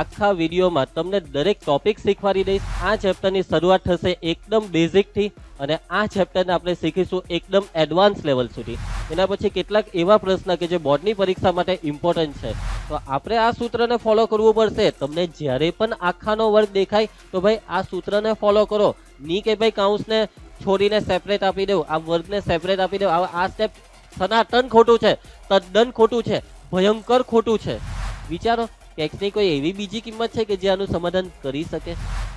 આખા વિડીયોમાં તમને દરેક ટોપિક શીખવાડી દઈશ આ ચેપ્ટરની શરૂઆત થશે એકદમ બેઝિકથી અને આ ચેપ્ટરને આપણે શીખીશું એકદમ એડવાન્સ લેવલ સુધી એના પછી કેટલાક એવા પ્રશ્ન કે જે બોર્ડની પરીક્ષા માટે ઇમ્પોર્ટન્ટ છે તો આપણે આ સૂત્રને ફોલો કરવું પડશે તમને જ્યારે પણ આખાનો વર્ગ દેખાય તો ભાઈ આ સૂત્રને ફોલો કરો ની કે ભાઈ કાઉન્સને છોડીને સેપરેટ આપી દેવું આ વર્ગને સેપરેટ આપી દેવું આ સ્ટેપ સનાતન ખોટું છે તદ્દન ખોટું છે ભયંકર ખોટું છે વિચારો કંઈકની કોઈ એવી બીજી કિંમત છે કે જે આનું સમાધાન કરી શકે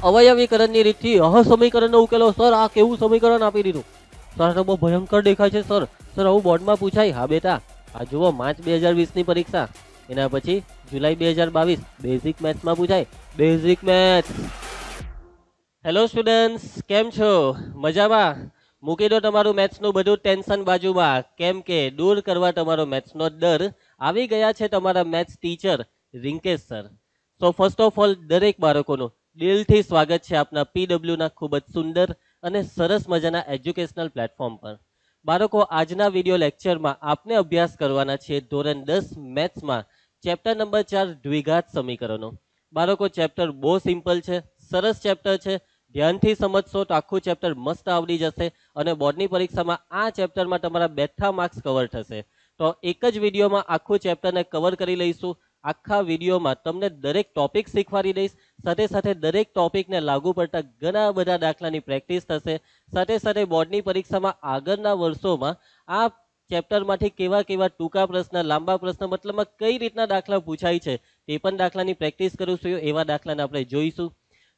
અવયવીકરણની રીતથી સમીકરણનો ઉકેલો સર આ કેવું સમીકરણ આપી દીધું સર તો બહુ ભયંકર દેખાય છે સર સર આવું બોર્ડમાં પૂછાય હા બેટા આ જુઓ માર્ચ બે હજાર વીસની પરીક્ષા એના પછી જુલાઈ બે હજાર બાવીસ બેઝિક મેથ્સમાં પૂછાય બેઝિક મેથ્સ હેલો સ્ટુડન્ટ્સ કેમ છો મજામાં મૂકી દો તમારું મેથ્સનું બધું ટેન્શન બાજુમાં કેમ કે દૂર કરવા તમારો મેથ્સનો ડર આવી ગયા છે તમારા maths teacher Rinkesh sir so first of all દરેક બાળકોનું દિલથી સ્વાગત છે આપના પીડબ્લ્યુના ખૂબ જ સુંદર અને સરસ મજાના એજ્યુકેશનલ પ્લેટફોર્મ પર બાળકો આજના વિડિયો લેક્ચરમાં આપને અભ્યાસ કરવાના છે ધોરણ દસ મેથ્સમાં ચેપ્ટર નંબર ચાર દ્વિઘાત સમીકરણો બાળકો ચેપ્ટર બહુ સિમ્પલ છે સરસ ચેપ્ટર છે ધ્યાનથી સમજશો તો આખું ચેપ્ટર મસ્ત આવડી જશે અને બોર્ડની પરીક્ષામાં આ ચેપ્ટરમાં તમારા બેઠા માર્ક્સ કવર થશે તો એક જ વિડીયોમાં આખું ચેપ્ટરને કવર કરી લઈશું આખા વિડીયોમાં તમને દરેક ટોપિક શીખવાડી દઈશ સાથે સાથે દરેક ટોપિકને લાગુ પડતા ઘણા બધા દાખલાની પ્રેક્ટિસ થશે સાથે સાથે બોર્ડની પરીક્ષામાં આગળના વર્ષોમાં આ ચેપ્ટરમાંથી કેવા કેવા ટૂંકા પ્રશ્ન લાંબા પ્રશ્ન મતલબમાં કઈ રીતના દાખલા પૂછાય છે તે પણ દાખલાની પ્રેક્ટિસ કરીશું એવા દાખલાને આપણે જોઈશું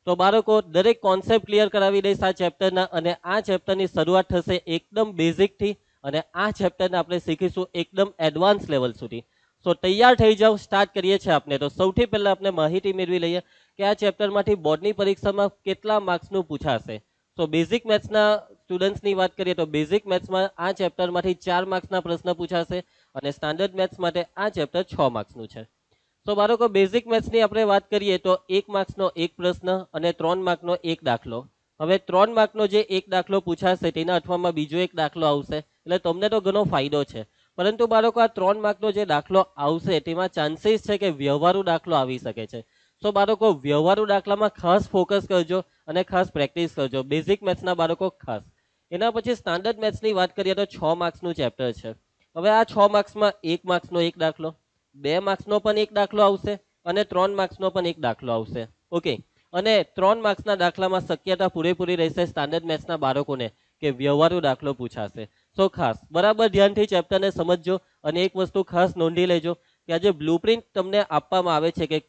તો બાળકો દરેક કોન્સેપ્ટ ક્લિયર કરાવી દઈશ આ ચેપ્ટરના અને આ ચેપ્ટરની શરૂઆત થશે એકદમ બેઝિકથી અને આ ચેપ્ટરને આપણે શીખીશું એકદમ એડવાન્સ લેવલ સુધી તો તૈયાર થઈ જાઓ સ્ટાર્ટ કરીએ છીએ આપણે તો સૌથી પહેલાં આપણે માહિતી મેળવી લઈએ કે આ ચેપ્ટરમાંથી બોર્ડની પરીક્ષામાં કેટલા માર્ક્સનું પૂછાશે સો બેઝિક મેથ્સના સ્ટુડન્ટ્સની વાત કરીએ તો બેઝિક મેથ્સમાં આ ચેપ્ટરમાંથી ચાર માર્ક્સના પ્રશ્ન પૂછાશે અને સ્ટાન્ડર્ડ મેથ્સ માટે આ ચેપ્ટર છ માર્ક્સનું છે તો બાળકો બેઝિક મેથ્સની આપણે વાત કરીએ તો એક માર્ક્સનો એક પ્રશ્ન અને ત્રણ માર્કનો એક દાખલો હવે ત્રણ માર્કનો જે એક દાખલો પૂછાશે તેના અઠવામાં બીજો એક દાખલો આવશે એટલે તમને તો ઘણો ફાયદો છે પરંતુ બાળકો આ ત્રણ માર્કનો જે દાખલો આવશે તેમાં ચાન્સીસ છે કે વ્યવહારુ દાખલો આવી શકે છે સો બાળકો વ્યવહારુ દાખલામાં ખાસ ફોકસ કરજો અને ખાસ પ્રેક્ટિસ કરજો બેઝિક મેથ્સના બાળકો ખાસ એના પછી સ્ટાન્ડર્ડ મેથ્સની વાત કરીએ તો છ માર્ક્સનું ચેપ્ટર છે હવે આ છ માર્ક્સમાં એક માર્ક્સનો એક દાખલો બે માર્ક્સનો પણ એક દાખલો આવશે અને ત્રણ માર્ક્સનો પણ એક દાખલો આવશે ઓકે અને ત્રણ માર્ક્સના દાખલામાં શક્યતા પૂરેપૂરી રહેશે સ્ટાન્ડર્ડ મેથ્સના બાળકોને કે વ્યવહારુ દાખલો પૂછાશે તો ખાસ બરાબર ધ્યાનથી ચેપ્ટરને સમજજો અને એક વસ્તુ ખાસ નોંધી લેજો કે આજે જે બ્લુપ્રિન્ટ તમને આપવામાં આવે છે કે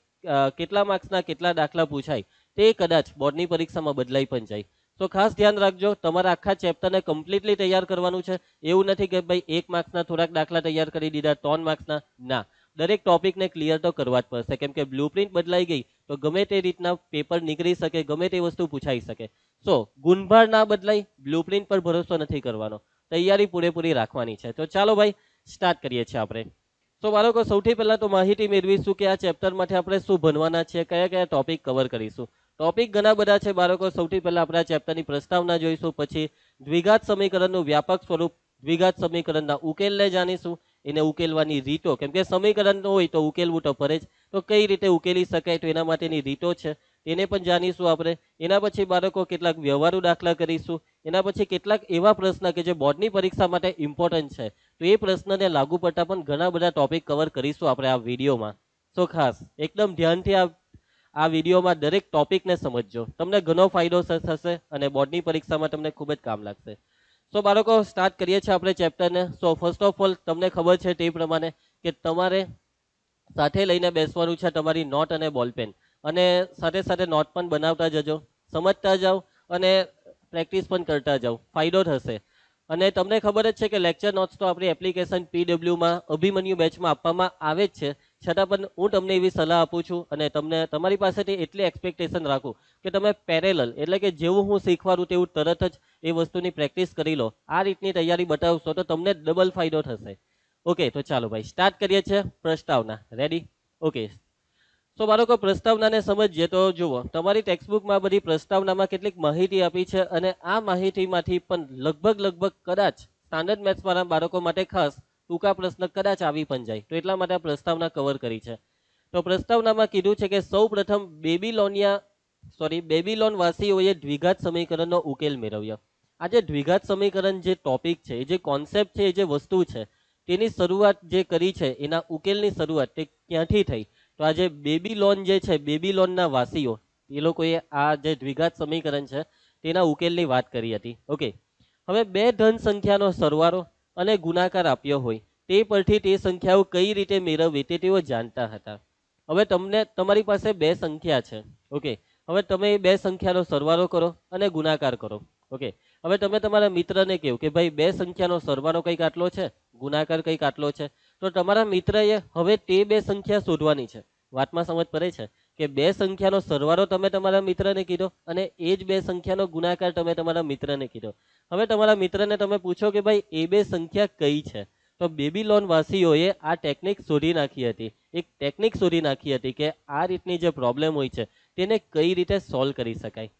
કેટલા માર્ક્સના કેટલા દાખલા પૂછાય તે કદાચ બોર્ડની પરીક્ષામાં બદલાઈ પણ જાય તો ખાસ ધ્યાન રાખજો તમારા આખા ચેપ્ટરને કમ્પ્લીટલી તૈયાર કરવાનું છે એવું નથી કે ભાઈ એક માર્ક્સના થોડાક દાખલા તૈયાર કરી દીધા ત્રણ માર્ક્સના ના દરેક ટોપિકને ક્લિયર તો કરવા જ પડશે કેમ કે બ્લુપ્રિન્ટ બદલાઈ ગઈ તો ગમે તે રીતના પેપર નીકળી શકે ગમે તે વસ્તુ પૂછાઈ શકે સો ગુણભાર ના બદલાય બ્લુપ્રિન્ટ પર ભરોસો નથી કરવાનો તૈયારી પૂરેપૂરી રાખવાની છે તો ચાલો ભાઈ સ્ટાર્ટ કરીએ છીએ આપણે તો બાળકો સૌથી પહેલાં તો માહિતી મેળવીશું કે આ ચેપ્ટર માટે આપણે શું ભણવાના છે કયા કયા ટોપિક કવર કરીશું ટોપિક ઘણા બધા છે બાળકો સૌથી પહેલાં આપણા ચેપ્ટરની પ્રસ્તાવના જોઈશું પછી દ્વિઘાત સમીકરણનું વ્યાપક સ્વરૂપ દ્વિઘાત સમીકરણના ઉકેલને જાણીશું એને ઉકેલવાની રીતો કેમ કે સમીકરણ હોય તો ઉકેલવું તો ફરે જ તો કઈ રીતે ઉકેલી શકાય તો એના માટેની રીતો છે એને પણ જાણીશું આપણે એના પછી બાળકો કેટલાક વ્યવહારો દાખલા કરીશું એના પછી કેટલાક એવા પ્રશ્ન કે જે બોર્ડની પરીક્ષા માટે ઇમ્પોર્ટન્ટ છે તો એ પ્રશ્નને લાગુ પડતા પણ ઘણા બધા ટોપિક કવર કરીશું આપણે આ વિડીયોમાં સો ખાસ એકદમ ધ્યાનથી આ આ વિડીયોમાં દરેક ટોપિકને સમજજો તમને ઘણો ફાયદો થશે અને બોર્ડની પરીક્ષામાં તમને ખૂબ જ કામ લાગશે સો બાળકો સ્ટાર્ટ કરીએ છીએ આપણે ચેપ્ટરને સો ફર્સ્ટ ઓફ ઓલ તમને ખબર છે તે પ્રમાણે કે તમારે સાથે લઈને બેસવાનું છે તમારી નોટ અને બોલપેન અને સાથે સાથે નોટ પણ બનાવતા જજો સમજતા જાઓ અને પ્રેક્ટિસ પણ કરતા જાઓ ફાયદો થશે અને તમને ખબર જ છે કે લેક્ચર નોટ્સ તો આપણી એપ્લિકેશન પીડબ્લ્યુમાં અભિમન્યુ બેચમાં આપવામાં આવે જ છે છતાં પણ હું તમને એવી સલાહ આપું છું અને તમને તમારી પાસેથી એટલી એક્સપેક્ટેશન રાખું કે તમે પેરેલલ એટલે કે જેવું હું શીખવાડું તેવું તરત જ એ વસ્તુની પ્રેક્ટિસ કરી લો આ રીતની તૈયારી બતાવશો તો તમને ડબલ ફાયદો થશે ઓકે તો ચાલો ભાઈ સ્ટાર્ટ કરીએ છીએ પ્રસ્તાવના રેડી ઓકે તો બાળકો પ્રસ્તાવનાને સમજીએ તો જુઓ તમારી ટેક્સ્ટબુકમાં બધી પ્રસ્તાવનામાં કેટલીક માહિતી આપી છે અને આ માહિતીમાંથી પણ લગભગ લગભગ કદાચ સ્ટાન્ડર્ડ મેથ્સવાળા બાળકો માટે ખાસ ટૂંકા પ્રશ્ન કદાચ આવી પણ જાય તો એટલા માટે આ પ્રસ્તાવના કવર કરી છે તો પ્રસ્તાવનામાં કીધું છે કે સૌ પ્રથમ બેબીલોનિયા સોરી બેબીલોનવાસીઓએ દ્વિઘાત સમીકરણનો ઉકેલ મેળવ્યો આ જે દ્વિઘાત સમીકરણ જે ટોપિક છે એ જે કોન્સેપ્ટ છે એ જે વસ્તુ છે તેની શરૂઆત જે કરી છે એના ઉકેલની શરૂઆત તે ક્યાંથી થઈ તો આજે જે બેબી લોન જે છે બેબી લોનના વાસીઓ એ લોકોએ આ જે દ્વિઘાત સમીકરણ છે તેના ઉકેલની વાત કરી હતી ઓકે હવે બે ધન સંખ્યાનો સરવારો અને ગુણાકાર આપ્યો હોય તે પરથી તે સંખ્યાઓ કઈ રીતે મેળવવી તે તેઓ જાણતા હતા હવે તમને તમારી પાસે બે સંખ્યા છે ઓકે હવે તમે એ બે સંખ્યાનો સરવારો કરો અને ગુણાકાર કરો ઓકે હવે તમે તમારા મિત્રને કહ્યું કે ભાઈ બે સંખ્યાનો સરવારો કંઈક આટલો છે ગુણાકાર કંઈક આટલો છે તો તમારા મિત્રએ હવે તે બે સંખ્યા શોધવાની છે વાતમાં સમજ પડે છે કે બે સંખ્યાનો સરવાળો તમે તમારા મિત્રને કીધો અને એ જ બે સંખ્યાનો ગુણાકાર તમે તમારા મિત્રને કીધો હવે તમારા મિત્રને તમે પૂછો કે ભાઈ એ બે સંખ્યા કઈ છે તો બેબી લોન વાસીઓએ આ ટેકનિક શોધી નાખી હતી એક ટેકનિક શોધી નાખી હતી કે આ રીતની જે પ્રોબ્લેમ હોય છે તેને કઈ રીતે સોલ્વ કરી શકાય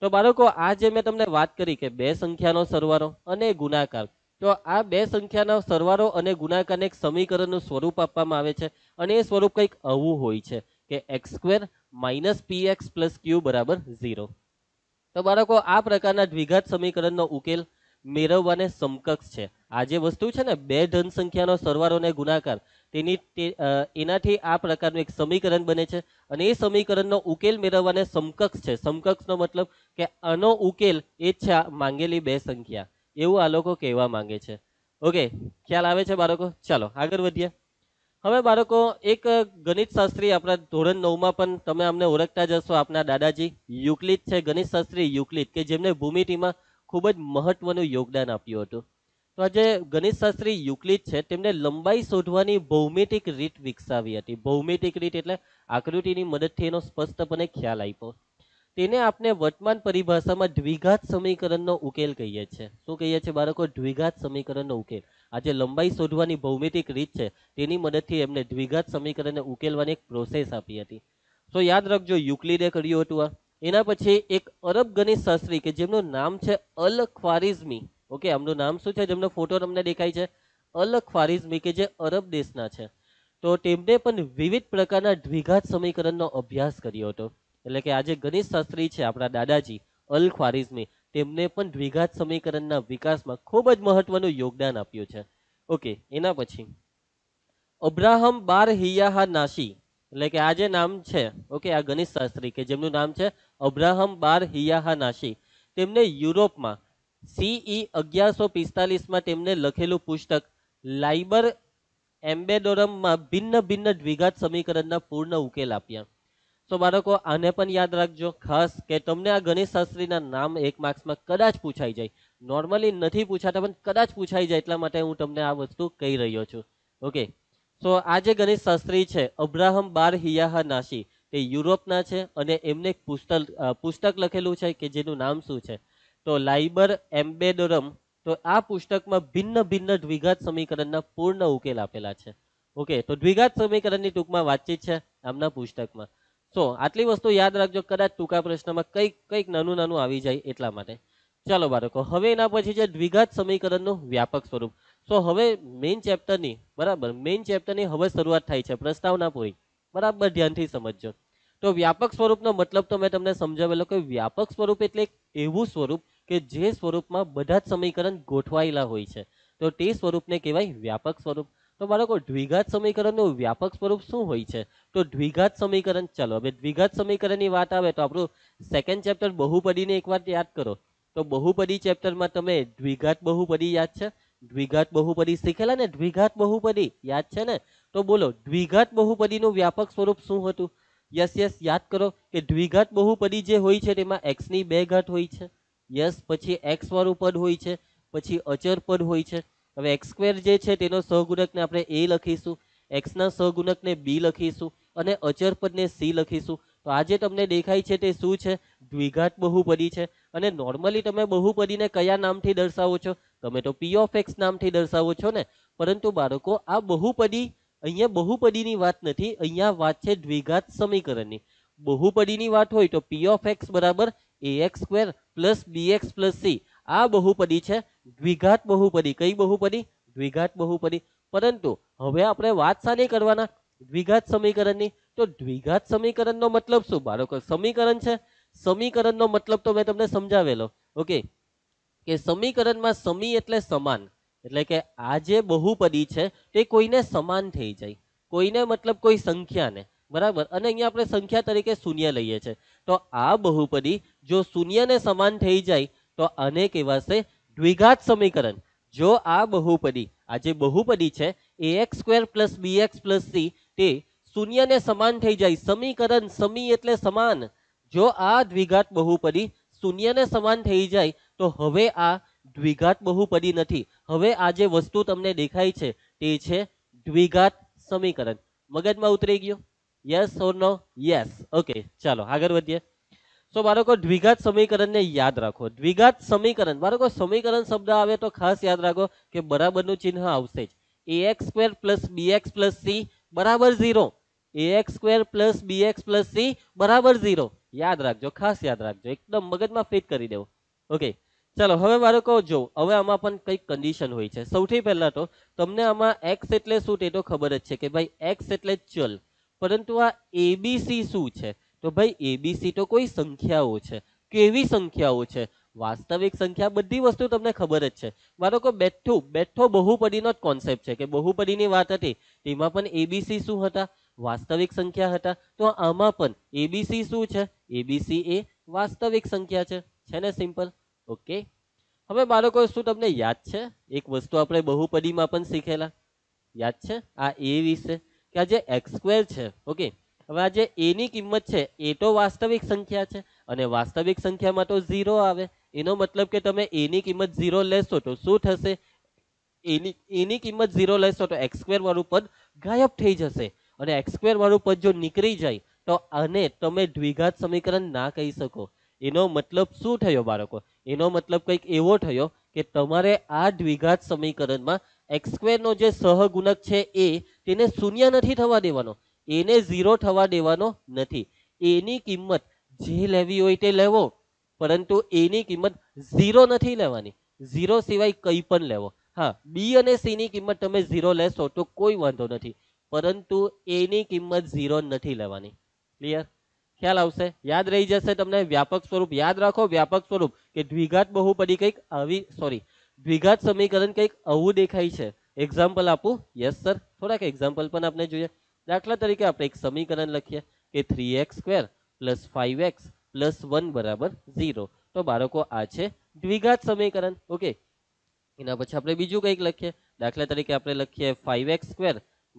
તો બાળકો આ જે મેં તમને વાત કરી કે બે સંખ્યાનો સરવાળો અને ગુણાકાર તો આ બે સંખ્યાના સરવાળો અને ગુણાકારને એક સમીકરણનું સ્વરૂપ આપવામાં આવે છે અને એ સ્વરૂપ કંઈક આવું હોય છે કે x square minus p x plus q બરાબર ઝીરો તો બાળકો આ પ્રકારના દ્વિઘાત સમીકરણનો ઉકેલ મેળવવાને સમકક્ષ છે આ જે વસ્તુ છે ને બે ધન સંખ્યાનો સરવાળો અને ગુણાકાર તેની એનાથી આ પ્રકારનું એક સમીકરણ બને છે અને એ સમીકરણનો ઉકેલ મેળવવાને સમકક્ષ છે સમકક્ષનો મતલબ કે આનો ઉકેલ એ જ છે માંગેલી બે સંખ્યા એવું આ લોકો કહેવા માંગે છે ઓકે ખ્યાલ આવે છે બાળકો ચાલો આગળ વધીએ હવે બાળકો એક ગણિત શાસ્ત્રી આપણા ધોરણ નવમાં પણ તમે અમને ઓળખતા જશો આપના દાદાજી યુકલિત છે ગણિત શાસ્ત્રી યુક્લિડ કે જેમને ભૂમિતિમાં ખૂબ જ મહત્વનું યોગદાન આપ્યું હતું તો આજે ગણિત શાસ્ત્રી યુકલિત છે તેમને લંબાઈ શોધવાની ભૌમિતિક રીત વિકસાવી હતી ભૌમિતિક રીત એટલે આકૃતિની મદદથી એનો સ્પષ્ટપણે ખ્યાલ આપ્યો તેને આપણે વર્તમાન પરિભાષામાં દ્વિઘાત સમીકરણનો ઉકેલ કહીએ છીએ શું કહીએ છીએ બાળકો દ્વિઘાત સમીકરણનો ઉકેલ આ જે લંબાઈ શોધવાની ભૌમિતિક રીત છે તેની મદદથી એમને દ્વિઘાત સમીકરણને ઉકેલવાની એક પ્રોસેસ આપી હતી તો યાદ રાખજો યુક્લિડે કર્યું હતું આ એના પછી એક અરબ ગણિત શાસ્ત્રી કે જેમનું નામ છે અલ ખ્વારિઝમી ઓકે આમનું નામ શું છે જેમનો ફોટો તમને દેખાય છે અલ ખ્વારિઝમી કે જે અરબ દેશના છે તો તેમણે પણ વિવિધ પ્રકારના દ્વિઘાત સમીકરણનો અભ્યાસ કર્યો હતો એટલે કે આજે ગણિત શાસ્ત્રી છે આપણા દાદાજી અલ ખ્વારિઝમી તેમને પણ દ્વિઘાત સમીકરણના વિકાસમાં ખૂબ જ મહત્વનું યોગદાન આપ્યું છે ઓકે એના પછી અબ્રાહમ બાર હિયાહા નાશી એટલે કે આ જે નામ છે ઓકે આ ગણિત શાસ્ત્રી કે જેમનું નામ છે અબ્રાહમ બાર હિયાહા નાશી તેમને યુરોપમાં સીઈ અગિયારસો પિસ્તાલીસમાં તેમને લખેલું પુસ્તક લાઇબર એમ્બેડોરમમાં ભિન્ન ભિન્ન દ્વિઘાત સમીકરણના પૂર્ણ ઉકેલ આપ્યા તો બાળકો આને પણ યાદ રાખજો ખાસ કે તમને આ ગણિતશાસ્ત્રીના નામ એક માર્ક્સમાં કદાચ પૂછાઈ જાય નોર્મલી નથી પૂછાતા પણ કદાચ પૂછાઈ જાય એટલા માટે હું તમને આ વસ્તુ કહી રહ્યો છું ઓકે સો આ જે ગણિતશાસ્ત્રી છે અબ્રાહમ બાર હિયાહા નાસી તે યુરોપના છે અને એમને એક પુસ્તક પુસ્તક લખેલું છે કે જેનું નામ શું છે તો લાઇબર એમ્બેડોરમ તો આ પુસ્તકમાં ભિન્ન ભિન્ન દ્વિઘાત સમીકરણના પૂર્ણ ઉકેલ આપેલા છે ઓકે તો દ્વિઘાત સમીકરણની ટૂંકમાં વાતચીત છે આમના પુસ્તકમાં સો આટલી વસ્તુ યાદ રાખજો કદાચ ટૂંકા પ્રશ્નમાં કંઈક કંઈક નાનું નાનું આવી જાય એટલા માટે ચાલો બાળકો હવે એના પછી છે દ્વિઘાત સમીકરણનું વ્યાપક સ્વરૂપ સો હવે મેઇન ચેપ્ટરની બરાબર મેઇન ચેપ્ટરની હવે શરૂઆત થાય છે પ્રસ્તાવના પૂરી બરાબર ધ્યાનથી સમજજો તો વ્યાપક સ્વરૂપનો મતલબ તો મેં તમને સમજાવેલો કે વ્યાપક સ્વરૂપ એટલે એવું સ્વરૂપ કે જે સ્વરૂપમાં બધા જ સમીકરણ ગોઠવાયેલા હોય છે તો તે સ્વરૂપને કહેવાય વ્યાપક સ્વરૂપ તો બાળકો દ્વિઘાત સમીકરણનું વ્યાપક સ્વરૂપ શું હોય છે તો દ્વિઘાત સમીકરણ ચાલો હવે દ્વિઘાત સમીકરણની વાત આવે તો આપણું સેકન્ડ ચેપ્ટર બહુપદીને એકવાર યાદ કરો તો બહુપદી ચેપ્ટરમાં તમે દ્વિઘાત બહુપદી યાદ છે દ્વિઘાત બહુપદી શીખેલા ને દ્વિઘાત બહુપદી યાદ છે ને તો બોલો દ્વિઘાત બહુપદીનું વ્યાપક સ્વરૂપ શું હતું યસ યસ યાદ કરો કે દ્વિઘાત બહુપદી જે હોય છે તેમાં એક્સની બે ઘાત હોય છે યસ પછી એક્સ વાળું પદ હોય છે પછી અચર પદ હોય છે હવે એક્સ સ્ક્વેર જે છે તેનો સહગુણકને આપણે એ લખીશું એક્સના સહગુણકને બી લખીશું અને અચર પદને સી લખીશું તો આજે તમને દેખાય છે તે શું છે દ્વિઘાત બહુપદી છે અને નોર્મલી તમે બહુપદીને કયા નામથી દર્શાવો છો તમે તો પી ઓફ એક્સ નામથી દર્શાવો છો ને પરંતુ બાળકો આ બહુપદી અહીંયા બહુપદીની વાત નથી અહીંયા વાત છે દ્વિઘાત સમીકરણની બહુપદીની વાત હોય તો પી ઓફ એક્સ બરાબર a x square plus b x plus c આ બહુપદી છે દ્વિઘાત બહુપદી કઈ બહુપદી દ્વિઘાત બહુપદી પરંતુ હવે આપણે વાત સાની કરવાના દ્વિઘાત સમીકરણની તો દ્વિઘાત સમીકરણનો મતલબ શું બાળકો સમીકરણ છે સમીકરણનો મતલબ તો મેં તમને સમજાવેલો ઓકે કે સમીકરણમાં સમી એટલે સમાન એટલે કે આ જે બહુપદી છે તે કોઈને સમાન થઈ જાય કોઈને મતલબ કોઈ સંખ્યાને બરાબર અને અહીંયા આપણે સંખ્યા તરીકે શૂન્ય લઈએ છીએ તો આ બહુપદી જો શૂન્યને સમાન થઈ જાય તો આને કહેવાશે દ્વિઘાત સમીકરણ જો આ બહુપદી આ જે બહુપદી છે a x square plus b x plus c તે શૂન્યને સમાન થઈ જાય સમીકરણ સમી એટલે સમાન જો આ દ્વિઘાત બહુપદી શૂન્યને સમાન થઈ જાય તો હવે આ દ્વિઘાત બહુપદી નથી હવે આ જે વસ્તુ તમને દેખાય છે તે છે દ્વિઘાત સમીકરણ મગજમાં ઉતરી ગયો yes or no yes okay ચાલો આગળ વધીએ તો બાળકો દ્વિઘાત સમીકરણને યાદ રાખો દ્વિઘાત સમીકરણ બાળકો સમીકરણ શબ્દ આવે તો ખાસ યાદ રાખો કે બરાબરનું ચિહ્ન આવશે જ a x square plus b x plus c બરાબર zero a x square plus b x plus c બરાબર ઝીરો યાદ રાખજો ખાસ યાદ રાખજો એકદમ મગજમાં ફિટ કરી દેવો ઓકે ચાલો હવે બાળકો જો હવે આમાં પણ કંઈક કન્ડિશન હોય છે સૌથી પહેલાં તો તમને આમાં એક્સ એટલે શું તે તો ખબર જ છે કે ભાઈ એક્સ એટલે ચલ પરંતુ આ એબીસી શું છે તો ભાઈ એબીસી તો કોઈ સંખ્યાઓ છે કેવી સંખ્યાઓ છે વાસ્તવિક સંખ્યા બધી વસ્તુ તમને ખબર જ છે મારો કે બેઠો બેઠો બહુપડીનો જ કોન્સેપ્ટ છે કે બહુપડીની વાત હતી તેમાં પણ એબીસી શું હતા વાસ્તવિક સંખ્યા હતા તો આમાં પણ એબીસી શું છે એબીસી એ વાસ્તવિક સંખ્યા છે છે ને સિમ્પલ ઓકે હવે બાળકો શું તમને યાદ છે એક વસ્તુ આપણે બહુપદીમાં પણ શીખેલા યાદ છે આ એ વિશે કે આ જે એક્સ સ્ક્વેર છે ઓકે હવે આ જે એની કિંમત છે એ તો વાસ્તવિક સંખ્યા છે અને વાસ્તવિક સંખ્યામાં તો ઝીરો આવે એનો મતલબ કે તમે એની કિંમત ઝીરો લેશો તો શું થશે એની એની કિંમત ઝીરો લેશો તો એક્સ વાળું પદ ગાયબ થઈ જશે અને એક્સક્વેર વાળું પદ જો નીકળી જાય તો આને તમે દ્વિઘાત સમીકરણ ના કહી શકો એનો મતલબ શું થયો બાળકો એનો મતલબ કંઈક એવો થયો કે તમારે આ દ્વિઘાત સમીકરણમાં એક્સક્વેરનો જે સહગુણક છે એ તેને શૂન્ય નથી થવા દેવાનો એને ઝીરો થવા દેવાનો નથી એની કિંમત જે લેવી હોય તે લેવો પરંતુ એની કિંમત ઝીરો નથી લેવાની ઝીરો સિવાય કંઈ પણ લેવો હા બી અને સીની કિંમત તમે ઝીરો લેશો તો કોઈ વાંધો નથી પરંતુ એની કિંમત ઝીરો નથી લેવાની ક્લિયર ખ્યાલ આવશે યાદ રહી જશે તમને વ્યાપક સ્વરૂપ યાદ રાખો વ્યાપક સ્વરૂપ કે દ્વિઘાત બહુપદી કંઈક આવી સોરી દ્વિઘાત સમીકરણ કંઈક આવું દેખાય છે એક્ઝામ્પલ આપું યસ સર થોડાક એક્ઝામ્પલ પણ આપણે જોઈએ દાખલા તરીકે આપણે એક સમીકરણ લખીએ કે three x square plus five x plus one બરાબર ઝીરો તો બાળકો આ છે દ્વિઘાત સમીકરણ ઓકે એના પછી આપણે બીજું કંઈક લખીએ દાખલા તરીકે આપણે લખીએ five x square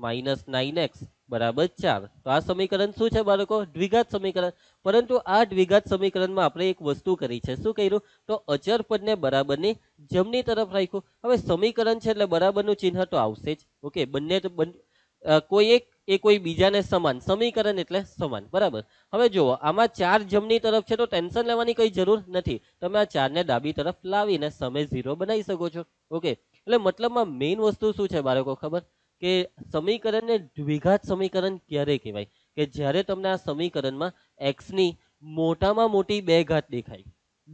minus nine x બરાબર ચાર તો આ સમીકરણ શું છે બાળકો દ્વિઘાત સમીકરણ પરંતુ આ દ્વિઘાત સમીકરણમાં આપણે એક વસ્તુ કરી છે શું કર્યું તો અચર પદને બરાબરની જમણી તરફ રાખ્યું હવે સમીકરણ છે એટલે બરાબરનું ચિહ્ન તો આવશે જ ઓકે બંને કોઈ એક એ કોઈ બીજાને સમાન સમીકરણ એટલે સમાન બરાબર હવે જુઓ આમાં ચાર જમની તરફ છે તો ટેન્શન લેવાની કઈ જરૂર નથી તમે આ ચારને ડાબી તરફ લાવીને સમય ઝીરો બનાવી શકો છો ઓકે એટલે મતલબમાં મેઇન વસ્તુ શું છે બાળકો ખબર કે સમીકરણને દ્વિઘાત સમીકરણ ક્યારે કહેવાય કે જ્યારે તમને આ સમીકરણમાં એક્સની મોટામાં મોટી બે ઘાત દેખાય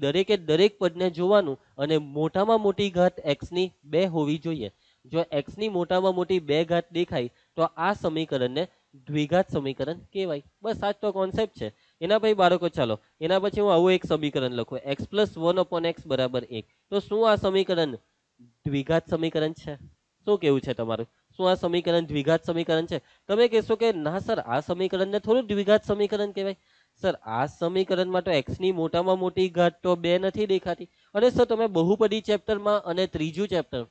દરેકે દરેક પદને જોવાનું અને મોટામાં મોટી ઘાત એક્સની બે હોવી જોઈએ જો એક્સની મોટામાં મોટી બે ઘાત દેખાય તો આ સમીકરણને દ્વિઘાત સમીકરણ કહેવાય બસ આ જ તો કોન્સેપ્ટ છે એના પછી બાળકો ચાલો એના પછી હું આવું એક સમીકરણ લખું x plus one upon x બરાબર એક તો શું આ સમીકરણ દ્વિઘાત સમીકરણ છે શું કેવું છે તમારું શું આ સમીકરણ દ્વિઘાત સમીકરણ છે તમે કહેશો કે ના સર આ સમીકરણને થોડું દ્વિઘાત સમીકરણ કહેવાય સર આ સમીકરણમાં તો એક્સની મોટામાં મોટી ઘાત તો બે નથી દેખાતી અને સર તમે બહુપદી ચેપ્ટરમાં અને ત્રીજું ચેપ્ટર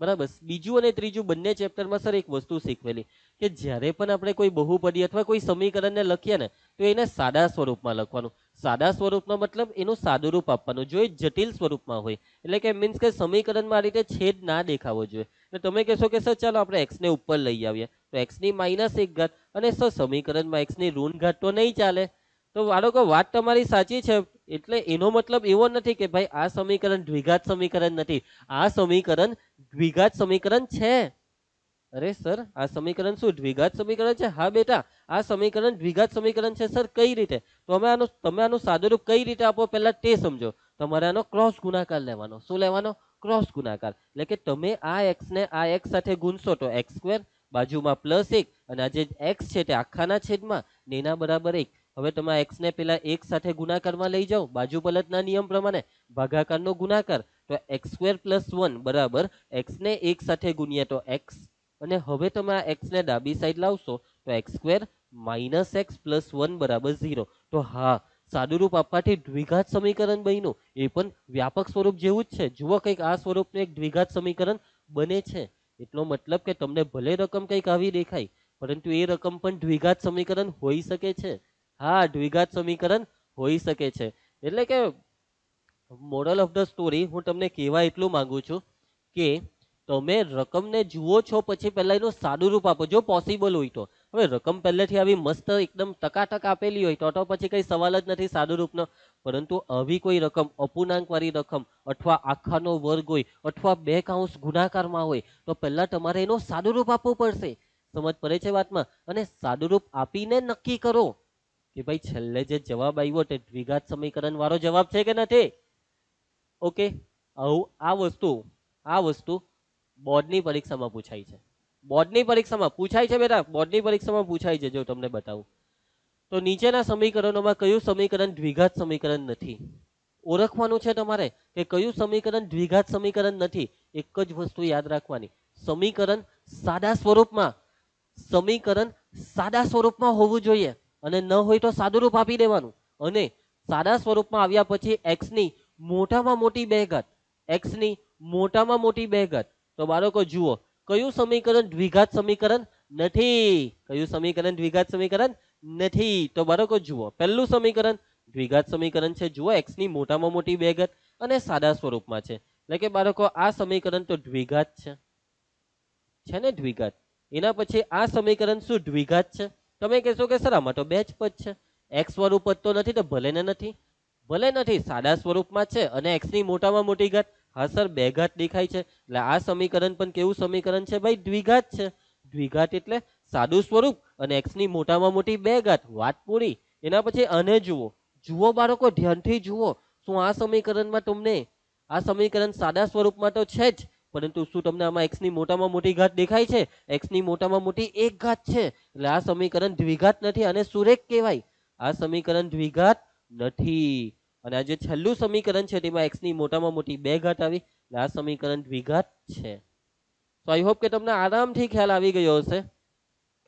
બરાબર બીજું અને ત્રીજું બંને ચેપ્ટરમાં સર એક વસ્તુ શીખવેલી કે જ્યારે પણ આપણે કોઈ બહુપદી અથવા કોઈ સમીકરણને લખીએ ને તો એને સાદા સ્વરૂપમાં લખવાનું સાદા સ્વરૂપનો મતલબ એનું સાદું રૂપ આપવાનું જો એ જટિલ સ્વરૂપમાં હોય એટલે કે મીન્સ કે સમીકરણમાં આ રીતે છેદ ના દેખાવો જોઈએ એટલે તમે કહેશો કે સર ચાલો આપણે એક્સને ઉપર લઈ આવીએ તો એક્સની માઇનસ એક ઘાત અને સર સમીકરણમાં એક્સની ઋણ ઘાત તો નહીં ચાલે તો બાળકો વાત તમારી સાચી છે એટલે એનો મતલબ એવો નથી કે ભાઈ આ સમીકરણ દ્વિઘાત સમીકરણ નથી આ સમીકરણ દ્વિઘાત સમીકરણ છે અરે સર આ સમીકરણ શું દ્વિઘાત સમીકરણ છે હા બેટા આ સમીકરણ દ્વિઘાત સમીકરણ છે સર કઈ રીતે તો અમે આનું તમે આનું સાદુરૂપ કઈ રીતે આપો પહેલા તે સમજો તમારે આનો ક્રોસ ગુણાકાર લેવાનો શું લેવાનો ક્રોસ ગુણાકાર એટલે કે તમે આ એક્સને આ એક્સ સાથે ગુણશો તો એક્સ સ્ક્વેર બાજુમાં પ્લસ એક અને આ જે એક્સ છે તે આખાના છેદમાં નેના બરાબર એક હવે તમે એક્સને પેલા એક સાથે ગુણાકારમાં લઈ જાઓ બાજુ પલટના નિયમ પ્રમાણે ભાગાકારનો ગુણાકાર તો એક્સ સ્ક્વેર પ્લસ વન બરાબર એક્સને એક સાથે ગુણીએ તો એક્સ અને હવે તમે આ એક્સને ડાબી સાઈડ લાવશો તો x square minus x plus one બરાબર ઝીરો તો હા સાદુરૂપ આપવાથી દ્વિઘાત સમીકરણ બન્યું એ પણ વ્યાપક સ્વરૂપ જેવું જ છે જુઓ કંઈક આ સ્વરૂપનું એક દ્વિઘાત સમીકરણ બને છે એટલો મતલબ કે તમને ભલે રકમ કંઈક આવી દેખાય પરંતુ એ રકમ પણ દ્વિઘાત સમીકરણ હોઈ શકે છે હા દ્વિઘાત સમીકરણ હોઈ શકે છે એટલે કે મોરલ ઓફ ધ સ્ટોરી હું તમને કહેવા એટલું માંગુ છું કે તમે રકમને જુઓ છો પછી પહેલાં એનું સાદું રૂપ આપો જો પોસિબલ હોય તો હવે રકમ પહેલેથી આવી મસ્ત એકદમ ટકાટક આપેલી હોય તો તો પછી કંઈ સવાલ જ નથી સાદું રૂપનો પરંતુ આવી કોઈ રકમ અપૂર્ણાંકવાળી રકમ અથવા આખાનો વર્ગ હોય અથવા બે કાઉન્સ ગુનાકારમાં હોય તો પહેલાં તમારે એનું સાદું રૂપ આપવું પડશે સમજ પડે છે વાતમાં અને સાદું રૂપ આપીને નક્કી કરો કે ભાઈ છેલ્લે જે જવાબ આવ્યો તે દ્વિઘાત સમીકરણ વાળો જવાબ છે કે નથી ઓકે આવું આ વસ્તુ આ વસ્તુ બોર્ડની પરીક્ષામાં પૂછાય છે બોર્ડની પરીક્ષામાં પૂછાય છે બેટા બોર્ડની પરીક્ષામાં પૂછાય છે જો તમને બતાવું તો નીચેના સમીકરણોમાં કયું સમીકરણ દ્વિઘાત સમીકરણ નથી ઓળખવાનું છે તમારે કે કયું સમીકરણ દ્વિઘાત સમીકરણ નથી એક જ વસ્તુ યાદ રાખવાની સમીકરણ સાદા સ્વરૂપમાં સમીકરણ સાદા સ્વરૂપમાં હોવું જોઈએ અને ન હોય તો સાદુરૂપ આપી દેવાનું અને સાદા સ્વરૂપમાં આવ્યા પછી એક્સની મોટામાં મોટી બેઘાત એક્સની મોટામાં મોટી બેઘાત તો બાળકો જુઓ કયું સમીકરણ દ્વિઘાત સમીકરણ નથી કયું સમીકરણ દ્વિઘાત સમીકરણ નથી તો બાળકો જુઓ પહેલું સમીકરણ દ્વિઘાત સમીકરણ છે જુઓ એક્સની મોટામાં મોટી બેઘાત અને સાદા સ્વરૂપમાં છે એટલે કે બાળકો આ સમીકરણ તો દ્વિઘાત છે છે ને દ્વિઘાત એના પછી આ સમીકરણ શું દ્વિઘાત છે તમે કહેશો કે સર આમાં તો બે જ પદ છે એક્સ સ્વરૂપ પદ તો નથી તો ભલેને નથી ભલે નથી સાદા સ્વરૂપમાં છે અને એક્સની મોટામાં મોટી ઘાત હા સર બે ઘાત દેખાય છે એટલે આ સમીકરણ પણ કેવું સમીકરણ છે ભાઈ દ્વિઘાત છે દ્વિઘાત એટલે સાદું સ્વરૂપ અને એક્સની મોટામાં મોટી બે ઘાત વાત પૂરી એના પછી આને જુઓ જુઓ બાળકો ધ્યાનથી જુઓ શું આ સમીકરણમાં તમને આ સમીકરણ સાદા સ્વરૂપમાં તો છે જ પરંતુ શું તમને આમાં એક્સની મોટામાં મોટી ઘાત દેખાય છે એક્સની મોટામાં મોટી એક ઘાત છે એટલે આ સમીકરણ દ્વિઘાત નથી અને સુરેખ કહેવાય આ સમીકરણ દ્વિઘાત નથી અને આ જે છેલ્લું સમીકરણ છે તેમાં એક્સની મોટામાં મોટી બે ઘાત આવી એટલે આ સમીકરણ દ્વિઘાત છે તો આઈ હોપ કે તમને આરામથી ખ્યાલ આવી ગયો હશે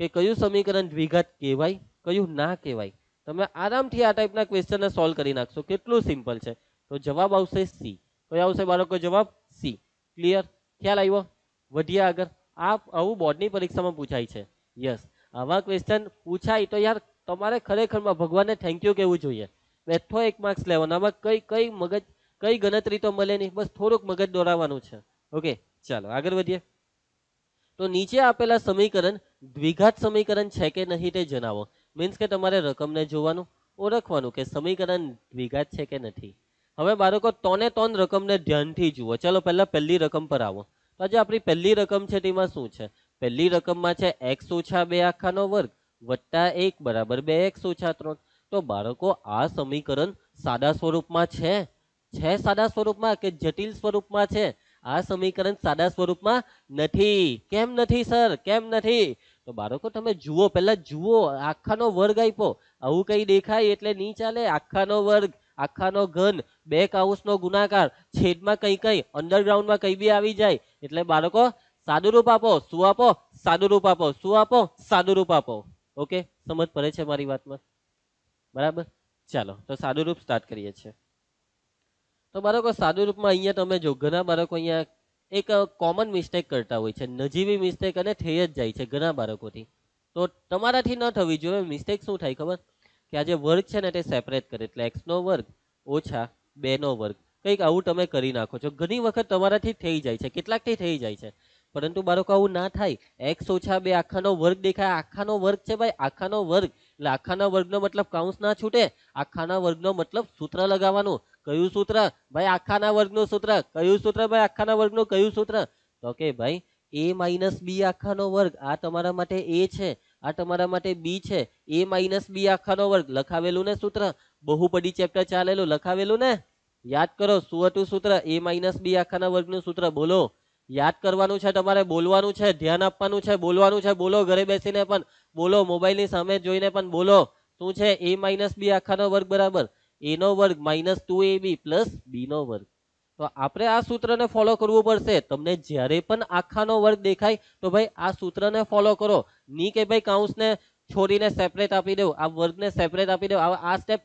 કે કયું સમીકરણ દ્વિઘાત કહેવાય કયું ના કહેવાય તમે આરામથી આ ટાઈપના ક્વેશ્ચનને સોલ્વ કરી નાખશો કેટલું સિમ્પલ છે તો જવાબ આવશે સી કયો આવશે બાળકો જવાબ સી ક્લિયર ખ્યાલ આવ્યો વધ્યા આગળ આ આવું બોર્ડની પરીક્ષામાં પૂછાય છે યસ આવા ક્વેશ્ચન પૂછાય તો યાર તમારે ખરેખરમાં ભગવાનને થેન્ક યુ કહેવું જોઈએ બેઠો એક માર્ક્સ લેવાનો આમાં કઈ કઈ મગજ કઈ ગણતરી તો મળે નહીં બસ થોડુંક મગજ દોડાવવાનું છે ઓકે ચાલો આગળ વધીએ તો નીચે આપેલા સમીકરણ દ્વિઘાત સમીકરણ છે કે નહીં તે જણાવો મીન્સ કે તમારે રકમને જોવાનું ઓળખવાનું કે સમીકરણ દ્વિઘાત છે કે નથી હવે બાળકો ત્રણે ત્રણ રકમને ધ્યાનથી જુઓ ચલો પહેલાં પહેલી રકમ પર આવો તો આજે આપણી પહેલી રકમ છે તેમાં શું છે પહેલી રકમમાં છે એક્સ ઓછા બે આખાનો વર્ગ વત્તા એક બરાબર બે એક્સ ઓછા ત્રણ તો બાળકો આ સમીકરણ સાદા સ્વરૂપમાં છે છે સાદા સ્વરૂપમાં કે જટિલ સ્વરૂપમાં છે આ સમીકરણ સાદા સ્વરૂપમાં નથી કેમ નથી સર કેમ નથી તો બાળકો તમે જુઓ પહેલાં જુઓ આખાનો વર્ગ આપ્યો આવું કંઈ દેખાય એટલે નહીં ચાલે આખાનો વર્ગ આખાનો ઘન બેક હાઉસનો ગુનાકાર છેદમાં કંઈ કંઈ અંડરગ્રાઉન્ડમાં કંઈ બી આવી જાય એટલે બાળકો સાદું રૂપ આપો શું આપો સાદું રૂપ આપો શું આપો સાદું રૂપ આપો ઓકે સમજ પડે છે મારી વાતમાં બરાબર ચાલો તો સાદું રૂપ સ્ટાર્ટ કરીએ છીએ તો બાળકો સાદું રૂપમાં અહીંયા તમે જો ઘણા બાળકો અહીંયા એક કોમન મિસ્ટેક કરતા હોય છે નજીવી મિસ્ટેક અને થઈ જ જાય છે ઘણા બાળકોથી તો તમારાથી ન થવી જોઈએ મિસ્ટેક શું થાય ખબર કે આ જે વર્ગ છે ને તે સેપરેટ કરે એટલે એક્સનો વર્ગ ઓછા બેનો વર્ગ કંઈક આવું તમે કરી નાખો છો ઘણી વખત તમારાથી થઈ જાય છે કેટલાકથી થઈ જાય છે પરંતુ બાળકો આવું ના થાય એક્સ ઓછા બે આખાનો વર્ગ દેખાય આખાનો વર્ગ છે ભાઈ આખાનો વર્ગ એટલે આખાના વર્ગનો મતલબ કાઉન્સ ના છૂટે આખાના વર્ગનો મતલબ સૂત્ર લગાવવાનું કયું સૂત્ર ભાઈ આખાના વર્ગનું સૂત્ર કયું સૂત્ર ભાઈ આખાના વર્ગનું કયું સૂત્ર તો કે ભાઈ એ માઇનસ બી આખાનો વર્ગ આ તમારા માટે એ છે આ તમારા માટે બી છે એ માઇનસ બી આખાનો વર્ગ લખાવેલું ને સૂત્ર બહુપદી ચેપ્ટર ચાલેલું લખાવેલું ને યાદ કરો શું હતું સૂત્ર એ માઇનસ બી આખાના વર્ગનું સૂત્ર બોલો યાદ કરવાનું છે તમારે બોલવાનું છે ધ્યાન આપવાનું છે બોલવાનું છે બોલો ઘરે બેસીને પણ બોલો મોબાઈલની સામે જોઈને પણ બોલો શું છે એ માઇનસ બી આખાનો વર્ગ બરાબર એનો વર્ગ minus two a b plus બીનો વર્ગ તો આપણે આ સૂત્રને ફોલો કરવું પડશે તમને જ્યારે પણ આખાનો વર્ગ દેખાય તો ભાઈ આ સૂત્રને ફોલો કરો ની કે ભાઈ કાઉન્સને છોડીને સેપરેટ આપી દેવું આ વર્ગને સેપરેટ આપી દેવું આ આ સ્ટેપ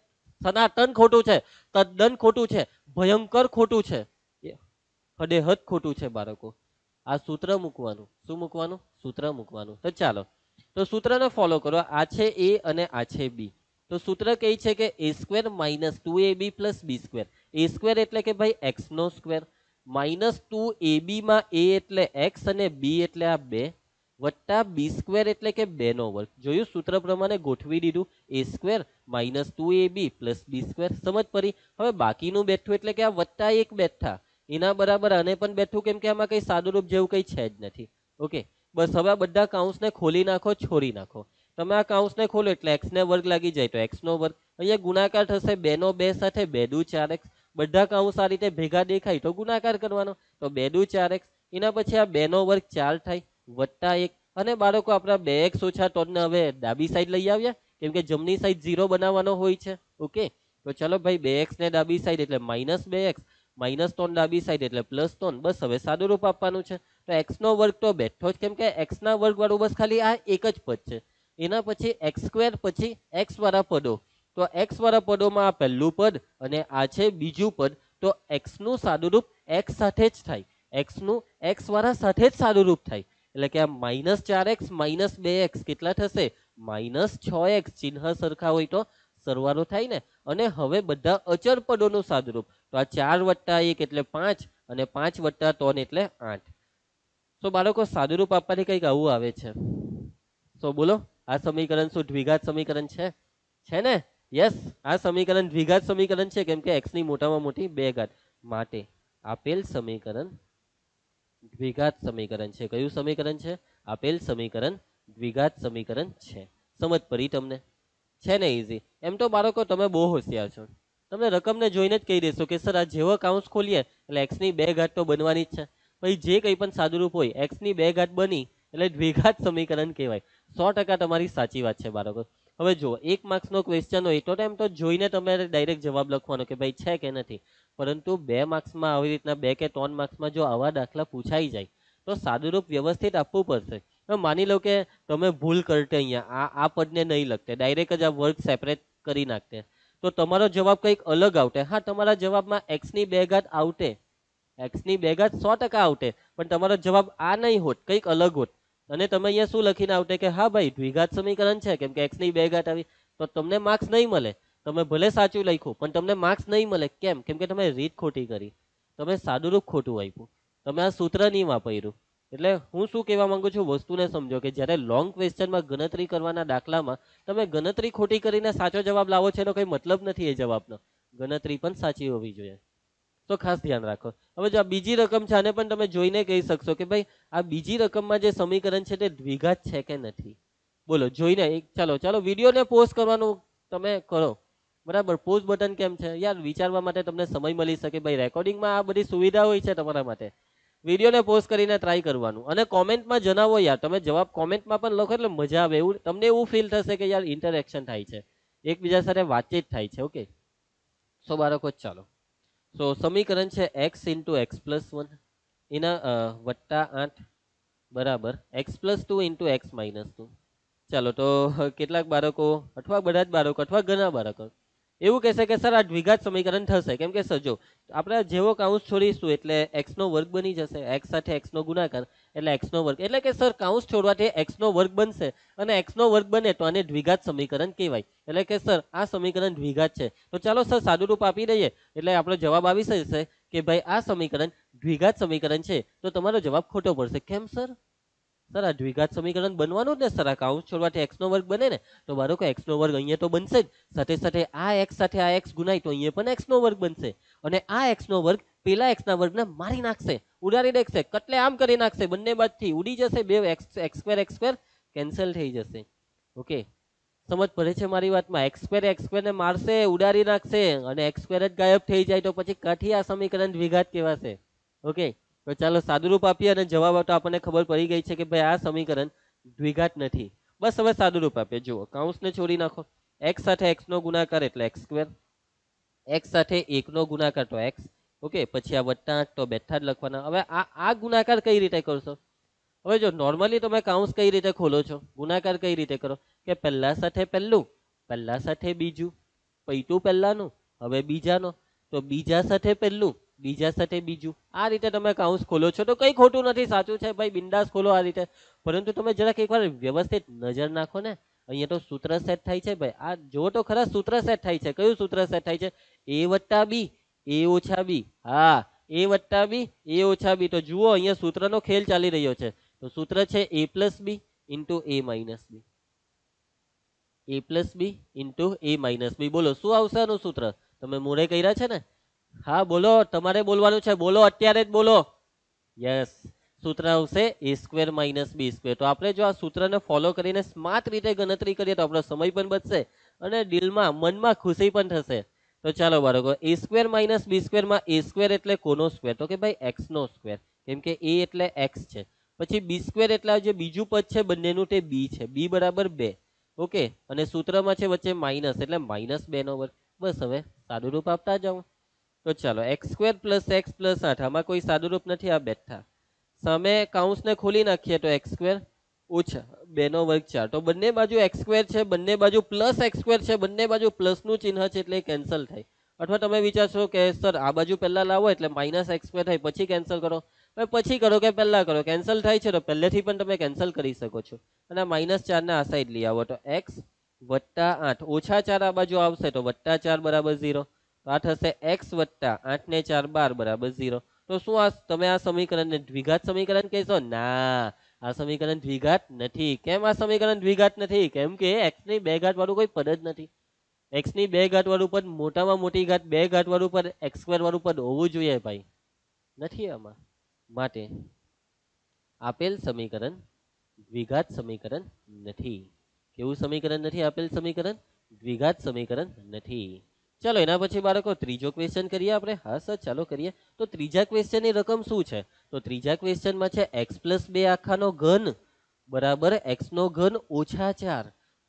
સનાતન ખોટું છે તદ્દન ખોટું છે ભયંકર ખોટું છે હદેહદ ખોટું છે બાળકો આ સૂત્ર મૂકવાનું શું મૂકવાનું સૂત્ર મૂકવાનું તો ચાલો તો સૂત્રને ફોલો કરો આ છે એ અને આ છે બી તો સૂત્ર કહે છે કે a square minus two a b plus b square a square એટલે કે ભાઈ એક્સનો સ્ક્વેર માઇનસ ટુ એ બીમાં એ એટલે એક્સ અને બી એટલે આ બે વત્તા બી સ્ક્વેર એટલે કે બેનો વર્ગ જોયું સૂત્ર પ્રમાણે ગોઠવી દીધું a square minus two a b plus b square સમજ પડી હવે બાકીનું બેઠું એટલે કે આ વત્તા એક બેઠા એના બરાબર આને પણ બેઠું કેમ કે આમાં કંઈ સાદુરૂપ જેવું કંઈ છે જ નથી ઓકે બસ હવે આ બધા કાઉન્સને ખોલી નાખો છોડી નાખો તમે આ કાઉન્સને ખોલો એટલે એક્સને વર્ગ લાગી જાય તો એક્સનો વર્ગ અહીંયા ગુણાકાર થશે બેનો બે સાથે બે દુ ચાર એક્સ બધા કાઉન્સ આ રીતે ભેગા દેખાય તો ગુણાકાર કરવાનો તો બે દુ ચાર એક્સ એના પછી આ બેનો વર્ગ ચાર થાય વત્તા એક અને બાળકો આપણા બે એક્સ ઓછા ત્રણને હવે ડાબી સાઈડ લઈ આવ્યા કેમ કે જમણી સાઈડ ઝીરો બનાવવાનો હોય છે ઓકે તો ચલો ભાઈ બે ને ડાબી સાઈડ એટલે માઇનસ બે એક્સ માઇનસ ત્રણ ડાબી સાઈડ એટલે પ્લસ ત્રણ બસ હવે સાદું રૂપ આપવાનું છે તો એક્સનો વર્ગ તો બેઠો જ કેમ કે એક્સના વર્ગવાળું બસ ખાલી આ એક જ પદ છે એના પછી એક્સ સ્ક્વેર પછી એક્સ વાળા પદો તો એક્સ વાળા પદોમાં આ પહેલું પદ અને આ છે બીજું પદ તો એક્સનું સાદુરૂપ એક્સ સાથે જ થાય એક્સનું એક્સ વાળા સાથે જ સાદુરૂપ થાય એટલે કે આ માઇનસ ચાર એક્સ માઇનસ બે એક્સ કેટલા થશે માઇનસ છ એક્સ ચિહ્ન સરખા હોય તો સરવાળો થાય ને અને હવે બધા અચર પદોનું સાદુરૂપ તો આ ચાર વટ્ટા એક એટલે પાંચ અને પાંચ વટ્ટા ત્રણ એટલે આઠ તો બાળકો સાદુરૂપ આપવાથી કંઈક આવું આવે છે સો બોલો આ સમીકરણ શું દ્વિઘાત સમીકરણ છે છે ને યસ આ સમીકરણ દ્વિઘાત સમીકરણ છે કેમ કે એક્સની મોટામાં મોટી બે ઘાત માટે આપેલ સમીકરણ દ્વિઘાત સમીકરણ છે કયું સમીકરણ છે આપેલ સમીકરણ દ્વિઘાત સમીકરણ છે સમજ પડી તમને છે ને ઇઝી એમ તો બાળકો તમે બહુ હોશિયાર છો તમને રકમને જોઈને જ કહી દેશો કે સર આ જેવો કાઉન્ટ ખોલીએ એટલે એક્સની બે ઘાત તો બનવાની જ છે પછી જે કંઈ પણ સાદુરૂપ હોય એક્સની બે ઘાત બની એટલે દ્વિઘાત સમીકરણ કહેવાય સો ટકા તમારી સાચી વાત છે બાળકો હવે જુઓ એક માર્ક્સનો ક્વેશ્ચન હોય તો એમ તો જોઈને તમારે ડાયરેક્ટ જવાબ લખવાનો કે ભાઈ છે કે નથી પરંતુ બે માર્ક્સમાં આવી રીતના બે કે ત્રણ માર્ક્સમાં જો આવા દાખલા પૂછાઈ જાય તો સાદુરૂપ વ્યવસ્થિત આપવું પડશે માની લો કે તમે ભૂલ કરતે અહીંયા આ આ પદને નહીં લખતે ડાયરેક્ટ જ આ વર્ક સેપરેટ કરી નાખતે તો તમારો જવાબ કંઈક અલગ આવશે હા તમારા જવાબમાં એક્સની બે ઘાત આવશે એક્સની બે ઘાત સો ટકા આવશે પણ તમારો જવાબ આ નહીં હોત કંઈક અલગ હોત અને તમે અહીંયા શું લખીને આવટે કે હા ભાઈ દ્વિઘાત સમીકરણ છે કેમ કે એક્સની બે ઘાત આવી તો તમને માર્ક્સ નહીં મળે તમે ભલે સાચું લખ્યું પણ તમને માર્ક્સ નહીં મળે કેમ કેમ કે તમે રીત ખોટી કરી તમે સાદુરૂપ ખોટું આપ્યું તમે આ સૂત્ર નહીં વાપર્યું એટલે હું શું કહેવા માંગુ છું વસ્તુને સમજો કે જ્યારે લોંગ ક્વેશ્ચનમાં ગણતરી કરવાના દાખલામાં તમે ગણતરી ખોટી કરીને સાચો જવાબ લાવો છો એનો કંઈ મતલબ નથી એ જવાબનો ગણતરી પણ સાચી હોવી જોઈએ તો ખાસ ધ્યાન રાખો હવે જો આ બીજી રકમ છે આને પણ તમે જોઈને કહી શકશો કે ભાઈ આ બીજી રકમમાં જે સમીકરણ છે તે દ્વિઘાત છે કે નથી બોલો જોઈને એક ચાલો ચાલો વિડીયોને પોસ્ટ કરવાનું તમે કરો બરાબર પોઝ બટન કેમ છે યાર વિચારવા માટે તમને સમય મળી શકે ભાઈ રેકોર્ડિંગમાં આ બધી સુવિધા હોય છે તમારા માટે વિડીયોને પોસ્ટ કરીને ટ્રાય કરવાનું અને કોમેન્ટમાં જણાવો યાર તમે જવાબ કોમેન્ટમાં પણ લખો એટલે મજા આવે એવું તમને એવું ફીલ થશે કે યાર ઇન્ટરેક્શન થાય છે એકબીજા સાથે વાતચીત થાય છે ઓકે સો બાળકો ચાલો સો સમીકરણ છે x into x plus one એના વત્તા આઠ બરાબર x plus two into x minus two ચાલો તો કેટલાક બાળકો અથવા બધા જ બાળકો અથવા ઘણા બાળકો એવું કહેશે કે સર આ દ્વિઘાત સમીકરણ થશે કેમ કે સર જો આપણે જેવો કાઉન્સ છોડીશું એટલે એક્સનો નો વર્ગ બની જશે એક્સ સાથે એક્સનો નો ગુણાકાર એટલે એક્સનો વર્ગ એટલે કે સર કાઉન્સ છોડવાથી એક્સનો નો વર્ગ બનશે અને એક્સનો નો વર્ગ બને તો આને દ્વિઘાત સમીકરણ કહેવાય એટલે કે સર આ સમીકરણ દ્વિઘાત છે તો ચાલો સર સાદું રૂપ આપી દઈએ એટલે આપણો જવાબ આવી જશે કે ભાઈ આ સમીકરણ દ્વિઘાત સમીકરણ છે તો તમારો જવાબ ખોટો પડશે કેમ સર સર આ દ્વિઘાત સમીકરણ બનવાનું જ ને સર આ કાઉન્સ છોડવાથી એક્સનો વર્ગ બને ને તો બાળકો એક્સનો વર્ગ અહીંયા તો બનશે જ સાથે સાથે આ એક્સ સાથે આ એક્સ ગુણાય તો અહીંયા પણ એક્સનો વર્ગ બનશે અને આ એક્સનો વર્ગ પેલા એક્સના વર્ગને મારી નાખશે ઉડાડી નાખશે કટલે આમ કરી નાખશે બંને બાજથી ઉડી જશે બે એક્સ એક્સ સ્ક્વેર કેન્સલ થઈ જશે ઓકે સમજ પડે છે મારી વાતમાં એક્સ સ્ક્વેર એક્સ સ્ક્વેરને મારશે ઉડાડી નાખશે અને એક્સ સ્ક્વેર જ ગાયબ થઈ જાય તો પછી કાઠી આ સમીકરણ દ્વિઘાત કહેવાશે ઓકે તો ચાલો સાદુરૂપ આપીએ અને જવાબ તો આપણને ખબર પડી ગઈ છે કે ભાઈ આ સમીકરણ દ્વિઘાત નથી બસ હવે સાદુરૂપ આપીએ જુઓ કાઉન્સને છોડી નાખો એક્સ સાથે એક્સનો ગુણાકાર એટલે એક્સ સ્ક્વેર એક્સ સાથે એકનો ગુણાકાર તો એક્સ ઓકે પછી આ વત્તા આઠ તો બેઠા જ લખવાના હવે આ આ ગુણાકાર કઈ રીતે કરશો હવે જો નોર્મલી તમે કાઉન્સ કઈ રીતે ખોલો છો ગુણાકાર કઈ રીતે કરો કે પહેલા સાથે પહેલું પહેલા સાથે બીજું પૈટું પહેલાંનું હવે બીજાનો તો બીજા સાથે પહેલું બીજા સાથે બીજું આ રીતે તમે કાઉન્સ ખોલો છો તો કંઈ ખોટું નથી સાચું છે ભાઈ બિંદાસ ખોલો આ રીતે પરંતુ તમે જરાક એકવાર વ્યવસ્થિત નજર નાખો ને અહીંયા તો સૂત્ર સેટ થાય છે ભાઈ આ જુઓ તો ખરા સૂત્ર સેટ થાય છે કયું સૂત્ર સેટ થાય છે એ વત્તા બી એ ઓછા બી હા એ વત્તા બી એ ઓછા બી તો જુઓ અહીંયા સૂત્રનો ખેલ ચાલી રહ્યો છે તો સૂત્ર છે a plus b into a minus b a plus b into a minus b બોલો શું આવશે આનું સૂત્ર તમે મોડે કર્યા છે ને હા બોલો તમારે બોલવાનું છે બોલો અત્યારે જ બોલો યસ સૂત્ર આવશે a square minus b square તો આપણે જો આ સૂત્રને ફોલો કરીને સ્માર્ટ રીતે ગણતરી કરીએ તો આપણો સમય પણ બચશે અને દિલમાં મનમાં ખુશી પણ થશે તો ચાલો બાળકો એ સ્ક્વેર માઇનસ બી સ્ક્વેરમાં એ સ્ક્વેર એટલે કોનો સ્ક્વેર તો કે ભાઈ એક્સનો સ્ક્વેર કેમ કે એ એટલે એક્સ છે પછી બી સ્ક્વેર એટલે જે બીજું પદ છે બંનેનું તે બી છે બી બરાબર બે ઓકે અને સૂત્રમાં છે વચ્ચે માઇનસ એટલે માઇનસ બેનો વર્ગ બસ હવે સાદું રૂપ આપતા જાઉં તો ચાલો x square plus x plus આઠ આમાં કોઈ સાદુરૂપ નથી આ બેઠા સામે કાઉન્સને ખોલી નાખીએ તો એક્સ સ્ક્વેર ઓછા બેનો વર્ગ ચાર તો બંને બાજુ એક્સ સ્ક્વેર છે બંને બાજુ પ્લસ એક્સ સ્ક્વેર છે બંને બાજુ પ્લસનું ચિહ્ન છે એટલે કેન્સલ થાય અથવા તમે વિચારશો કે સર આ બાજુ પહેલાં લાવો એટલે માઇનસ એક્સ સ્ક્વેર થાય પછી કેન્સલ કરો પછી કરો કે પહેલાં કરો કેન્સલ થાય છે તો પહેલેથી પણ તમે કેન્સલ કરી શકો છો અને માઇનસ ચારને આ સાઈડ લઈ આવો તો એક્સ વત્તા આઠ ઓછા ચાર આ બાજુ આવશે તો વત્તા ચાર બરાબર ઝીરો તો આ થશે એક્સ વત્તા આઠ ને ચાર બાર બરાબર ઝીરો તો શું આ તમે આ સમીકરણને દ્વિઘાત સમીકરણ કહેશો ના આ સમીકરણ દ્વિઘાત નથી કેમ આ સમીકરણ દ્વિઘાત નથી કેમ કે એક્સ ની બે ઘાત વાળું કોઈ પદ જ નથી એક્સ ની બે ઘાત વાળું પદ મોટામાં મોટી ઘાટ બે ઘાત વાળું પદ એક્સ સ્ક્વેર વાળું પદ હોવું જોઈએ ભાઈ નથી આમાં માટે આપેલ સમીકરણ દ્વિઘાત સમીકરણ નથી કેવું સમીકરણ નથી આપેલ સમીકરણ દ્વિઘાત સમીકરણ નથી ચાલો એના પછી બાળકો ત્રીજો ક્વેશ્ચન કરીએ આપણે હા સર ચાલો કરીએ તો ત્રીજા ક્વેશ્ચનની રકમ શું છે તો ત્રીજા ક્વેશ્ચનમાં છે એક્સ પ્લસ બે આખાનો ઘન બરાબર એક્સનો ઘન ઓછા ચાર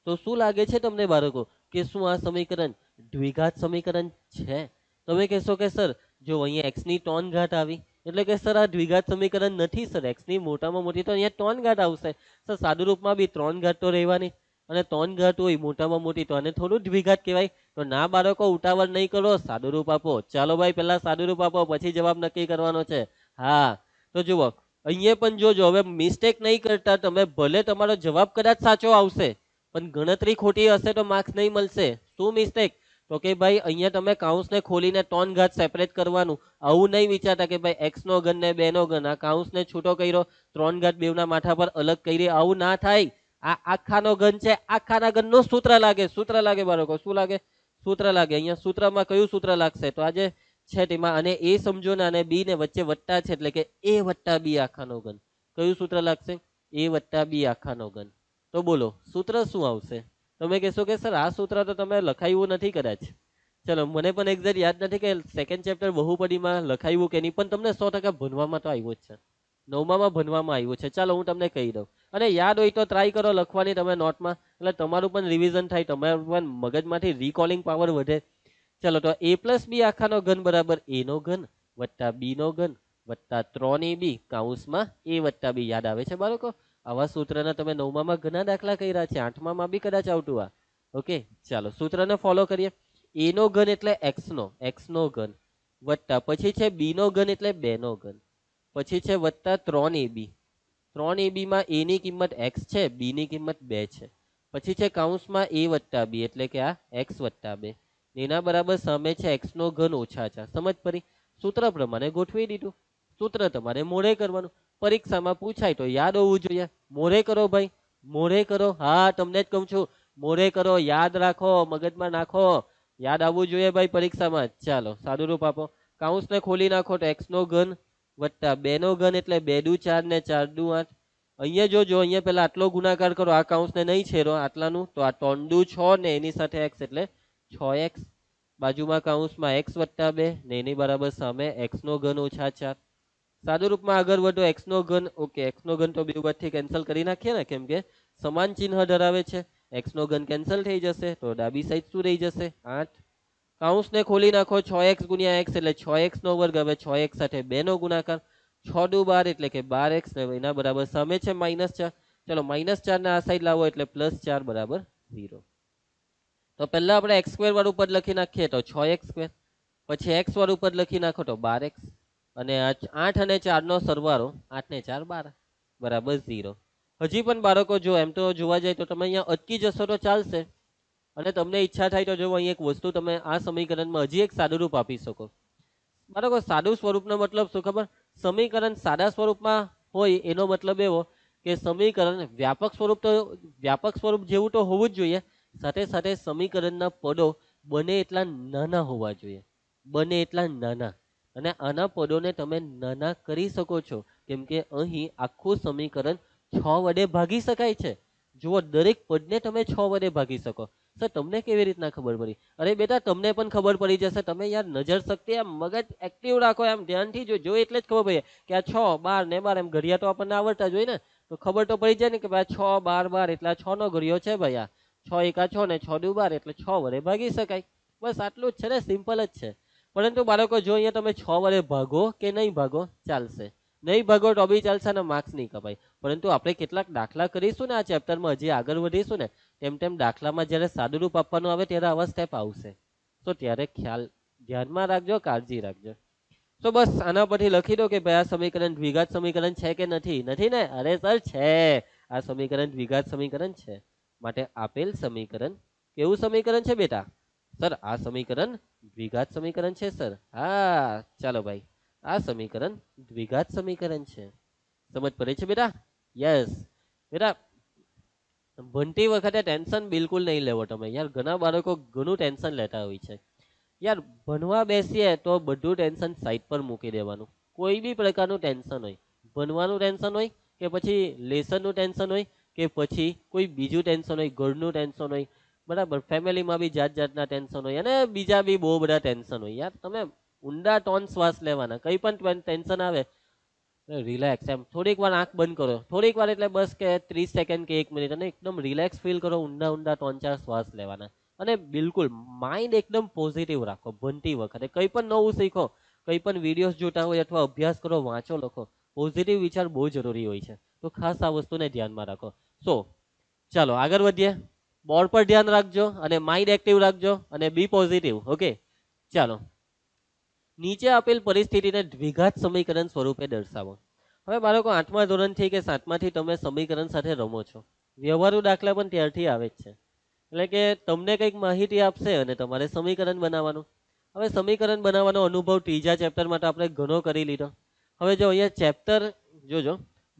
તો શું લાગે છે તમને બાળકો કે શું આ સમીકરણ દ્વિઘાત સમીકરણ છે તમે કહેશો કે સર જો અહીંયા એક્સની ત્રણ ઘાટ આવી એટલે કે સર આ દ્વિઘાત સમીકરણ નથી સર એક્સની મોટામાં મોટી તો અહીંયા ત્રણ ઘાટ આવશે સર સાદુરૂપમાં બી ત્રણ ઘાટ તો રહેવાની અને ત્રણ ઘાત હોય મોટામાં મોટી તો આને થોડું જ દ્વિઘાત કહેવાય તો ના બાળકો ઉતાવળ નહીં કરો સાદું રૂપ આપો ચાલો ભાઈ પહેલાં સાદું રૂપ આપો પછી જવાબ નક્કી કરવાનો છે હા તો જુઓ અહીંયા પણ જોજો હવે મિસ્ટેક નહીં કરતા તમે ભલે તમારો જવાબ કદાચ સાચો આવશે પણ ગણતરી ખોટી હશે તો માર્ક્સ નહીં મળશે શું મિસ્ટેક તો કે ભાઈ અહીંયા તમે કાઉન્સને ખોલીને ત્રણ ઘાત સેપરેટ કરવાનું આવું નહીં વિચારતા કે ભાઈ એક્સનો ગન ને બેનો ગન આ કાઉન્સને છૂટો કર્યો ત્રણ ઘાત બેવના માથા પર અલગ કરી આવું ના થાય આ આખાનો ઘન છે આખાના ઘનનો સૂત્ર લાગે સૂત્ર લાગે બાળકો શું લાગે સૂત્ર લાગે અહીંયા સૂત્રમાં કયું સૂત્ર લાગશે તો આજે છે તેમાં અને એ સમજો ને અને બી ને વચ્ચે વટ્ટા છે એટલે કે એ વટ્ટા બી આખાનો ઘન કયું સૂત્ર લાગશે એ વટ્ટા બી આખાનો ઘન તો બોલો સૂત્ર શું આવશે તમે કહેશો કે સર આ સૂત્ર તો તમે લખાયું નથી કદાચ ચલો મને પણ એક્ઝેક્ટ યાદ નથી કે સેકન્ડ ચેપ્ટર બહુપડીમાં લખાયું કે નહીં પણ તમને સો ટકા ભણવામાં તો આવ્યો જ છે નવમાં ભણવામાં આવ્યું છે ચાલો હું તમને કહી દઉં અને યાદ હોય તો ટ્રાય કરો લખવાની તમે નોટમાં એટલે તમારું પણ રિવિઝન થાય તમારું પણ મગજમાંથી રિકોલિંગ પાવર વધે ચલો તો એ પ્લસ બી આખાનો ઘન બરાબર એનો ઘન વત્તા બીનો ઘન વત્તા ત્રણ એ બી કાઉન્સમાં એ વત્તા બી યાદ આવે છે બાળકો આવા સૂત્રના તમે નવમામાં ઘણા દાખલા કર્યા છે આઠમામાં બી કદાચ આવતું આ ઓકે ચાલો સૂત્રને ફોલો કરીએ એનો ઘન એટલે એક્સનો એક્સનો ઘન વત્તા પછી છે બીનો ઘન એટલે બેનો ઘન પછી છે વત્તા ત્રણ એબી ત્રણ એબીમાં એની કિંમત એક્સ છે બીની કિંમત બે છે પછી છે કાઉન્સમાં એ વત્તા બી એટલે કે આ એક્સ વત્તા બે એના બરાબર સામે છે એક્સનો ઘન ઓછા છે સમજ પરી સૂત્ર પ્રમાણે ગોઠવી દીધું સૂત્ર તમારે મોડે કરવાનું પરીક્ષામાં પૂછાય તો યાદ હોવું જોઈએ મોરે કરો ભાઈ મોઢે કરો હા તમને જ કહું છું મોઢે કરો યાદ રાખો મગજમાં નાખો યાદ આવવું જોઈએ ભાઈ પરીક્ષામાં ચાલો સાદુરૂપ આપો કાઉન્સને ખોલી નાખો તો એક્સનો ઘન વત્તા બેનો ઘન એટલે બે દુ ચાર ને ચાર દુ આઠ અહીંયા જોજો અહીંયા પહેલા આટલો ગુણાકાર કરો આ કાઉન્સને નહીં છેરો આટલાનું તો આ ટોન્ડુ છ ને એની સાથે એક્સ એટલે છ એક્સ બાજુમાં કાઉન્સમાં એક્સ વત્તા બે ને એની બરાબર સામે એક્સનો ઘન ઓછા ચાર સાદું રૂપમાં આગળ વધો એક્સનો ઘન ઓકે એક્સનો ઘન તો બે ઉપરથી કેન્સલ કરી નાખીએ ને કેમ કે સમાન ચિહ્ન ધરાવે છે એક્સનો ઘન કેન્સલ થઈ જશે તો ડાબી સાઈડ શું રહી જશે આઠ કાઉન્સને ખોલી નાખો છ એક્સ ગુણ્યા એક્સ એટલે છ એક્સનો વર્ગ હવે છ એક્સ સાથે બેનો ગુણાકાર છ દુ બાર એટલે કે બાર એક્સ ને એના બરાબર સામે છે માઇનસ ચાર ચલો માઇનસ ચાર ચારને આ સાઈડ લાવો એટલે પ્લસ ચાર બરાબર ઝીરો તો પહેલાં આપણે એક્સ સ્ક્વેર વાળું પદ લખી નાખીએ તો છ એક્સ સ્ક્વેર પછી એક્સ વાળું પદ લખી નાખો તો બાર એક્સ અને આઠ અને ચારનો સરવાળો આઠ ને ચાર બાર બરાબર ઝીરો હજી પણ બાળકો જો એમ તો જોવા જાય તો તમે અહીંયા અટકી જશો તો ચાલશે અને તમને ઈચ્છા થાય તો જો અહીં એક વસ્તુ તમે આ સમીકરણમાં હજી એક સાદું રૂપ આપી શકો બરાબર સાદું સ્વરૂપનો મતલબ શું ખબર સમીકરણ સાદા સ્વરૂપમાં હોય એનો મતલબ એવો કે સમીકરણ વ્યાપક સ્વરૂપ તો વ્યાપક સ્વરૂપ જેવું તો હોવું જ જોઈએ સાથે સાથે સમીકરણના પદો બને એટલા નાના હોવા જોઈએ બને એટલા નાના અને આના પદોને તમે નાના કરી શકો છો કેમ કે અહીં આખું સમીકરણ છ વડે ભાગી શકાય છે જુઓ દરેક પદને તમે છ વડે ભાગી શકો સર તમને કેવી રીતના ખબર પડી અરે બેટા તમને પણ ખબર પડી જશે તમે યાર નજર શક્તિ આમ મગજ એક્ટિવ રાખો એમ ધ્યાનથી જો જો એટલે જ ખબર પડી કે આ છ બાર ને બાર એમ ઘડિયા તો આપણને આવડતા જ હોય ને તો ખબર તો પડી જાય ને કે ભાઈ છ બાર બાર એટલા છ નો ઘડિયો છે ભાઈ આ છ એકા છ ને છ દુ બાર એટલે છ વડે ભાગી શકાય બસ આટલું જ છે ને સિમ્પલ જ છે પરંતુ બાળકો જો અહીંયા તમે છ વડે ભાગો કે નહીં ભાગો ચાલશે નહીં ભાગો તો બી ચાલશે અને માર્ક્સ નહીં કપાય પરંતુ આપણે કેટલાક દાખલા કરીશું ને આ ચેપ્ટરમાં હજી આગળ વધીશું ને તેમ તેમ દાખલામાં જ્યારે સાદુરૂપ આપવાનું આવે ત્યારે આવા સ્ટેપ આવશે તો ત્યારે ખ્યાલ ધ્યાનમાં રાખજો કાળજી રાખજો તો બસ આના પરથી લખી દો કે ભાઈ આ સમીકરણ દ્વિઘાત સમીકરણ છે કે નથી નથી ને અરે સર છે આ સમીકરણ દ્વિઘાત સમીકરણ છે માટે આપેલ સમીકરણ કેવું સમીકરણ છે બેટા સર આ સમીકરણ દ્વિઘાત સમીકરણ છે સર હા ચાલો ભાઈ આ સમીકરણ દ્વિઘાત સમીકરણ છે સમજ પડે છે બેટા યસ બેટા ભણતી વખતે ટેન્શન બિલકુલ નહીં લેવો તમે યાર ઘણા બાળકો ઘણું ટેન્શન લેતા હોય છે યાર ભણવા બેસીએ તો બધું ટેન્શન સાઈડ પર મૂકી દેવાનું કોઈ બી પ્રકારનું ટેન્શન હોય ભણવાનું ટેન્શન હોય કે પછી લેસનનું ટેન્શન હોય કે પછી કોઈ બીજું ટેન્શન હોય ઘરનું ટેન્શન હોય બરાબર ફેમિલીમાં બી જાત જાતના ટેન્શન હોય અને બીજા બી બહુ બધા ટેન્શન હોય યાર તમે ઊંડા ટોન શ્વાસ લેવાના કંઈ પણ ટેન્શન આવે રિલેક્સ એમ થોડીક વાર આંખ બંધ કરો થોડીક વાર એટલે બસ કે ત્રીસ સેકન્ડ કે એક મિનિટ અને એકદમ રિલેક્સ ફીલ કરો ઊંડા ઊંડા ત્રણ ચાર શ્વાસ લેવાના અને બિલકુલ માઇન્ડ એકદમ પોઝિટિવ રાખો ભણતી વખતે કંઈ પણ નવું શીખો કંઈ પણ વિડીયોઝ જોતા હોય અથવા અભ્યાસ કરો વાંચો લખો પોઝિટિવ વિચાર બહુ જરૂરી હોય છે તો ખાસ આ વસ્તુને ધ્યાનમાં રાખો સો ચાલો આગળ વધીએ બોર્ડ પર ધ્યાન રાખજો અને માઇન્ડ એક્ટિવ રાખજો અને બી પોઝિટિવ ઓકે ચાલો નીચે આપેલ પરિસ્થિતિને દ્વિઘાત સમીકરણ સ્વરૂપે દર્શાવો હવે બાળકો આઠમા ધોરણથી કે સાતમાથી તમે સમીકરણ સાથે રમો છો વ્યવહારુ દાખલા પણ ત્યારથી આવે જ છે એટલે કે તમને કંઈક માહિતી આપશે અને તમારે સમીકરણ બનાવવાનું હવે સમીકરણ બનાવવાનો અનુભવ ત્રીજા ચેપ્ટરમાં માટે આપણે ઘણો કરી લીધો હવે જો અહીંયા ચેપ્ટર જોજો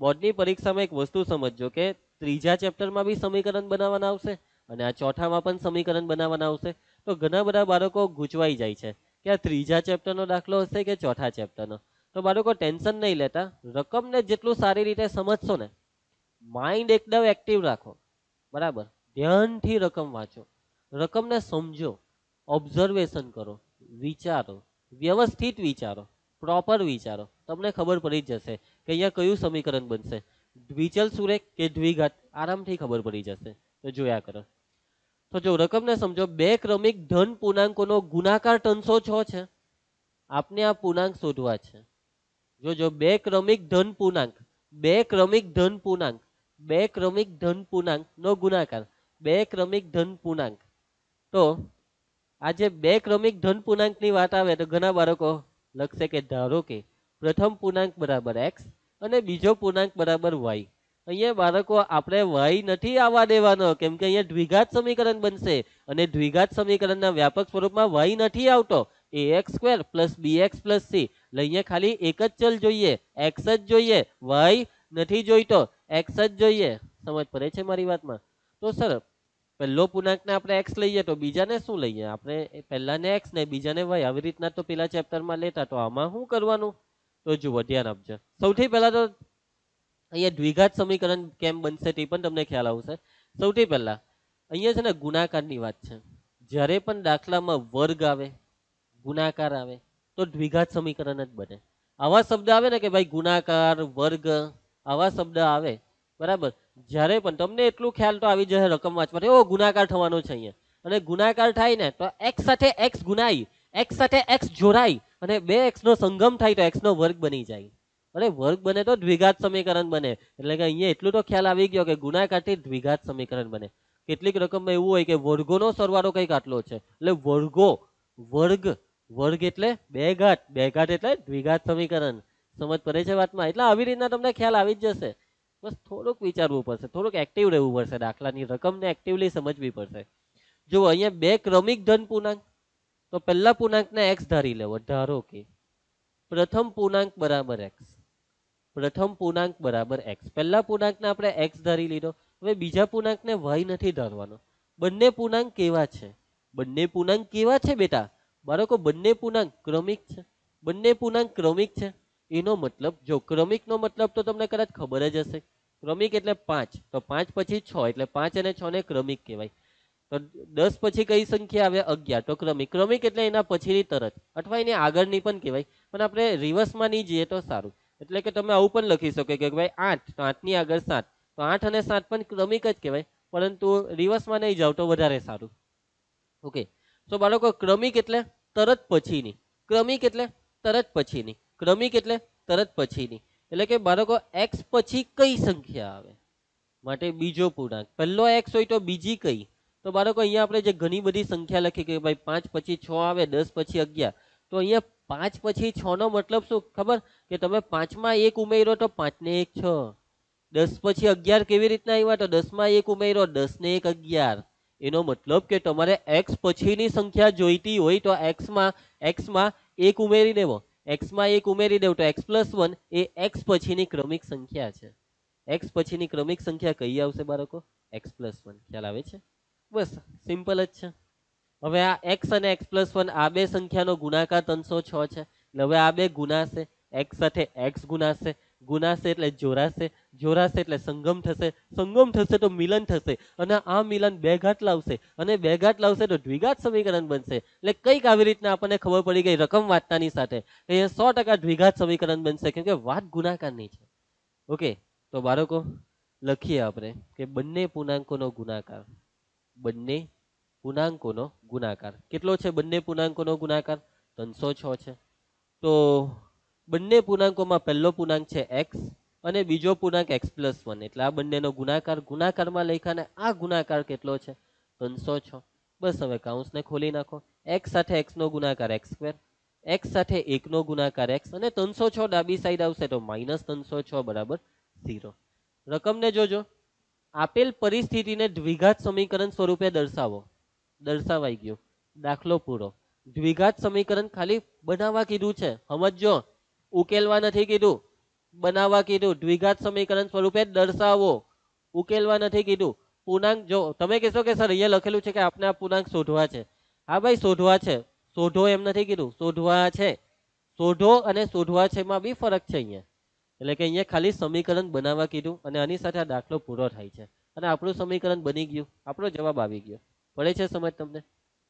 બોર્ડની પરીક્ષામાં એક વસ્તુ સમજજો કે ત્રીજા ચેપ્ટરમાં બી સમીકરણ બનાવવાના આવશે અને આ ચોથામાં પણ સમીકરણ બનાવવાના આવશે તો ઘણા બધા બાળકો ગૂંચવાઈ જાય છે કે આ ત્રીજા ચેપ્ટરનો દાખલો હશે કે ચોથા ચેપ્ટરનો તો બાળકો ટેન્શન નહીં લેતા રકમને જેટલું સારી રીતે સમજશો ને માઇન્ડ એકદમ એક્ટિવ રાખો બરાબર ધ્યાનથી રકમ વાંચો રકમને સમજો ઓબ્ઝર્વેશન કરો વિચારો વ્યવસ્થિત વિચારો પ્રોપર વિચારો તમને ખબર પડી જ જશે કે અહીંયા કયું સમીકરણ બનશે દ્વિચલ સુરેખ કે દ્વિઘાત આરામથી ખબર પડી જશે તો જોયા કરો તો જો રકમને સમજો બે ક્રમિક ધન પૂર્ણાંકોનો ગુણાકાર ત્રણસો છ છે આપને આ પૂર્ણાંક શોધવા છે જોજો બે ક્રમિક ધન પૂર્ણાંક બે ક્રમિક ધન પૂર્ણાંક બે ક્રમિક ધન પૂર્ણાંક નો ગુણાકાર બે ક્રમિક ધન પૂર્ણાંક તો આજે બે ક્રમિક ધન પૂર્ણાંકની વાત આવે તો ઘણા બાળકો લખશે કે ધારો કે પ્રથમ પૂર્ણાંક બરાબર એક્સ અને બીજો પૂર્ણાંક બરાબર વાય અહીંયા બાળકો આપણે વાય નથી આવવા દેવાનો કેમ કે અહીંયા દ્વિઘાત સમીકરણ બનશે અને દ્વિઘાત સમીકરણના વ્યાપક સ્વરૂપમાં વાય નથી આવતો a x square plus b x plus c એટલે અહીંયા ખાલી એક જ ચલ જોઈએ એક્સ જ જોઈએ વાય નથી જોઈતો એક્સ જ જોઈએ સમજ પડે છે મારી વાતમાં તો સર પહેલો પૂર્ણાંકને આપણે એક્સ લઈએ તો બીજાને શું લઈએ આપણે પહેલાને એક્સ ને બીજાને વાય આવી રીતના તો પેલા ચેપ્ટરમાં લેતા તો આમાં શું કરવાનું તો જુઓ ધ્યાન આપજો સૌથી પહેલા તો અહીંયા દ્વિઘાત સમીકરણ કેમ બનશે તે પણ તમને ખ્યાલ આવશે સૌથી પહેલાં અહીંયા છે ને ગુણાકારની વાત છે જ્યારે પણ દાખલામાં વર્ગ આવે ગુણાકાર આવે તો દ્વિઘાત સમીકરણ જ બને આવા શબ્દ આવે ને કે ભાઈ ગુણાકાર વર્ગ આવા શબ્દ આવે બરાબર જ્યારે પણ તમને એટલું ખ્યાલ તો આવી જશે રકમ વાંચવાથી એવો ગુણાકાર થવાનો છે અહીંયા અને ગુણાકાર થાય ને તો એક્સ સાથે એક્સ ગુનાઈ એક્સ સાથે એક્સ જોડાઈ અને બે એક્સનો સંગમ થાય તો એક્સનો વર્ગ બની જાય અને વર્ગ બને તો દ્વિઘાત સમીકરણ બને એટલે કે અહીંયા એટલું તો ખ્યાલ આવી ગયો કે ગુણાકારથી દ્વિઘાત સમીકરણ બને કેટલીક રકમમાં એવું હોય કે વર્ગોનો સરવાળો કંઈક આટલો છે એટલે વર્ગો વર્ગ વર્ગ એટલે બે ઘાટ બે ઘાટ એટલે દ્વિઘાત સમીકરણ સમજ પડે છે વાતમાં એટલે આવી રીતના તમને ખ્યાલ આવી જ જશે બસ થોડુંક વિચારવું પડશે થોડુંક એક્ટિવ રહેવું પડશે દાખલાની રકમને એક્ટિવલી સમજવી પડશે જો અહીંયા બે ક્રમિક ધન પૂર્ણાંક તો પહેલા પૂર્ણાંકને એક્સ ધારી લેવો ધારો કે પ્રથમ પૂર્ણાંક બરાબર એક્સ પ્રથમ પૂર્ણાંક બરાબર એક્સ પહેલા પૂર્ણાંકને આપણે એક્સ ધરી લીધો હવે બીજા પૂર્ણાંકને વાય નથી ધરવાનો બંને પૂર્ણાંક કેવા છે બંને પૂર્ણાંક કેવા છે બેટા બાળકો બંને પૂર્ણાંક ક્રમિક છે બંને પૂર્ણાંક ક્રમિક છે એનો મતલબ જો ક્રમિકનો મતલબ તો તમને કદાચ ખબર જ હશે ક્રમિક એટલે પાંચ તો પાંચ પછી છ એટલે પાંચ અને છ ને ક્રમિક કહેવાય તો દસ પછી કઈ સંખ્યા આવે અગિયાર તો ક્રમિક ક્રમિક એટલે એના પછીની તરત અથવા એની આગળની પણ કહેવાય પણ આપણે રિવર્સમાં નહીં જઈએ તો સારું એટલે કે તમે આવું પણ લખી શકો કે ભાઈ આઠ તો આઠની આગળ સાત તો આઠ અને સાત પણ ક્રમિક જ કહેવાય પરંતુ રિવર્સમાં નહીં જાવ તો વધારે સારું ઓકે તો બાળકો ક્રમિક એટલે તરત પછીની ક્રમિક એટલે તરત પછીની ક્રમિક એટલે તરત પછીની એટલે કે બાળકો એક્સ પછી કઈ સંખ્યા આવે માટે બીજો પૂર્ણાંક પહેલો એક્સ હોય તો બીજી કઈ તો બાળકો અહીંયા આપણે જે ઘણી બધી સંખ્યા લખી કે ભાઈ પાંચ પછી છ આવે દસ પછી અગિયાર તો અહીંયા પાંચ પછી છ નો મતલબ શું ખબર કે તમે પાંચમાં એક ઉમેરો તો પાંચને એક છ દસ પછી અગિયાર કેવી રીતના આવ્યા તો દસમાં એક ઉમેરો દસને એક અગિયાર એનો મતલબ કે તમારે એક્સ પછીની સંખ્યા જોઈતી હોય તો એક્સમાં એક્સમાં એક ઉમેરી દેવો એક્સમાં એક ઉમેરી દેવો તો એક્સ પ્લસ વન એ એક્સ પછીની ક્રમિક સંખ્યા છે એક્સ પછીની ક્રમિક સંખ્યા કઈ આવશે બાળકો એક્સ પ્લસ વન ખ્યાલ આવે છે બસ સિમ્પલ જ છે હવે આ એક્સ અને એક્સ પ્લસ વન આ બે સંખ્યાનો ગુણાકાર ત્રણસો છ છે એટલે હવે આ બે ગુનાશે એક્સ સાથે એક્સ ગુનાશે ગુનાશે એટલે જોરાશે જોરાશે એટલે સંગમ થશે સંગમ થશે તો મિલન થશે અને આ મિલન બે ઘાટ લાવશે અને બે ઘાટ લાવશે તો દ્વિઘાત સમીકરણ બનશે એટલે કંઈક આવી રીતના આપણને ખબર પડી ગઈ રકમ વાંચતાની સાથે અહીંયા સો ટકા દ્વિઘાત સમીકરણ બનશે કેમકે વાત ગુણાકારની છે ઓકે તો બાળકો લખીએ આપણે કે બંને પૂર્ણાંકોનો ગુણાકાર બંને પૂર્ણાંકોનો ગુણાકાર કેટલો છે બંને પૂર્ણાંકોનો ગુણાકાર ત્રણસો છ છે તો બંને પૂર્ણાંકોમાં પહેલો પૂર્ણાંક છે એક્સ અને બીજો પૂર્ણાંક એક્સ પ્લસ વન એટલે આ બંનેનો ગુણાકાર ગુણાકારમાં લખાને આ ગુણાકાર કેટલો છે ત્રણસો છ બસ હવે કાઉન્સને ખોલી નાખો એક્સ સાથે એક્સનો ગુણાકાર એક્સ સ્ક્વેર એક્સ સાથે એકનો ગુણાકાર એક્સ અને ત્રણસો છ ડાબી સાઈડ આવશે તો માઇનસ ત્રણસો છ બરાબર ઝીરો રકમને જોજો આપેલ પરિસ્થિતિને દ્વિઘાત સમીકરણ સ્વરૂપે દર્શાવો દર્શાવાઈ ગયું દાખલો પૂરો દ્વિઘાત સમીકરણ ખાલી બનાવવા કીધું છે સમજો ઉકેલવા નથી કીધું બનાવવા કીધું દ્વિઘાત સમીકરણ સ્વરૂપે દર્શાવો ઉકેલવા નથી કીધું પૂર્ણાંક જો તમે કહેશો કે સર અહીંયા લખેલું છે કે આપણે આ પૂર્ણાંક શોધવા છે હા ભાઈ શોધવા છે શોધો એમ નથી કીધું શોધવા છે શોધો અને શોધવા છે એમાં બી ફરક છે અહીંયા એટલે કે અહીંયા ખાલી સમીકરણ બનાવવા કીધું અને આની સાથે આ દાખલો પૂરો થાય છે અને આપણું સમીકરણ બની ગયું આપણો જવાબ આવી ગયો પડે છે સમજ તમને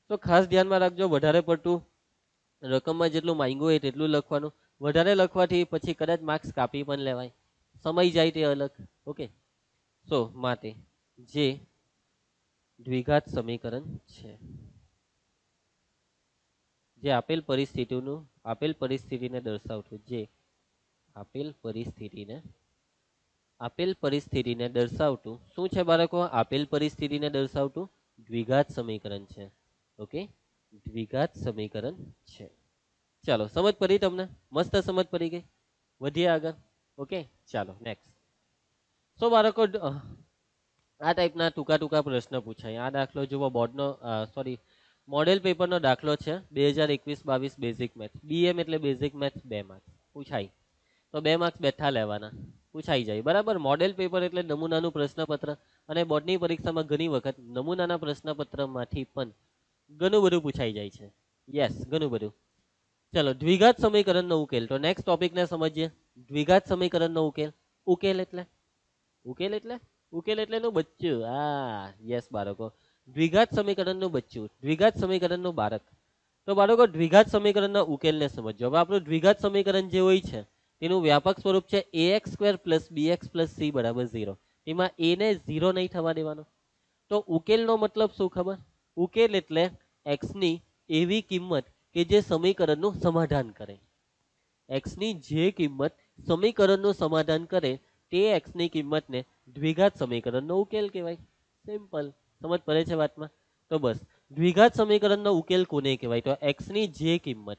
તો ખાસ ધ્યાનમાં રાખજો વધારે પડતું રકમમાં જેટલું માંગ્યું હોય તેટલું લખવાનું વધારે લખવાથી પછી કદાચ માર્ક્સ કાપી પણ લેવાય સમય જાય તે અલગ ઓકે સો માટે જે દ્વિઘાત સમીકરણ છે જે આપેલ પરિસ્થિતિનું આપેલ પરિસ્થિતિને દર્શાવતું જે આપેલ પરિસ્થિતિને આપેલ પરિસ્થિતિને દર્શાવતું શું છે બાળકો આપેલ પરિસ્થિતિને દર્શાવતું દ્વિઘાત સમીકરણ છે ઓકે દ્વિઘાત સમીકરણ છે ચાલો સમજ પડી તમને મસ્ત સમજ પડી ગઈ વધીએ આગળ ઓકે ચાલો નેક્સ્ટ સો બાળકો આ ટાઈપના ટૂંકા ટૂંકા પ્રશ્ન પૂછાય આ દાખલો જુઓ બોર્ડનો સોરી મોડેલ પેપરનો દાખલો છે બે હજાર એકવીસ બાવીસ બેઝિક મેથ એમ એટલે બેઝિક મેથ બેમાં પૂછાય તો બે માર્ક્સ બેઠા લેવાના પૂછાઈ જાય બરાબર મોડેલ પેપર એટલે નમૂનાનું પ્રશ્નપત્ર અને બોર્ડની પરીક્ષામાં ઘણી વખત નમૂનાના પ્રશ્નપત્રમાંથી પણ ઘણું બધું પૂછાઈ જાય છે યસ ઘણું બધું ચલો દ્વિઘાત સમીકરણનો ઉકેલ તો નેક્સ્ટ ટોપિકને સમજીએ દ્વિઘાત સમીકરણનો ઉકેલ ઉકેલ એટલે ઉકેલ એટલે ઉકેલ એટલે નું બચ્ચું આ યસ બાળકો દ્વિઘાત સમીકરણનું બચ્ચું દ્વિઘાત સમીકરણનું બાળક તો બાળકો દ્વિઘાત સમીકરણના ઉકેલને સમજો હવે આપણું દ્વિઘાત સમીકરણ જે હોય છે તેનું વ્યાપક સ્વરૂપ છે a x square plus b x plus c બરાબર ઝીરો એમાં એને ઝીરો નહીં થવા દેવાનો તો ઉકેલનો મતલબ શું ખબર ઉકેલ એટલે એક્સની એવી કિંમત કે જે સમીકરણનું સમાધાન કરે એક્સની જે કિંમત સમીકરણનું સમાધાન કરે તે એક્સની કિંમતને દ્વિઘાત સમીકરણનો ઉકેલ કહેવાય સિમ્પલ સમજ પડે છે વાતમાં તો બસ દ્વિઘાત સમીકરણનો ઉકેલ કોને કહેવાય તો એક્સની જે કિંમત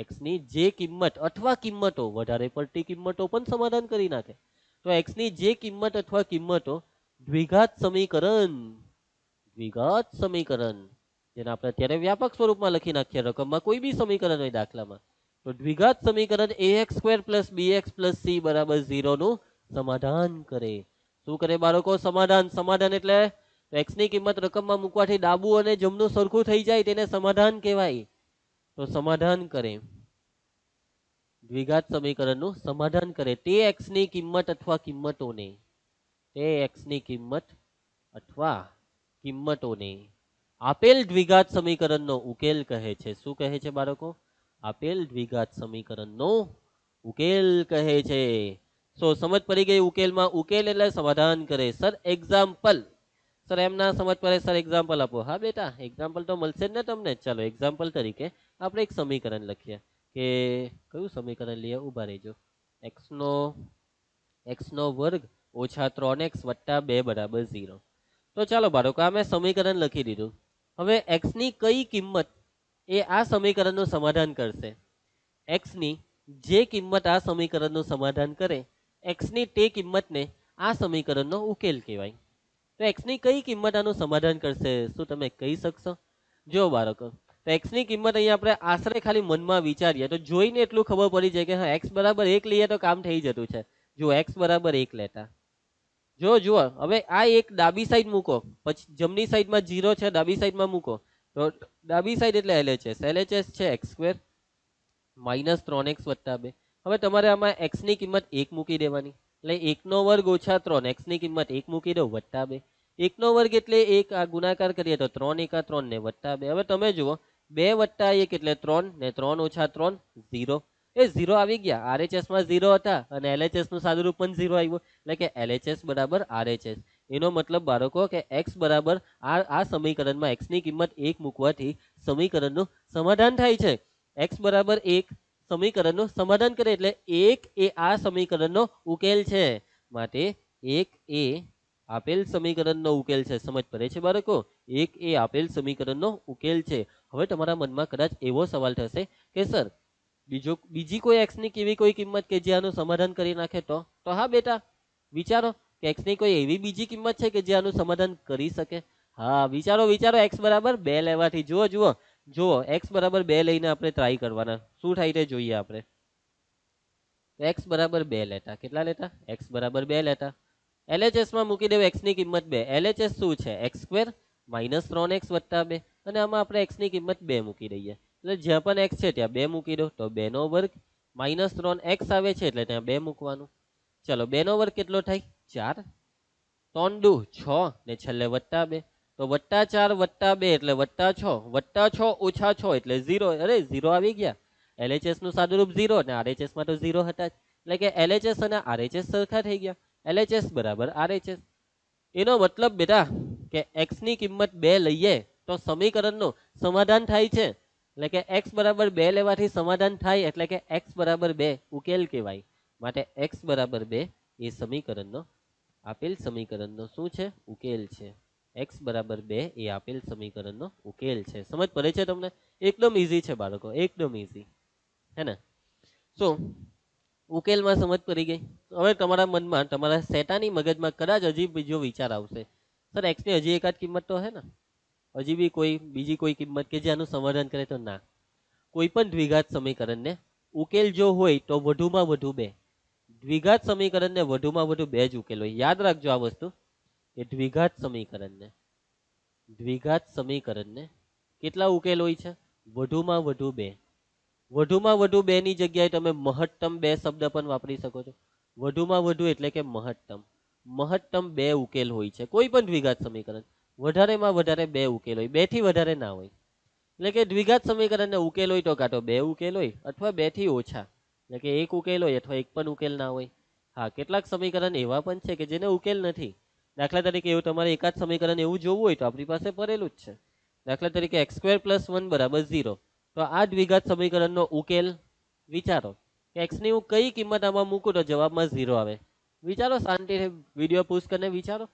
એક્સની જે કિંમત અથવા કિંમતો વધારે પડતી કિંમતો પણ સમાધાન કરી નાખે તો એક્સની જે કિંમત અથવા કિંમતો દ્વિઘાત સમીકરણ દ્વિઘાત સમીકરણ જેને આપણે અત્યારે વ્યાપક સ્વરૂપમાં લખી નાખીએ રકમમાં કોઈ બી સમીકરણ હોય દાખલામાં તો દ્વિઘાત સમીકરણ a x square plus b x plus c બરાબર ઝીરોનું સમાધાન કરે શું કરે બાળકો સમાધાન સમાધાન એટલે એક્સની કિંમત રકમમાં મૂકવાથી ડાબું અને જમનું સરખું થઈ જાય તેને સમાધાન કહેવાય તો સમાધાન કરે દ્વિઘાત સમીકરણનું સમાધાન કરે તે એક્સની કિંમત અથવા કિંમતોને તે એક્સની કિંમત અથવા કિંમતોને આપેલ દ્વિઘાત સમીકરણનો ઉકેલ કહે છે શું કહે છે બાળકો આપેલ દ્વિઘાત સમીકરણનો ઉકેલ કહે છે સો સમજ પડી ગઈ ઉકેલમાં ઉકેલ એટલે સમાધાન કરે સર એક્ઝામ્પલ સર એમ ના સમજ પડે સર એક્ઝામ્પલ આપો હા બેટા એક્ઝામ્પલ તો મળશે જ ને તમને ચાલો એક્ઝામ્પલ તરીકે આપણે એક સમીકરણ લખીએ કે કયું સમીકરણ લઈએ ઊભા રહીજો એક્સનો એક્સનો વર્ગ ઓછા ત્રણ એક્સ વત્તા બે બરાબર ઝીરો તો ચાલો બાળકો આ મેં સમીકરણ લખી દીધું હવે એક્સની કઈ કિંમત એ આ સમીકરણનું સમાધાન કરશે એક્સની જે કિંમત આ સમીકરણનું સમાધાન કરે એક્સની તે કિંમતને આ સમીકરણનો ઉકેલ કહેવાય તો એક્સની કઈ કિંમત આનું સમાધાન કરશે શું તમે કહી શકશો જો બાળકો તો એક્સની કિંમત અહીંયા આપણે આશરે ખાલી મનમાં વિચારીએ તો જોઈને એટલું ખબર પડી જાય કે હા એક્સ બરાબર એક લઈએ તો કામ થઈ જતું છે જો એક્સ બરાબર એક લેતા જો જુઓ હવે આ એક ડાબી સાઈડ મૂકો પછી જમણી સાઈડમાં જીરો છે ડાબી સાઈડમાં મૂકો તો ડાબી સાઈડ એટલે એલએચએસ એલએચએસ છે એક્સ સ્ક્વેર માઇનસ ત્રણ એક્સ વત્તા બે હવે તમારે આમાં એક્સની કિંમત એક મૂકી દેવાની એટલે એકનો વર્ગ ઓછા ત્રણ એક્સની કિંમત એક મૂકી દઉં વત્તા બે એકનો વર્ગ એટલે એક આ ગુણાકાર કરીએ તો ત્રણ એકા ત્રણ ને વત્તા બે હવે તમે જુઓ બે વત્તા એક એટલે ત્રણ ને ત્રણ ઓછા ત્રણ ઝીરો એ ઝીરો આવી ગયા આરએચએસમાં ઝીરો હતા અને એલએચએસનું સાદુરૂપ પણ ઝીરો આવ્યું એટલે કે એલએચએસ બરાબર આરએચએસ એનો મતલબ બાળકો કે એક્સ બરાબર આ આ સમીકરણમાં એક્સની કિંમત એક મૂકવાથી સમીકરણનું સમાધાન થાય છે એક્સ બરાબર એક સમીકરણનું સમાધાન કરે એટલે એક એ આ સમીકરણનો ઉકેલ છે માટે એક એ આપેલ સમીકરણનો ઉકેલ છે સમજ પડે છે બાળકો એક એ આપેલ સમીકરણનો ઉકેલ છે હવે તમારા મનમાં કદાચ એવો સવાલ થશે કે સર બીજો બીજી કોઈ એક્સની કેવી કોઈ કિંમત કે જે આનું સમાધાન કરી નાખે તો તો હા બેટા વિચારો કે એક્સની કોઈ એવી બીજી કિંમત છે કે જે આનું સમાધાન કરી શકે હા વિચારો વિચારો એક્સ બરાબર બે લેવાથી જુઓ જુઓ જુઓ એક્સ બરાબર બે લઈને આપણે ટ્રાય કરવાના શું થાય તે જોઈએ આપણે એક્સ બરાબર બે લેતા કેટલા લેતા એક્સ બરાબર બે લેતા એલએચએસમાં મૂકી દેવું એક્સની કિંમત બે એલએચએસ શું છે એક્સ સ્ક્વેર માઇનસ ત્રણ એક્સ વત્તા બે અને આમાં આપણે એક્સની કિંમત બે મૂકી દઈએ એટલે જ્યાં પણ એક્સ છે ત્યાં બે મૂકી દો તો બેનો વર્ગ માઇનસ ત્રણ એક્સ આવે છે એટલે ત્યાં બે મૂકવાનું ચલો બેનો વર્ગ કેટલો થાય ચાર ત્રણ દુ છ ને છેલ્લે વત્તા બે તો વત્તા ચાર વત્તા બે એટલે વત્તા છ વત્તા છ ઓછા છ એટલે ઝીરો અરે ઝીરો આવી ગયા એલએચએસ નું સાદુરૂપ ઝીરો અને આરએચએસમાં તો ઝીરો હતા એટલે કે એલએચએસ અને આરએચએસ સરખા થઈ ગયા એલએચએસ બરાબર આરએચએસ એનો મતલબ બેટા કે એક્સની કિંમત બે લઈએ તો સમીકરણનું સમાધાન થાય છે એટલે કે એક્સ બરાબર બે લેવાથી સમાધાન થાય એટલે કે એક્સ બરાબર બે ઉકેલ કહેવાય માટે એક્સ બરાબર બે એ સમીકરણનો આપેલ સમીકરણનો શું છે ઉકેલ છે એક્સ બરાબર બે એ આપેલ સમીકરણનો ઉકેલ છે સમજ પડે છે તમને એકદમ ઇઝી છે બાળકો એકદમ ઇઝી હે ને સો ઉકેલમાં સમજ પડી ગઈ હવે તમારા મનમાં તમારા સેટાની મગજમાં કદાચ હજી બીજો વિચાર આવશે સર એક્સની હજી એકાદ કિંમત તો હે ને હજી બી કોઈ બીજી કોઈ કિંમત કે જે આનું સમાધાન કરે તો ના કોઈ પણ દ્વિઘાત સમીકરણને ઉકેલ જો હોય તો વધુમાં વધુ બે દ્વિઘાત સમીકરણને વધુમાં વધુ બે જ ઉકેલ હોય યાદ રાખજો આ વસ્તુ એ દ્વિઘાત સમીકરણને દ્વિઘાત સમીકરણને કેટલા ઉકેલ હોય છે વધુમાં વધુ બે વધુમાં વધુ બેની જગ્યાએ તમે મહત્તમ બે શબ્દ પણ વાપરી શકો છો વધુમાં વધુ એટલે કે મહત્તમ મહત્તમ બે ઉકેલ હોય છે કોઈ પણ દ્વિઘાત સમીકરણ વધારેમાં વધારે બે ઉકેલ હોય બેથી વધારે ના હોય એટલે કે દ્વિઘાત સમીકરણને ઉકેલ હોય તો કાં તો બે ઉકેલ હોય અથવા બેથી ઓછા એટલે કે એક ઉકેલ હોય અથવા એક પણ ઉકેલ ના હોય હા કેટલાક સમીકરણ એવા પણ છે કે જેને ઉકેલ નથી દાખલા તરીકે એવું તમારે એકાદ સમીકરણ એવું જોવું હોય તો આપણી પાસે ભરેલું જ છે દાખલા તરીકે એક્સ સ્ક્વેર પ્લસ વન બરાબર ઝીરો તો આ દ્વિઘાત સમીકરણનો ઉકેલ વિચારો એક્સની હું કઈ કિંમત આમાં મૂકું તો જવાબમાં ઝીરો આવે વિચારો શાંતિથી વિડીયો પુસ્ટ કરીને વિચારો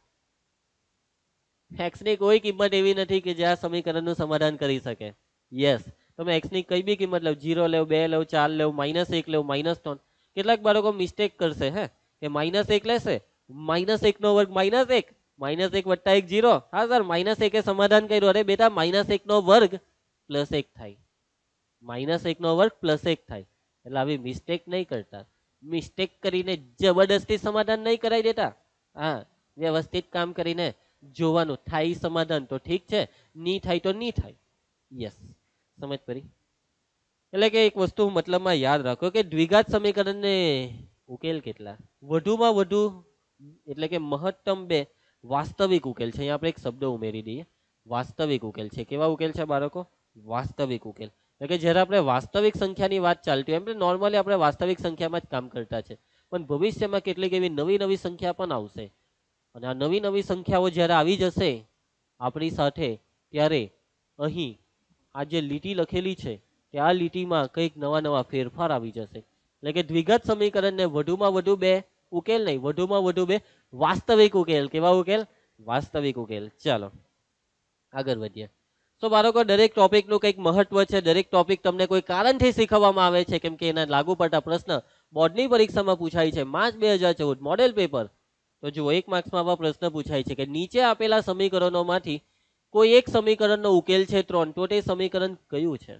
એક્સની કોઈ કિંમત એવી નથી કે જે આ સમીકરણનું સમાધાન કરી શકે યસ તમે એક્સની કઈ બી કિંમત લો ઝીરો લેવ બે લેવ ચાર લેવ માઇનસ એક લેવ માઇનસ ત્રણ કેટલાક બાળકો મિસ્ટેક કરશે હે કે માઇનસ એક લેશે માઇનસ એકનો વર્ગ માઇનસ એક માઇનસ એક વત્તા એક જીરો હા સર માઇનસ એક સમાધાન કર્યું અરે બેટા માઇનસ એકનો વર્ગ પ્લસ એક થાય માઇનસ એકનો વર્ગ પ્લસ એક થાય એટલે આવી મિસ્ટેક નહીં કરતા મિસ્ટેક કરીને જબરદસ્તી સમાધાન નહીં કરાવી દેતા હા વ્યવસ્થિત કામ કરીને જોવાનું થાય સમાધાન તો ઠીક છે નહીં થાય તો નહીં થાય યસ સમજ પડી એટલે કે એક વસ્તુ મતલબમાં યાદ રાખો કે દ્વિઘાત સમીકરણને ઉકેલ કેટલા વધુમાં વધુ એટલે કે મહત્તમ બે વાસ્તવિક ઉકેલ છે અહીંયા આપણે એક શબ્દ ઉમેરી દઈએ વાસ્તવિક ઉકેલ છે કેવા ઉકેલ છે બાળકો વાસ્તવિક ઉકેલ એટલે કે જ્યારે આપણે વાસ્તવિક સંખ્યાની વાત ચાલતી હોય એમ નોર્મલી આપણે વાસ્તવિક સંખ્યામાં જ કામ કરતા છે પણ ભવિષ્યમાં કેટલીક એવી નવી નવી સંખ્યા પણ આવશે અને આ નવી નવી સંખ્યાઓ જ્યારે આવી જશે આપણી સાથે ત્યારે અહીં આ જે લીટી લખેલી છે તે આ લીટીમાં કંઈક નવા નવા ફેરફાર આવી જશે એટલે કે દ્વિગત સમીકરણને વધુમાં વધુ બે ઉકેલ નહીં વધુમાં વધુ બે વાસ્તવિક ઉકેલ કેવા ઉકેલ વાસ્તવિક ઉકેલ ચાલો આગળ વધીએ તો બાળકો દરેક ટોપિકનું કંઈક મહત્વ છે દરેક ટોપિક તમને કોઈ કારણથી શીખવવામાં આવે છે કેમ કે એના લાગુ પડતા પ્રશ્ન બોર્ડની પરીક્ષામાં પૂછાય છે માર્ચ બે હજાર ચૌદ મોડેલ પેપર તો જુઓ એક માર્ક્સમાં આવા પ્રશ્ન પૂછાય છે કે નીચે આપેલા સમીકરણોમાંથી કોઈ એક સમીકરણનો ઉકેલ છે ત્રણ તો તે સમીકરણ કયું છે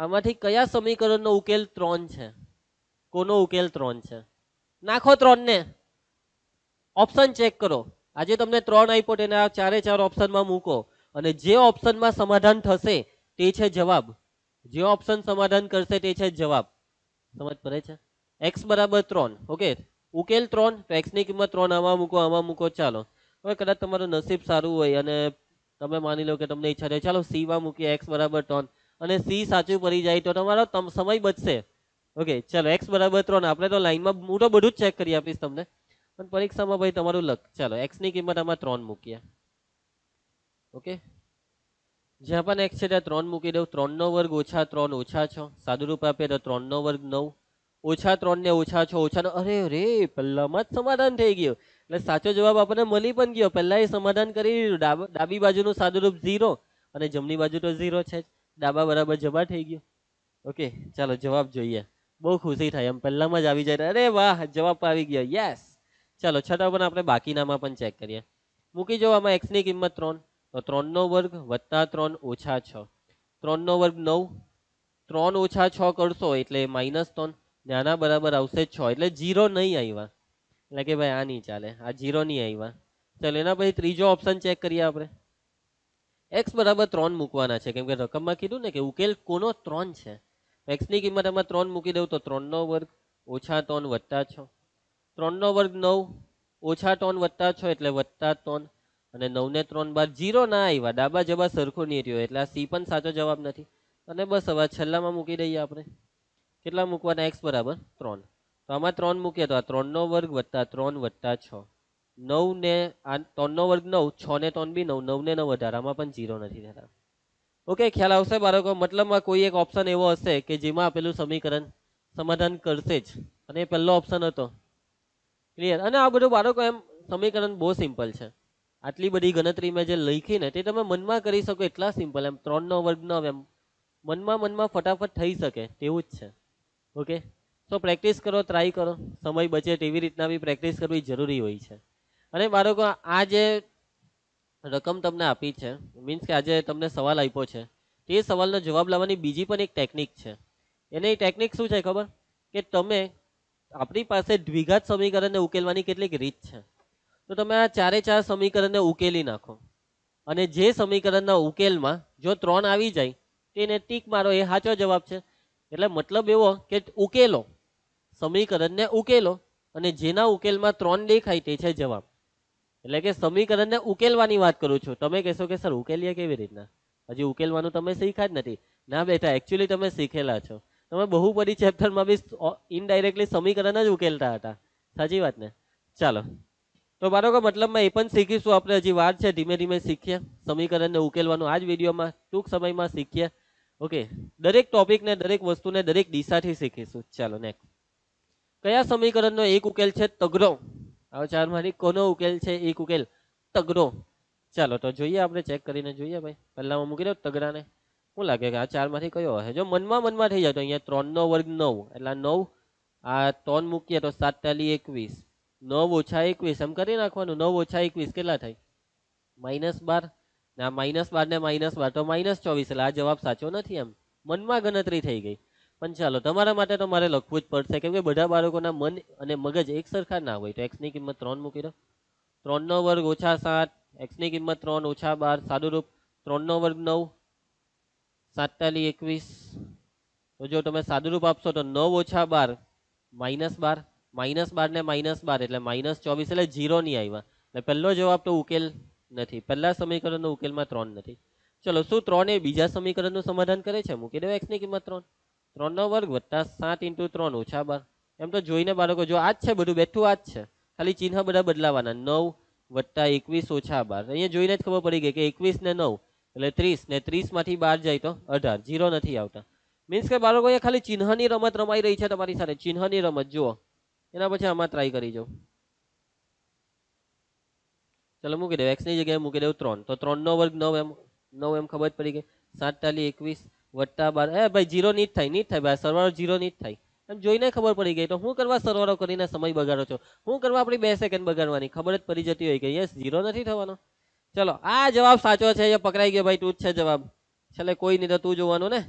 આમાંથી કયા સમીકરણનો ઉકેલ ત્રણ છે કોનો ઉકેલ ત્રણ છે નાખો ત્રણને ઓપ્શન ચેક કરો આજે તમને ત્રણ આપ્યો તેને આ ચારે ચાર ઓપ્શનમાં મૂકો અને જે ઓપ્શનમાં સમાધાન થશે તે છે જવાબ જે ઓપ્શન સમાધાન કરશે તે છે જવાબ સમજ પડે છે એક્સ બરાબર ત્રણ ઓકે ઉકેલ ત્રણ તો એક્સની કિંમત ત્રણ આમાં મૂકો આમાં મૂકો ચાલો હવે કદાચ તમારું નસીબ સારું હોય અને તમે માની લો કે તમને ઈચ્છા રહે ચાલો સીમાં મૂકીએ એક્સ બરાબર ત્રણ અને સી સાચું પડી જાય તો તમારો સમય બચશે ઓકે ચાલો એક્સ બરાબર ત્રણ આપણે તો લાઈનમાં હું બધું જ ચેક કરી આપીશ તમને પણ પરીક્ષામાં ભાઈ તમારું લખ ચાલો એક્સની કિંમત આમાં ત્રણ મૂકીએ ઓકે જ્યાં પણ એક્સ છે ત્યાં ત્રણ મૂકી દઉં ત્રણનો વર્ગ ઓછા ત્રણ ઓછા છ સાદુરૂપ આપીએ તો ત્રણનો વર્ગ નવ ઓછા ત્રણ ને ઓછા છ ઓછા અરે રે પહેલામાં જ સમાધાન થઈ ગયું એટલે સાચો જવાબ આપણને મળી પણ ગયો પહેલા એ સમાધાન કરી દીધું ડાબી બાજુનું સાદુરૂપ ઝીરો અને જમણી બાજુ તો ઝીરો છે જ ડાબા બરાબર જમા થઈ ગયો ઓકે ચાલો જવાબ જોઈએ બહુ ખુશી થાય એમ પહેલામાં જ આવી જાય અરે વાહ જવાબ આવી ગયો યસ ચાલો છઠ્ઠા પણ આપણે બાકીનામાં પણ ચેક કરીએ મૂકી જો આમાં એક્સની કિંમત ત્રણ તો ત્રણનો વર્ગ વત્તા ત્રણ ઓછા છ ત્રણનો વર્ગ નવ ત્રણ ઓછા છ કરશો એટલે માઇનસ ત્રણ ને આના બરાબર આવશે છ એટલે જીરો નહીં આવ્યા એટલે કે ભાઈ આ નહીં ચાલે આ જીરો નહીં આવ્યા ચાલો એના પછી ત્રીજો ઓપ્શન ચેક કરીએ આપણે એક્સ બરાબર ત્રણ મૂકવાના છે કેમ કે રકમમાં કીધું ને કે ઉકેલ કોનો ત્રણ છે એક્સની કિંમત આમાં ત્રણ મૂકી દઉં તો ત્રણનો વર્ગ ઓછા ત્રણ વત્તા છ ત્રણનો વર્ગ નવ ઓછા ત્રણ વત્તા છ એટલે વત્તા ત્રણ અને નવને ત્રણ બાર જીરો ના આવ્યા ડાબા જબા સરખો નહીં રહ્યો એટલે આ સી પણ સાચો જવાબ નથી અને બસ હવે છેલ્લામાં મૂકી દઈએ આપણે કેટલા મૂકવાના એક્સ બરાબર ત્રણ તો આમાં ત્રણ મૂકીએ તો આ ત્રણનો વર્ગ વત્તા ત્રણ વત્તા છ નવને આ ત્રણનો વર્ગ નવ છ ને ત્રણ બી નવ નવને નવ અઢાર આમાં પણ ઝીરો નથી થતા ઓકે ખ્યાલ આવશે બાળકો મતલબમાં કોઈ એક ઓપ્શન એવો હશે કે જેમાં આપેલું સમીકરણ સમાધાન કરશે જ અને એ પહેલો ઓપ્શન હતો ક્લિયર અને આ બધું બાળકો એમ સમીકરણ બહુ સિમ્પલ છે આટલી બધી ગણતરી મેં જે લખી ને તે તમે મનમાં કરી શકો એટલા સિમ્પલ એમ ત્રણનો વર્ગનો એમ મનમાં મનમાં ફટાફટ થઈ શકે તેવું જ છે ઓકે તો પ્રેક્ટિસ કરો ટ્રાય કરો સમય બચે તેવી રીતના બી પ્રેક્ટિસ કરવી જરૂરી હોય છે અને બાળકો આ જે રકમ તમને આપી છે મીન્સ કે આજે તમને સવાલ આપ્યો છે તે સવાલનો જવાબ લાવવાની બીજી પણ એક ટેકનિક છે એને એ ટેકનિક શું છે ખબર કે તમે આપણી પાસે દ્વિઘાત સમીકરણને ઉકેલવાની કેટલીક રીત છે તો તમે આ ચારે ચાર સમીકરણને ઉકેલી નાખો અને જે સમીકરણના ઉકેલમાં જો ત્રણ આવી જાય તેને ટીક મારો એ સાચો જવાબ છે એટલે મતલબ એવો કે ઉકેલો સમીકરણને ઉકેલો અને જેના ઉકેલમાં ત્રણ દેખાય તે છે જવાબ એટલે કે સમીકરણને ઉકેલવાની વાત કરું છું તમે કહેશો કે સર ઉકેલીએ કેવી રીતના હજી ઉકેલવાનું તમે શીખા જ નથી ના બેટા એકચ્યુઅલી તમે શીખેલા છો તમે બહુ બધી ચેપ્ટરમાં બી ઇનડાયરેક્ટલી સમીકરણ જ ઉકેલતા હતા સાચી વાત ને ચાલો તો બાળકો મતલબમાં એ પણ શીખીશું આપણે હજી વાત છે ધીમે ધીમે શીખીએ સમીકરણને ઉકેલવાનું આ જ વિડીયોમાં ટૂંક સમયમાં શીખીએ ઓકે દરેક ટોપિકને દરેક વસ્તુને દરેક દિશાથી શીખીશું ચાલો નેક્સ્ટ કયા સમીકરણનો એક ઉકેલ છે તગડો આવો ચારમાંથી કોનો ઉકેલ છે એક ઉકેલ તગડો ચાલો તો જોઈએ આપણે ચેક કરીને જોઈએ ભાઈ પહેલામાં મૂકી દો તગડાને શું લાગે કે આ ચારમાંથી કયો હશે જો મનમાં મનમાં થઈ જાય તો અહીંયા ત્રણનો વર્ગ નવ એટલે નવ આ ત્રણ મૂકીએ તો સાત તાલી એકવીસ નવ ઓછા એકવીસ એમ કરી નાખવાનું નવ ઓછા એકવીસ કેટલા થાય માઇનસ બાર ના માઇનસ બાર ને માઇનસ બાર તો માઇનસ ચોવીસ એટલે આ જવાબ સાચો નથી એમ મનમાં ગણતરી થઈ ગઈ પણ ચાલો તમારા માટે તો મારે લખવું જ પડશે કેમ કે બધા બાળકોના મન અને મગજ એક સરખા ના હોય તો એક્સની કિંમત ત્રણ મૂકી દો ત્રણનો વર્ગ ઓછા સાત એક્સની કિંમત ત્રણ ઓછા બાર સાદુરૂપ ત્રણનો વર્ગ નવ સાતતાલી એકવીસ તો જો તમે સાદુરૂપ આપશો તો નવ ઓછા બાર માઇનસ બાર માઇનસ બાર ને માઇનસ બાર એટલે માઇનસ ચોવીસ એટલે જીરો નહીં આવ્યા એટલે પહેલો જવાબ તો ઉકેલ નથી પહેલાં સમીકરણનો ઉકેલમાં ત્રણ નથી ચલો શું ત્રણ એ બીજા સમીકરણનું સમાધાન કરે છે મૂકી દો એક્સની કિંમત ત્રણ ત્રણ ત્રણનો વર્ગ વત્તા સાત ઇન્ટુ ત્રણ ઓછા બાર એમ તો જોઈને બાળકો જો આ જ છે બધું બેઠું આ જ છે ખાલી ચિહ્ન બધા બદલાવાના નવ વત્તા એકવીસ ઓછા બાર અહીંયા જોઈને જ ખબર પડી ગઈ કે એકવીસ ને નવ એટલે ત્રીસ ને ત્રીસમાંથી બહાર જાય તો અઢાર જીરો નથી આવતા મીન્સ કે બાળકો એ ખાલી ચિહ્નની રમત રમાઈ રહી છે તમારી સાથે ચિહ્નની રમત જુઓ એના પછી આમાં ટ્રાય કરી જાઉં ચલો મૂકી દઉં એક્સની જગ્યાએ મૂકી દઉં ત્રણ તો ત્રણનો વર્ગ નવ એમ નવ એમ ખબર પડી ગઈ સાત તાલી એકવીસ વટ્ટા બાર એ ભાઈ જીરો નીટ થાય નીટ થાય ભાઈ સરવાળો જીરો નીટ થાય એમ જોઈને ખબર પડી ગઈ તો હું કરવા સરવાળો કરીને સમય બગાડો છો હું કરવા આપણી બે સેકન્ડ બગાડવાની ખબર જ પડી જતી હોય કે યસ જીરો નથી થવાનો ચલો આ જવાબ સાચો છે એ પકડાઈ ગયો ભાઈ તું જ છે જવાબ છેલ્લે કોઈ નહીં તો તું જોવાનું ને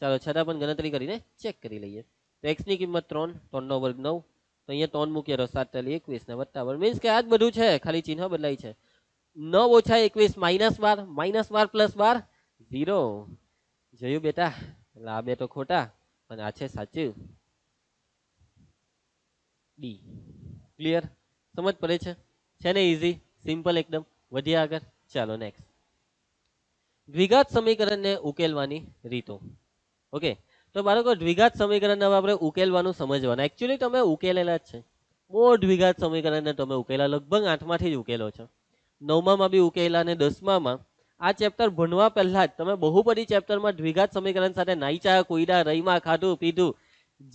ચાલો છતાં પણ ગણતરી કરીને ચેક કરી લઈએ તો એક્સની કિંમત ત્રણ ત્રણનો વર્ગ નવ તો અહીંયા ત્રણ મૂકીએ તો સાતતાલી એકવીસને બરાબર મીન્સ કે આ જ બધું છે ખાલી ચિહ્ન બદલાય છે નવ ઓછા એકવીસ માઇનસ બાર માઇનસ બાર પ્લસ બાર ઝીરો જયું બેટા એટલે આ બે તો ખોટા અને આ છે સાચું ડી ક્લિયર સમજ પડે છે છે ને ઇઝી સિમ્પલ એકદમ વધીએ આગળ ચાલો નેક્સ્ટ દ્વિઘાત સમીકરણને ઉકેલવાની રીતો ઓકે તો બાળકો દ્વિઘાત સમીકરણને હવે આપણે ઉકેલવાનું સમજવાનું એકચ્યુઅલી તમે ઉકેલેલા જ છે બહુ દ્વિઘાત સમીકરણને તમે ઉકેલા લગભગ આઠમાંથી જ ઉકેલો છો નવમામાં બી ઉકેલા અને દસમામાં આ ચેપ્ટર ભણવા પહેલાં જ તમે બહુપદી ચેપ્ટરમાં દ્વિઘાત સમીકરણ સાથે નાઈચા કોયડા રહીમાં ખાધું પીધું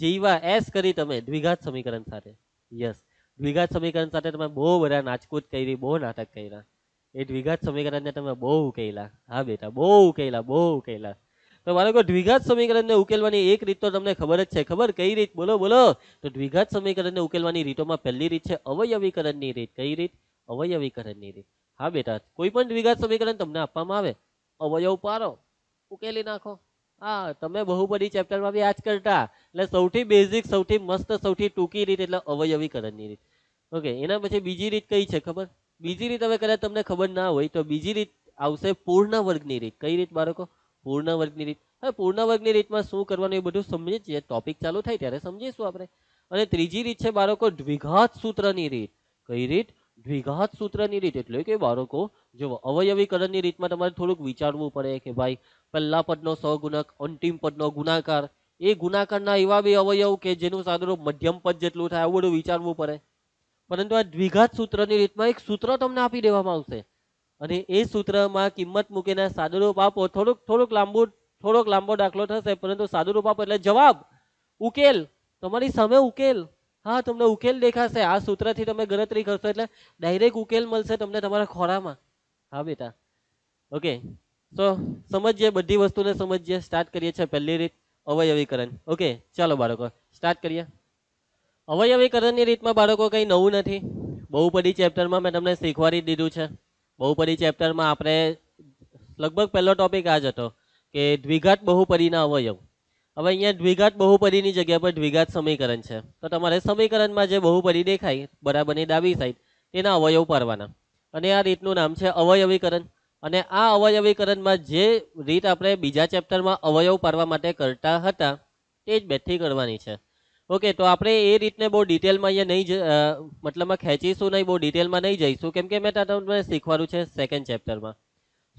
જીવા એસ કરી તમે દ્વિઘાત સમીકરણ સાથે યસ દ્વિઘાત સમીકરણ સાથે તમે બહુ બધા નાચકૂદ કરી બહુ નાટક કર્યા એ દ્વિઘાત સમીકરણને તમે બહુ ઉકેલા હા બેટા બહુ ઉકેલા બહુ ઉકેલા તો બાળકો દ્વિઘાત સમીકરણને ઉકેલવાની એક રીત તો તમને ખબર જ છે ખબર કઈ રીત બોલો બોલો તો દ્વિઘાત સમીકરણને ઉકેલવાની રીતોમાં પહેલી રીત છે અવયવીકરણની રીત કઈ રીત અવયવીકરણની રીત હા બેટા કોઈ પણ દ્વિઘાત સમીકરણ તમને આપવામાં આવે અવયવ પારો ઉકેલી નાખો હા તમે બહુબધી ચેપ્ટરમાં બી આજ કરતા એટલે સૌથી બેઝિક સૌથી મસ્ત સૌથી ટૂંકી રીત એટલે અવયવીકરણની રીત ઓકે એના પછી બીજી રીત કઈ છે ખબર બીજી રીત હવે કદાચ તમને ખબર ના હોય તો બીજી રીત આવશે પૂર્ણ વર્ગની રીત કઈ રીત બાળકો પૂર્ણ વર્ગની રીત હવે પૂર્ણ વર્ગની રીતમાં શું કરવાનું એ બધું સમજી છીએ ટોપિક ચાલુ થાય ત્યારે સમજીશું આપણે અને ત્રીજી રીત છે બાળકો દ્વિઘાત સૂત્રની રીત કઈ રીત દ્વિઘાત સૂત્રની રીત એટલે કે બાળકો જો અવયવીકરણની રીતમાં તમારે થોડુંક વિચારવું પડે કે ભાઈ પહેલા પદનો સહગુણક અંતિમ પદનો ગુણાકાર એ ગુણાકારના એવા બે અવયવ કે જેનું સાદુરૂપ મધ્યમ પદ જેટલું થાય આવું બધું વિચારવું પડે પરંતુ આ દ્વિઘાત સૂત્રની રીતમાં એક સૂત્ર તમને આપી દેવામાં આવશે અને એ સૂત્રમાં કિંમત મૂકીને સાદુરૂપ આપો થોડુંક થોડુંક લાંબુ થોડોક લાંબો દાખલો થશે પરંતુ સાદુરૂપ આપો એટલે જવાબ ઉકેલ તમારી સામે ઉકેલ હા તમને ઉકેલ દેખાશે આ સૂત્રથી તમે ગણતરી કરશો એટલે ડાયરેક્ટ ઉકેલ મળશે તમને તમારા ખોરામાં હા બેટા ઓકે તો સમજીએ બધી વસ્તુને સમજીએ સ્ટાર્ટ કરીએ છીએ પહેલી રીત અવયવીકરણ ઓકે ચાલો બાળકો સ્ટાર્ટ કરીએ અવયવીકરણની રીતમાં બાળકો કંઈ નવું નથી બહુપદી ચેપ્ટરમાં મેં તમને શીખવાડી દીધું છે બહુપદી ચેપ્ટરમાં આપણે લગભગ પહેલો ટોપિક આ જ હતો કે દ્વિઘાત બહુપરીના અવયવ હવે અહીંયા દ્વિઘાત બહુપદીની જગ્યા પર દ્વિઘાત સમીકરણ છે તો તમારે સમીકરણમાં જે બહુપદી દેખાય બરાબરની ડાબી સાઈડ તેના અવયવ પાડવાના અને આ રીતનું નામ છે અવયવીકરણ અને આ અવયવીકરણમાં જે રીત આપણે બીજા ચેપ્ટરમાં અવયવ પાડવા માટે કરતા હતા તે જ બેઠી કરવાની છે ઓકે તો આપણે એ રીતને બહુ ડિટેલમાં અહીંયા નહીં મતલબમાં ખેંચીશું નહીં બહુ ડિટેલમાં નહીં જઈશું કેમ કે મેં તમને શીખવાડું છે સેકન્ડ ચેપ્ટરમાં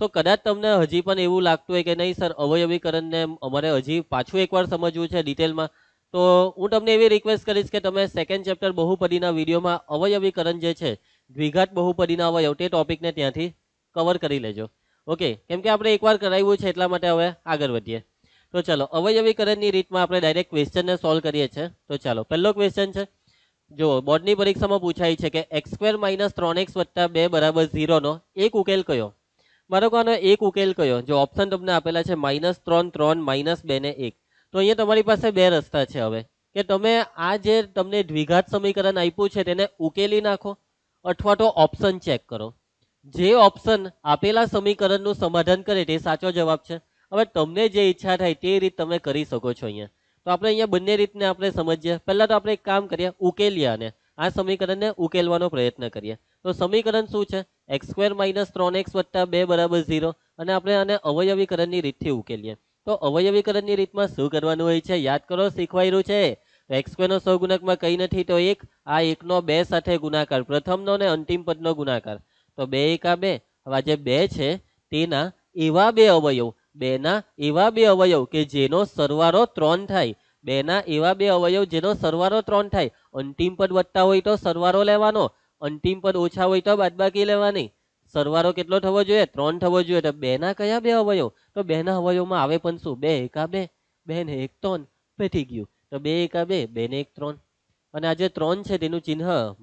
તો કદાચ તમને હજી પણ એવું લાગતું હોય કે નહીં સર અવયવીકરણને અમારે હજી પાછું એકવાર સમજવું છે ડિટેલમાં તો હું તમને એવી રિક્વેસ્ટ કરીશ કે તમે સેકન્ડ ચેપ્ટર બહુપદીના વિડીયોમાં અવયવીકરણ જે છે દ્વિઘાત બહુપદીના અવયવ તે ટોપિકને ત્યાંથી કવર કરી લેજો ઓકે કેમ કે આપણે એકવાર કરાવ્યું છે એટલા માટે હવે આગળ વધીએ તો ચાલો અવયવીકરણની રીતમાં આપણે ડાયરેક્ટ ક્વેશ્ચનને સોલ્વ કરીએ છીએ તો ચાલો પહેલો ક્વેશ્ચન છે જો બોર્ડની પરીક્ષામાં પૂછાય છે કે એક્સ સ્ક્વેર માઇનસ ત્રણ એક્સ વત્તા બે બરાબર ઝીરોનો એક ઉકેલ કયો મારો કોનો એક ઉકેલ કયો જો ઓપ્શન તમને આપેલા છે માઇનસ ત્રણ ત્રણ માઇનસ બે ને એક તો અહીંયા તમારી પાસે બે રસ્તા છે હવે કે તમે આ જે તમને દ્વિઘાત સમીકરણ આપ્યું છે તેને ઉકેલી નાખો અથવા તો ઓપ્શન ચેક કરો જે ઓપ્શન આપેલા સમીકરણનું સમાધાન કરે તે સાચો જવાબ છે હવે તમને જે ઈચ્છા થાય તે રીત તમે કરી શકો છો અહીંયા તો આપણે અહીંયા બંને રીતને આપણે સમજીએ પહેલાં તો આપણે એક કામ કરીએ ઉકેલીએ અને આ સમીકરણને ઉકેલવાનો પ્રયત્ન કરીએ તો સમીકરણ શું છે એક્સ સ્ક્વેર માઇનસ ત્રણ એક્સ વત્તા બે બરાબર ઝીરો અને આપણે આને અવયવીકરણની રીતથી ઉકેલીએ તો અવયવીકરણની રીતમાં શું કરવાનું હોય છે યાદ કરો શીખવાયેલું છે તો એક્સ સ્ક્વેરનો સહગુણકમાં કંઈ નથી તો એક આ એકનો બે સાથે ગુણાકાર પ્રથમનો અને અંતિમ પદનો ગુણાકાર તો બે એકા બે હવે જે બે છે તેના એવા બે અવયવ બેના એવા બે અવયવ કે જેનો સરવાળો ત્રણ થાય બેના એવા બે અવયવ જેનો સરવારો ત્રણ થાય અંતિમ પદ વધતા હોય તો સરવારો લેવાનો અંતિમ પદ ઓછા હોય તો બાદબાકી લેવાની સરવારો કેટલો થવો જોઈએ ત્રણ થવો જોઈએ તો બેના કયા બે અવયવ તો બેના અવયવમાં આવે પણ શું બે એકા બે બે ને એક ત્રણ પેઠી ગયું તો બે એકા બે બે ને એક ત્રણ અને આ જે ત્રણ છે તેનું ચિહ્ન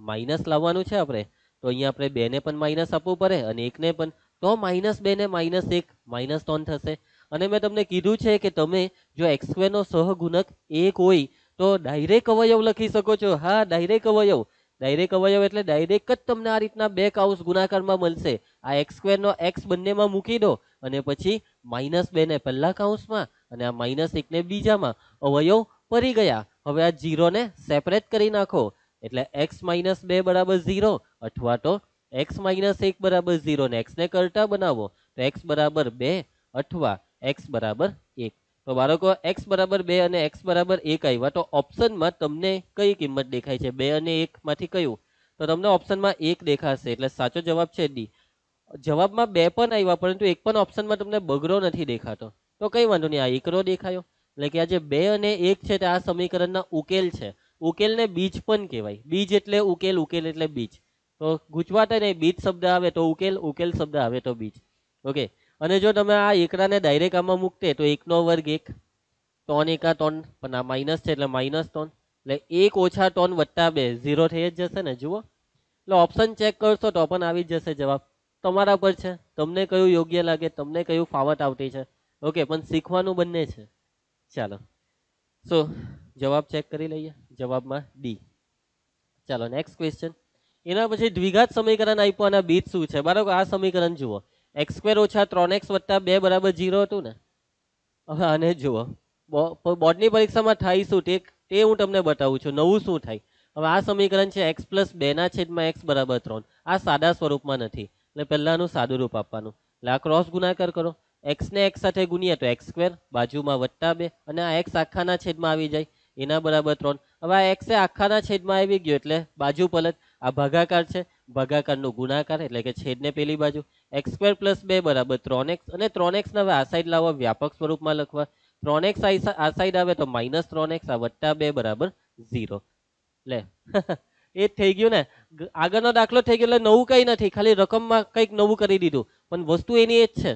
માઇનસ લાવવાનું છે આપણે તો અહીંયા આપણે બેને પણ માઇનસ આપવું પડે અને એકને પણ તો માઇનસ બેને માઇનસ એક માઇનસ ત્રણ થશે અને મેં તમને કીધું છે કે તમે જો એક્સ સ્ક્વેરનો સહગુણક એક હોય તો ડાયરેક્ટ અવયવ લખી શકો છો હા ડાયરેક્ટ અવયવ ડાયરેક્ટ અવયવ એટલે ડાયરેક્ટ જ તમને આ રીતના બે કાઉસ ગુણાકારમાં મળશે આ એક્સ સ્ક્વેરનો એક્સ બંનેમાં મૂકી દો અને પછી માઇનસ બેને પહેલા કાઉસમાં અને આ માઇનસ એકને બીજામાં અવયવ પરી ગયા હવે આ ઝીરોને સેપરેટ કરી નાખો એટલે એક્સ માઇનસ બે બરાબર ઝીરો અથવા તો એક્સ માઇનસ એક બરાબર ઝીરો ને એક્સને કરતા બનાવો તો એક્સ બરાબર બે અથવા એક્સ બરાબર એક તો બાળકો એક્સ બરાબર બે અને એક્સ બરાબર એક આવ્યા તો ઓપ્શનમાં તમને કઈ કિંમત દેખાય છે બે અને એકમાંથી કયું તો તમને ઓપ્શનમાં એક દેખાશે એટલે સાચો જવાબ છે ડી જવાબમાં બે પણ આવ્યા પરંતુ એક પણ ઓપ્શનમાં તમને બગડો નથી દેખાતો તો કંઈ વાંધો નહીં આ એકરો દેખાયો એટલે કે આ જે બે અને એક છે તે આ સમીકરણના ઉકેલ છે ઉકેલને બીજ પણ કહેવાય બીજ એટલે ઉકેલ ઉકેલ એટલે બીજ તો ગૂંચવાતા નહીં બીજ શબ્દ આવે તો ઉકેલ ઉકેલ શબ્દ આવે તો બીજ ઓકે અને જો તમે આ એકડાને ડાયરેક્ટ આમાં મૂકતે તો એકનો વર્ગ એક ત્રણ એકા ત્રણ પણ આ માઇનસ છે એટલે માઇનસ ત્રણ એટલે એક ઓછા ત્રણ વત્તા બે ઝીરો થઈ જ જશે ને જુઓ એટલે ઓપ્શન ચેક કરશો તો પણ આવી જ જશે જવાબ તમારા પર છે તમને કયું યોગ્ય લાગે તમને કયું ફાવટ આવતી છે ઓકે પણ શીખવાનું બંને છે ચાલો સો જવાબ ચેક કરી લઈએ જવાબમાં ડી ચાલો નેક્સ્ટ ક્વેશ્ચન એના પછી દ્વિઘાત સમીકરણ આપ્યું અને બીજ શું છે બરાબર આ સમીકરણ જુઓ એક્સ સ્ક્વેર ઓછા ત્રણ એક્સ વત્તા બે બરાબર ઝીરો હતું ને હવે આને જુઓ બોર્ડની પરીક્ષામાં થાય શું તે તે હું તમને બતાવું છું નવું શું થાય હવે આ સમીકરણ છે એક્સ પ્લસ બેના છેદમાં એક્સ બરાબર ત્રણ આ સાદા સ્વરૂપમાં નથી એટલે પહેલાંનું સાદું રૂપ આપવાનું એટલે આ ક્રોસ ગુણાકાર કરો એક્સને એક્સ સાથે ગુણીએ તો એક્સ સ્ક્વેર બાજુમાં વત્તા બે અને આ એક્સ આખાના છેદમાં આવી જાય એના બરાબર ત્રણ હવે આ એક્સે આખાના છેદમાં આવી ગયો એટલે બાજુ પલટ આ ભાગાકાર છે ભાગાકારનો ગુણાકાર એટલે કે છેદને પેલી બાજુ એક્સ સ્ક્વેર પ્લસ બે બરાબર ત્રણ એક્સ અને ત્રણ એક્સને હવે આ સાઈડ લાવવા વ્યાપક સ્વરૂપમાં લખવા ત્રણ એક્સ આ સાઈડ આવે તો માઇનસ ત્રણ એક્સ આ વત્તા બે બરાબર ઝીરો લે એ જ થઈ ગયું ને આગળનો દાખલો થઈ ગયો એટલે નવું કંઈ નથી ખાલી રકમમાં કંઈક નવું કરી દીધું પણ વસ્તુ એની જ છે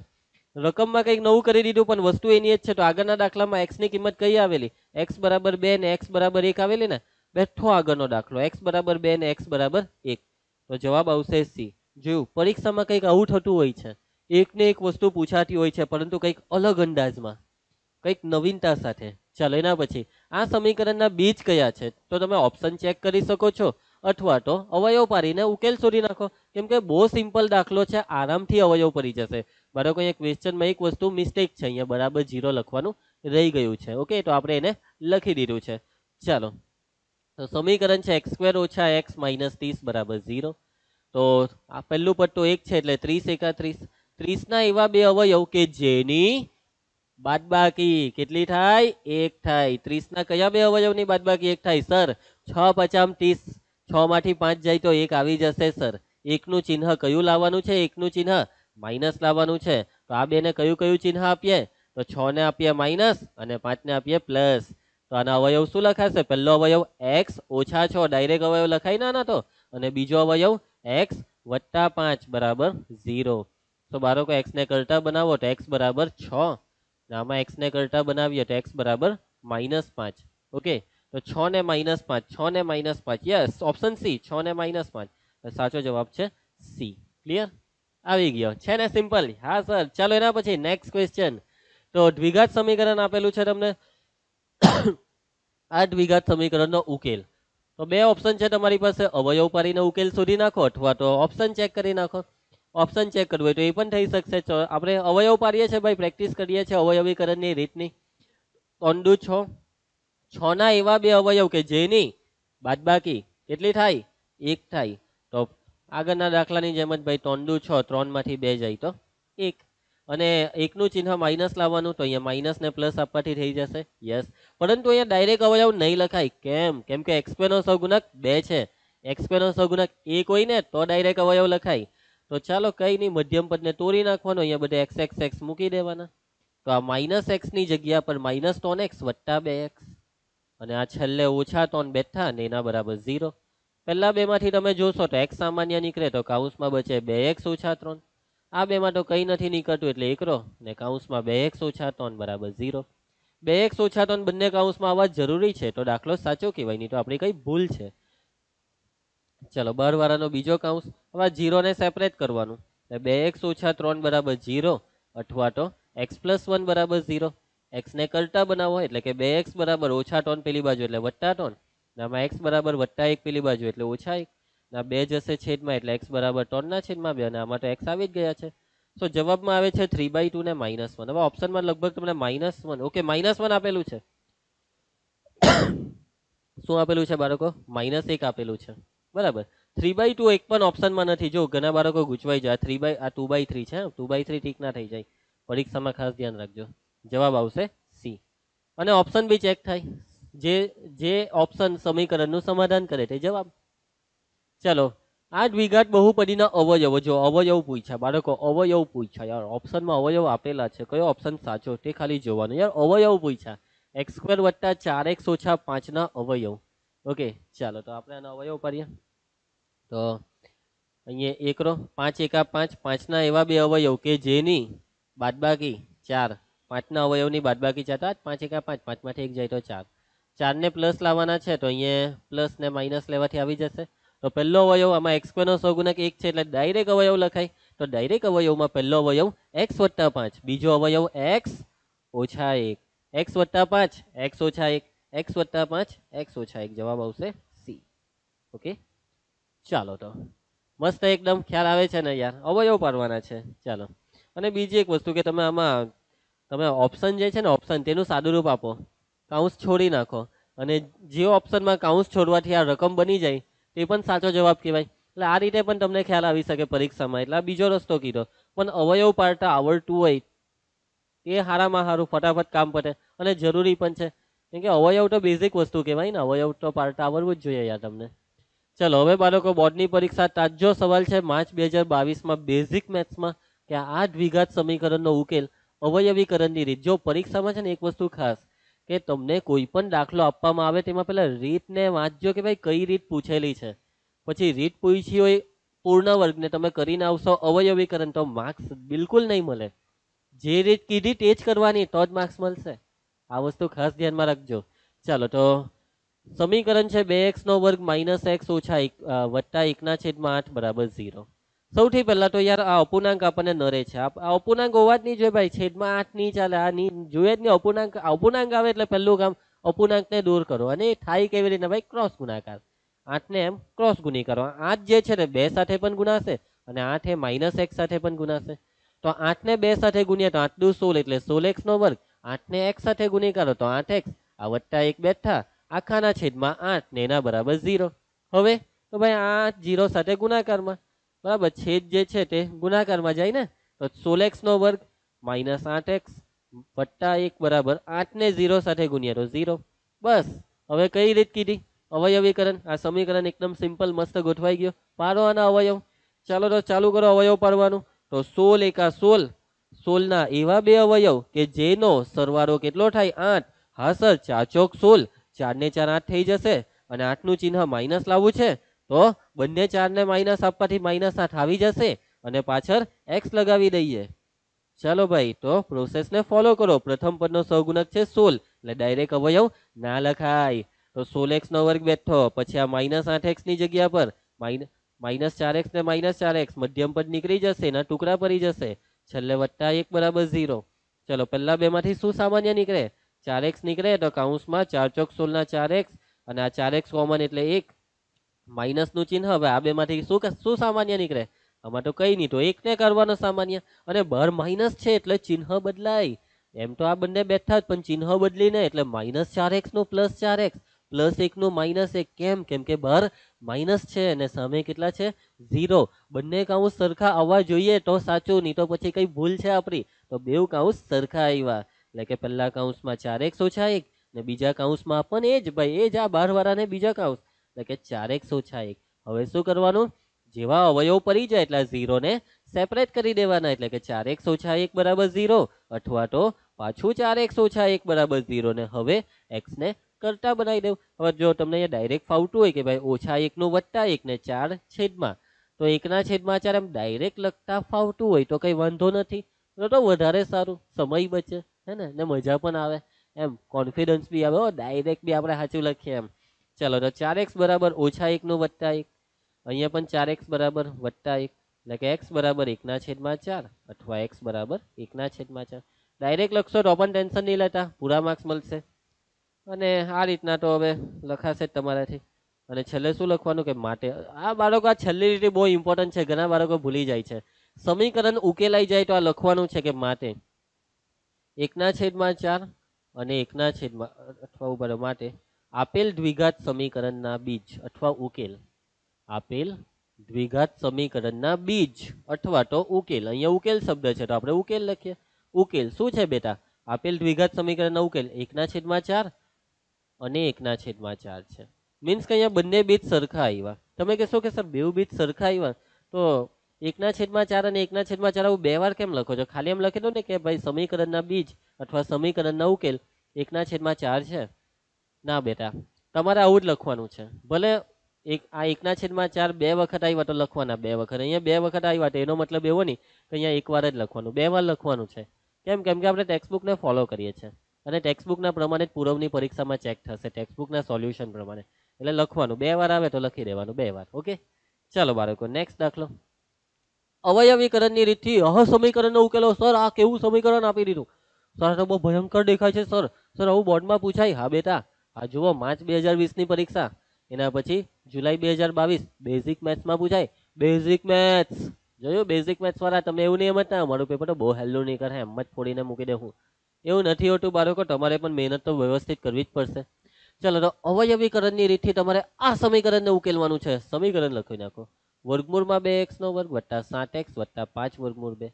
રકમમાં કંઈક નવું કરી દીધું પણ વસ્તુ એની જ છે તો આગળના દાખલામાં એક્સની કિંમત કઈ આવેલી એક્સ બરાબર બે ને એક્સ બરાબર એક આવેલી ને બેઠો આગળનો દાખલો એક્સ બરાબર બે ને એક્સ બરાબર એક તો જવાબ આવશે સી જોયું પરીક્ષામાં કંઈક આવું થતું હોય છે એકને એક વસ્તુ પૂછાતી હોય છે પરંતુ કંઈક અલગ અંદાજમાં કંઈક નવીનતા સાથે ચાલો એના પછી આ સમીકરણના બીજ કયા છે તો તમે ઓપ્શન ચેક કરી શકો છો અથવા તો અવયવ પાડીને ઉકેલ શોધી નાખો કેમ કે બહુ સિમ્પલ દાખલો છે આરામથી અવયવ પડી જશે મારો કોઈ ક્વેશ્ચનમાં એક વસ્તુ મિસ્ટેક છે અહીંયા બરાબર જીરો લખવાનું રહી ગયું છે ઓકે તો આપણે એને લખી દીધું છે ચાલો તો સમીકરણ છે એક્સ સ્ક્વેર ઓછા એક્સ માઇનસ ત્રીસ બરાબર ઝીરો તો આ પહેલું પટ્ટો એક છે એટલે ત્રીસ એકા ત્રીસ ત્રીસના એવા બે અવયવ કે જેની બાદબાકી કેટલી થાય એક થાય ત્રીસના કયા બે અવયવની બાદબાકી એક થાય સર છ પચામ ત્રીસ છ માંથી પાંચ જાય તો એક આવી જશે સર એકનું ચિહ્ન કયું લાવવાનું છે એકનું ચિહ્ન માઇનસ લાવવાનું છે તો આ બેને કયું કયું ચિહ્ન આપીએ તો છ ને આપીએ માઇનસ અને પાંચને આપીએ પ્લસ તો આના અવયવ શું લખાશે પહેલો અવયવ એક્સ ઓછા છ ડાયરેક્ટ અવયવ લખાય ના તો અને બીજો અવયવ એક્સ વત્તા પાંચ બરાબર ઝીરો તો બાળકો એક્સને કરતા બનાવો તો એક્સ બરાબર છ આમાં એક્સને કરતા બનાવીએ તો એક્સ બરાબર માઇનસ પાંચ ઓકે તો છ ને માઇનસ પાંચ છ ને માઇનસ પાંચ યસ ઓપ્શન સી છ ને માઇનસ પાંચ સાચો જવાબ છે સી ક્લિયર આવી ગયો છે ને સિમ્પલ હા સર ચાલો એના પછી નેક્સ્ટ ક્વેશ્ચન તો દ્વિઘાત સમીકરણ આપેલું છે તમને આ દ્વિઘાત સમીકરણનો ઉકેલ તો બે ઓપ્શન છે તમારી પાસે અવયવ પાડીને ઉકેલ શોધી નાખો અથવા તો ઓપ્શન ચેક કરી નાખો ઓપ્શન ચેક કરવું હોય તો એ પણ થઈ શકશે આપણે અવયવ પાડીએ છીએ ભાઈ પ્રેક્ટિસ કરીએ છીએ અવયવીકરણની રીતની તોંડુ છ છના એવા બે અવયવ કે જેની બાદબાકી કેટલી થાય એક થાય તો આગળના દાખલાની જેમ જ ભાઈ તોંડુ છ ત્રણમાંથી બે જાય તો એક અને એકનું ચિહ્ન માઇનસ લાવવાનું તો અહીંયા માઇનસને પ્લસ આપવાથી થઈ જશે યસ પરંતુ અહીંયા ડાયરેક્ટ અવયવ નહીં લખાય કેમ કેમ કે એક્સપેનો સહગુણક બે છે એક્સપેનો સહગુણક એક હોય ને તો ડાયરેક્ટ અવયવ લખાય તો ચાલો કંઈ નહીં મધ્યમ પદને તોડી નાખવાનો અહીંયા બધે એક્સ એક્સ એક્સ મૂકી દેવાના તો આ માઇનસ એક્સની જગ્યા પર માઇનસ ત્રણ એક્સ વત્તા બે એક્સ અને આ છેલ્લે ઓછા ત્રણ બેઠા ને એના બરાબર ઝીરો પહેલા બેમાંથી તમે જોશો તો એક્સ સામાન્ય નીકળે તો કાઉસમાં બચે બે એક્સ ઓછા ત્રણ આ બેમાં તો કંઈ નથી નીકળતું એટલે એકરો ને કાઉન્સમાં બે એક્સ ઓછા ત્રણ બરાબર ઝીરો બે એક્સ ઓછા ત્રણ બંને કાઉન્સમાં આવવા જરૂરી છે તો દાખલો સાચો કહેવાય નહીં તો આપણી કંઈ ભૂલ છે ચલો બાર વાળાનો બીજો કાઉન્સ હવે આ ઝીરોને સેપરેટ કરવાનું એટલે બે એક્સ ઓછા ત્રણ બરાબર ઝીરો અથવા તો એક્સ પ્લસ વન બરાબર ઝીરો એક્સને કરતા બનાવો એટલે કે બે એક્સ બરાબર ઓછા ટોન પેલી બાજુ એટલે વત્તા ત્રણ આમાં એક્સ બરાબર વત્તા એક પેલી બાજુ એટલે ઓછા એક ના બે જશે છેદમાં એટલે એક્સ બરાબર ત્રણના છેદમાં બે અને આમાં તો એક્સ આવી જ ગયા છે સો જવાબમાં આવે છે થ્રી બાય ટુ ને માઇનસ વન હવે ઓપ્શનમાં લગભગ તમને minus one okay minus one આપેલું છે શું આપેલું છે બાળકો માઇનસ એક આપેલું છે બરાબર થ્રી બાય ટુ એક પણ ઓપ્શનમાં નથી જો ઘણા બાળકો ગૂંચવાઈ જાય થ્રી બાય આ ટુ બાય થ્રી છે ટુ બાય થ્રી ઠીક ના થઈ જાય પરીક્ષામાં ખાસ ધ્યાન રાખજો જવાબ આવશે સી અને ઓપ્શન બી ચેક થાય જે જે ઓપ્શન સમીકરણનું સમાધાન કરે તે જવાબ ચલો આ જ વિઘાત બહુપદીના અવયવ જો અવયવ પૂછ્યા બાળકો અવયવ પૂછ્યા યાર ઓપ્શનમાં અવયવ આપેલા છે કયો ઓપ્શન સાચો તે ખાલી જોવાનું યાર અવયવ પૂછ્યા એક્સ સ્ક્વેર વત્તા ચાર એક્સ ઓછા પાંચના અવયવ ઓકે ચાલો તો આપણે આના અવયવ કરીએ તો અહીંયા એકરો પાંચ એકા પાંચ પાંચના એવા બે અવયવ કે જેની બાદબાકી ચાર પાંચના અવયવની બાદબાકી જતા પાંચ એકા પાંચ પાંચમાંથી એક જાય તો ચાર ચારને પ્લસ લાવવાના છે તો અહીંયા પ્લસ ને માઇનસ લેવાથી આવી જશે તો પહેલો અવયવ આમાં એક્સ સ્ક્વેરનો સહગુણક એક છે એટલે ડાયરેક્ટ અવયવ લખાય તો ડાયરેક્ટ અવયવમાં પહેલો અવયવ એક્સ વત્તા પાંચ બીજો અવયવ એક્સ ઓછા એક એક્સ વત્તા પાંચ એક્સ ઓછા એક એક્સ વત્તા પાંચ એક્સ ઓછા એક જવાબ આવશે સી ઓકે ચાલો તો મસ્ત એકદમ ખ્યાલ આવે છે ને યાર અવયવ પાડવાના છે ચાલો અને બીજી એક વસ્તુ કે તમે આમાં તમે ઓપ્શન જે છે ને ઓપ્શન તેનું સાદુરૂપ આપો કાઉન્સ છોડી નાખો અને જે ઓપ્શનમાં કાઉન્સ છોડવાથી આ રકમ બની જાય એ પણ સાચો જવાબ કહેવાય એટલે આ રીતે પણ તમને ખ્યાલ આવી શકે પરીક્ષામાં એટલે બીજો રસ્તો કીધો પણ અવયવ પાડતા આવડતું હોય એ હારામાં સારું ફટાફટ કામ પતે અને જરૂરી પણ છે કેમ કે અવયવ તો બેઝિક વસ્તુ કહેવાય ને અવયવ તો પાડતા આવડવું જ જોઈએ યાર તમને ચલો હવે બાળકો બોર્ડની પરીક્ષા તાજો સવાલ છે માર્ચ બે હજાર બાવીસમાં બેઝિક મેથ્સમાં કે આ દ્વિઘાત સમીકરણનો ઉકેલ અવયવીકરણની રીત જો પરીક્ષામાં છે ને એક વસ્તુ ખાસ કે તમને કોઈ પણ દાખલો આપવામાં આવે તેમાં પહેલાં રીતને વાંચજો કે ભાઈ કઈ રીત પૂછેલી છે પછી રીત પૂછી હોય પૂર્ણ વર્ગને તમે કરીને આવશો અવયવીકરણ તો માર્ક્સ બિલકુલ નહીં મળે જે રીત કીધી તે જ કરવાની તો જ માર્ક્સ મળશે આ વસ્તુ ખાસ ધ્યાનમાં રાખજો ચાલો તો સમીકરણ છે બે એક્સનો વર્ગ માઇનસ એક્સ ઓછા એક વત્તા એકના છેદમાં આઠ બરાબર ઝીરો સૌથી પહેલા તો યાર આ અપૂર્ણાંક આપણને નરે છે આ અપૂર્ણાંક હોવા જ નહીં જોઈએ ભાઈ છેદમાં આઠ નહીં ચાલે આ નહીં જોઈએ જ નહીં અપૂર્ણાંક અપૂર્ણાંક આવે એટલે પહેલું કામ અપૂર્ણાંકને દૂર કરો અને એ થાય કેવી રીતે ભાઈ ક્રોસ ગુણાકાર આઠને એમ ક્રોસ ગુની કરો આઠ જે છે ને બે સાથે પણ ગુણાશે અને આઠ એ માઇનસ એક સાથે પણ ગુણાશે તો આઠને બે સાથે ગુણ્યા તો આઠ દુ સોળ એટલે સોળ એક્સનો વર્ગ આઠને એક સાથે ગુની કરો તો આઠ એક્સ આ વત્તા એક બેઠા આખાના છેદમાં આઠ ને એના બરાબર ઝીરો હવે તો ભાઈ આઠ ઝીરો સાથે ગુણાકારમાં બરાબર છેદ જે છે તે ગુણાકારમાં જાય ને તો સોલ એક્સનો વર્ગ માઇનસ આઠ એક્સ વત્તા એક બરાબર આઠને ઝીરો સાથે ગુણ્યા તો ઝીરો બસ હવે કઈ રીત કીધી અવયવીકરણ આ સમીકરણ એકદમ સિમ્પલ મસ્ત ગોઠવાઈ ગયો પાડો આના અવયવ ચાલો તો ચાલુ કરો અવયવ પાડવાનું તો સોળ એકા સોલ સોલના એવા બે અવયવ કે જેનો સરવારો કેટલો થાય આઠ હા સર ચાર ચોક સોળ ચારને ચાર આઠ થઈ જશે અને આઠનું ચિહ્ન માઇનસ લાવવું છે તો બંને ચારને માઇનસ આપવાથી માઇનસ આઠ આવી જશે અને પાછળ એક્સ લગાવી દઈએ ચાલો ભાઈ તો પ્રોસેસને ફોલો કરો પ્રથમ પદનો સહગુણક છે સોલ એટલે ડાયરેક્ટ અવયવ ના લખાય તો સોળ એક્સનો વર્ગ બેઠો પછી આ માઇનસ આઠ એક્સની જગ્યા પર માઇનસ ચાર એક્સ ને માઇનસ ચાર એક્સ મધ્યમ પદ નીકળી જશે એના ટુકડા પડી જશે છેલ્લે વત્તા એક બરાબર ઝીરો ચલો પહેલા બેમાંથી શું સામાન્ય નીકળે ચાર એક્સ નીકળે તો કાઉન્સમાં ચાર ચોક સોળના ચાર એક્સ અને આ ચાર એક્સ કોમન એટલે એક માઇનસનું ચિહ્ન હવે આ બેમાંથી શું શું સામાન્ય નીકળે આમાં તો કંઈ નહીં તો એક ને કરવાનો સામાન્ય અને બાર માઇનસ છે એટલે ચિહ્ન બદલાય એમ તો આ બંને બેઠા જ પણ ચિહ્ન બદલીને એટલે માઇનસ ચાર એક્સનું પ્લસ ચાર એક્સ પ્લસ એકનું માઇનસ એક કેમ કેમ કે બાર માઇનસ છે અને સામે કેટલા છે ઝીરો બંને કાઉન્સ સરખા આવવા જોઈએ તો સાચું નહીં તો પછી કંઈ ભૂલ છે આપણી તો બેઉ કાઉન્સ સરખા આવ્યા એટલે કે પહેલા કાઉન્સમાં ચાર એક્સ ઓછા એક ને બીજા કાઉન્સમાં પણ એ જ ભાઈ એ જ આ બાર વાળાને બીજા કાઉન્સ એટલે કે ચારેક ઓછા એક હવે શું કરવાનું જેવા અવયવ પડી જાય એટલા ઝીરોને સેપરેટ કરી દેવાના એટલે કે ચારેક ઓછા એક બરાબર ઝીરો અથવા તો પાછું ચારેક ઓછા એક બરાબર ઝીરો ને હવે એક્સને કરતા બનાવી દેવું હવે જો તમને અહીંયા ડાયરેક્ટ ફાવતું હોય કે ભાઈ ઓછા એકનું વત્તા એકને ચાર છેદમાં તો એકના છેદમાં ચાર એમ ડાયરેક્ટ લખતા ફાવતું હોય તો કંઈ વાંધો નથી તો વધારે સારું સમય બચે હે ને મજા પણ આવે એમ કોન્ફિડન્સ બી આવે ડાયરેક્ટ બી આપણે સાચું લખીએ એમ ચાલો તો ચાર એક્સ બરાબર ઓછા એકનો વત્તા એક અહીંયા પણ ચાર એક્સ બરાબર વત્તા એક એટલે કે એક્સ બરાબર એકના છેદમાં ચાર અથવા એક્સ બરાબર એકના છેદમાં ચાર ડાયરેક્ટ લખશો તો પણ ટેન્શન નહીં લેતા પૂરા માર્ક્સ મળશે અને આ રીતના તો હવે લખાશે જ તમારાથી અને છેલ્લે શું લખવાનું કે માટે આ બાળકો આ છેલ્લી રીતે બહુ ઇમ્પોર્ટન્ટ છે ઘણા બાળકો ભૂલી જાય છે સમીકરણ ઉકેલાઈ જાય તો આ લખવાનું છે કે માટે એકના છેદમાં ચાર અને એકના છેદમાં અથવા ઉભા માટે આપેલ દ્વિઘાત સમીકરણના બીજ અથવા ઉકેલ આપેલ દ્વિઘાત સમીકરણના બીજ અથવા તો ઉકેલ અહીંયા ઉકેલ શબ્દ છે તો આપણે ઉકેલ લખીએ ઉકેલ શું છે બેટા આપેલ દ્વિઘાત સમીકરણના ઉકેલ એકના છેદમાં ચાર અને એકના છેદમાં ચાર છે મીન્સ કે અહીંયા બંને બીજ સરખા આવ્યા તમે કહેશો કે સર બે બીજ સરખા આવ્યા તો એકના છેદમાં ચાર અને એકના છેદમાં ચાર આવું બે વાર કેમ લખો છો ખાલી એમ લખી દો ને કે ભાઈ સમીકરણના બીજ અથવા સમીકરણના ઉકેલ એકના છેદમાં ચાર છે ના બેટા તમારે આવું જ લખવાનું છે ભલે એક આ એકના છેદમાં ચાર બે વખત આવ્યા તો લખવાના બે વખત અહીંયા બે વખત આવ્યા તો એનો મતલબ એવો નહીં કે અહીંયા એકવાર જ લખવાનું બે વાર લખવાનું છે કેમ કેમ કે આપણે ટેક્સ્ટબુકને ફોલો કરીએ છીએ અને ટેક્સ્ટબુકના પ્રમાણે જ પૂરવની પરીક્ષામાં ચેક થશે ટેક્સ્ટબુકના સોલ્યુશન પ્રમાણે એટલે લખવાનું બે વાર આવે તો લખી દેવાનું બે વાર ઓકે ચાલો બાળકો નેક્સ્ટ દાખલો અવયવીકરણની રીતથી અહસમીકરણનો ઉકેલો સર આ કેવું સમીકરણ આપી દીધું સર તો બહુ ભયંકર દેખાય છે સર સર આવું બોર્ડમાં પૂછાય હા બેટા આ જુઓ માર્ચ બે હજાર વીસની પરીક્ષા એના પછી જુલાઈ બે હજાર બાવીસ બેઝિક મેથ્સમાં પૂછાય બેઝિક મેથ્સ જોયું બેઝિક મેથ્સવાળા તમે એવું નહીં એમ સમજતા અમારું પેપર તો બહુ હેલ્લું નહીં કરે એમ જ ફોડીને મૂકી દે હું એવું નથી હોતું બાળકો તમારે પણ મહેનત તો વ્યવસ્થિત કરવી જ પડશે ચાલો તો અવયવીકરણની રીતથી તમારે આ સમીકરણને ઉકેલવાનું છે સમીકરણ લખી નાખો વર્ગમૂળમાં બે એક્સનો વર્ગ વત્તા સાત એક્સ વત્તા પાંચ વર્ગમૂળ બે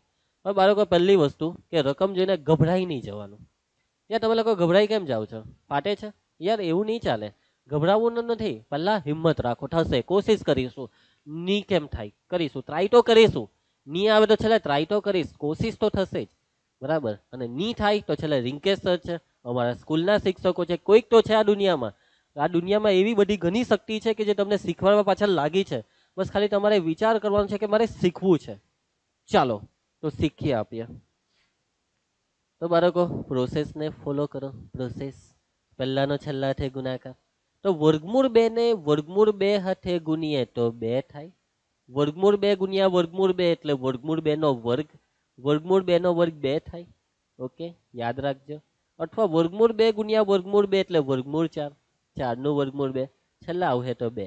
હવે બાળકો પહેલી વસ્તુ કે રકમ જોઈને ગભરાઈ નહીં જવાનું યા તમે લોકો ગભરાઈ કેમ જાઓ છો ફાટે છે યાર એવું નહીં ચાલે ગભરાવવાનું નથી પહેલાં હિંમત રાખો થશે કોશિશ કરીશું ની કેમ થાય કરીશું ટ્રાય તો કરીશું ની આવે તો છેલ્લે ટ્રાય તો કરીશ કોશિશ તો થશે જ બરાબર અને ની થાય તો છેલ્લે રિંકેશ સર છે અમારા સ્કૂલના શિક્ષકો છે કોઈક તો છે આ દુનિયામાં આ દુનિયામાં એવી બધી ઘણી શક્તિ છે કે જે તમને શીખવાડવા પાછળ લાગી છે બસ ખાલી તમારે વિચાર કરવાનો છે કે મારે શીખવું છે ચાલો તો શીખી આપીએ તો બાળકો પ્રોસેસને ફોલો કરો પ્રોસેસ પહેલાંનો છેલ્લાથી ગુનાકાર તો વર્ગમૂળ બે ને વર્ગમૂળ બે હાથે ગુનીએ તો બે થાય વર્ગમૂળ બે ગુણ્યા વર્ગમૂળ બે એટલે વર્ગમૂળ બેનો વર્ગ વર્ગમૂળ બેનો વર્ગ બે થાય ઓકે યાદ રાખજો અથવા વર્ગમૂળ બે ગુણ્યા વર્ગમૂળ બે એટલે વર્ગમૂળ ચાર ચારનું વર્ગમૂળ બે છેલ્લા આવશે તો બે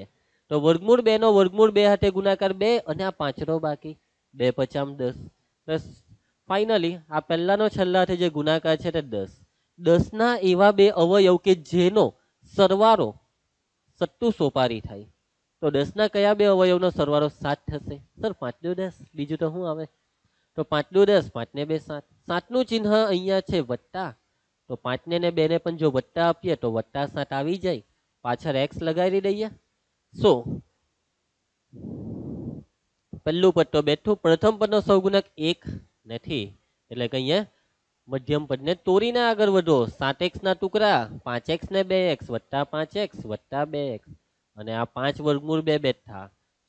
તો વર્ગમૂળ બેનો વર્ગમૂળ બે હાથે ગુણાકાર બે અને આ પાંચરો બાકી બે પચામ દસ પ્લસ ફાઇનલી આ પહેલાંનો છેલ્લા હાથે જે ગુણાકાર છે તે દસ દસના એવા બે અવયવ કે જેનો સરવારો સટ્ટુ સોપારી થાય તો દસના કયા બે અવયવનો સરવારો સાત થશે સર પાંચનું દસ બીજું તો શું આવે તો પાંચનું દસ પાંચને બે સાત સાતનું ચિહ્ન અહીંયા છે વત્તા તો પાંચને ને બેને પણ જો વત્તા આપીએ તો વત્તા સાત આવી જાય પાછળ એક્સ લગાવી દઈએ સો પહેલું પટ્ટો બેઠું પ્રથમ પદનો સૌગુણક એક નથી એટલે કે અહીંયા મધ્યમ પદને તોડીને આગળ વધો સાત એક્સના ટુકડા પાંચ એક્સ બે એક્સ વત્તા પાંચ એક્સ વત્તા બે એક્સ અને આ પાંચ વર્ગમૂળ બે બેઠા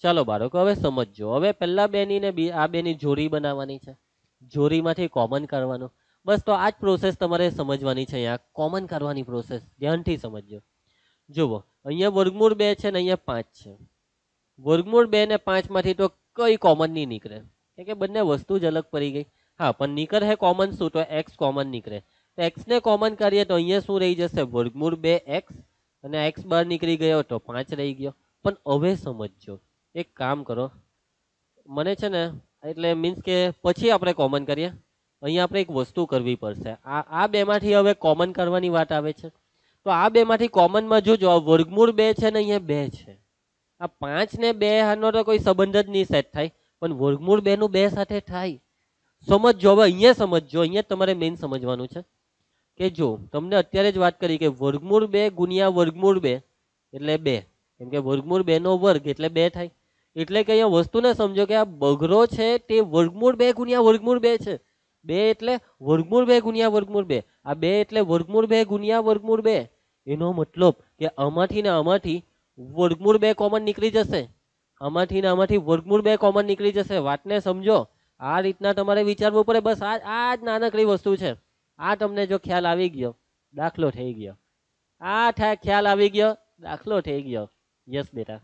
ચાલો બાળકો હવે સમજો હવે પહેલા બેની ને આ બેની જોરી બનાવવાની છે જોરીમાંથી કોમન કરવાનો બસ તો આ જ પ્રોસેસ તમારે સમજવાની છે અહીંયા કોમન કરવાની પ્રોસેસ ધ્યાનથી સમજજો જુઓ અહીંયા વર્ગમૂળ બે છે ને અહીંયા પાંચ છે વર્ગમૂળ બે ને પાંચમાંથી તો કઈ કોમન નહીં નીકળે કે બંને વસ્તુ જ અલગ પડી ગઈ હા પણ નીકળ હે કોમન શું તો એક્સ કોમન નીકળે તો ને કોમન કરીએ તો અહીંયા શું રહી જશે વર્ગમૂળ બે એક્સ અને એક્સ બહાર નીકળી ગયો તો પાંચ રહી ગયો પણ હવે સમજજો એક કામ કરો મને છે ને એટલે મીન્સ કે પછી આપણે કોમન કરીએ અહીંયા આપણે એક વસ્તુ કરવી પડશે આ આ બેમાંથી હવે કોમન કરવાની વાત આવે છે તો આ બેમાંથી કોમનમાં જોજો આ વર્ગમૂળ બે છે ને અહીંયા બે છે આ પાંચ ને બે હાનો તો કોઈ સંબંધ જ નહીં સેટ થાય પણ વર્ગમૂળ બેનું બે સાથે થાય સમજો હવે અહીંયા સમજો અહીંયા તમારે મેઇન સમજવાનું છે કે જો તમને અત્યારે જ વાત કરી કે વર્ગમૂળ બે ગુણ્યા વર્ગમૂળ બે એટલે બે કેમ કે વર્ગમૂળ બે નો વર્ગ એટલે બે થાય એટલે કે અહીંયા વસ્તુને સમજો કે આ બગરો છે તે વર્ગમૂળ બે ગુણ્યા વર્ગમૂળ બે છે બે એટલે વર્ગમૂળ બે ગુણ્યા વર્ગમૂળ બે આ બે એટલે વર્ગમૂળ બે ગુણ્યા વર્ગમૂળ બે એનો મતલબ કે આમાંથી ને આમાંથી વર્ગમૂળ બે કોમન નીકળી જશે આમાંથી ને આમાંથી વર્ગમૂળ બે કોમન નીકળી જશે વાતને સમજો આ રીતના તમારે વિચારવું પડે બસ આ આ જ નાનકડી વસ્તુ છે આ તમને જો ખ્યાલ આવી ગયો દાખલો થઈ ગયો આ થાય ખ્યાલ આવી ગયો દાખલો થઈ ગયો યસ બેટા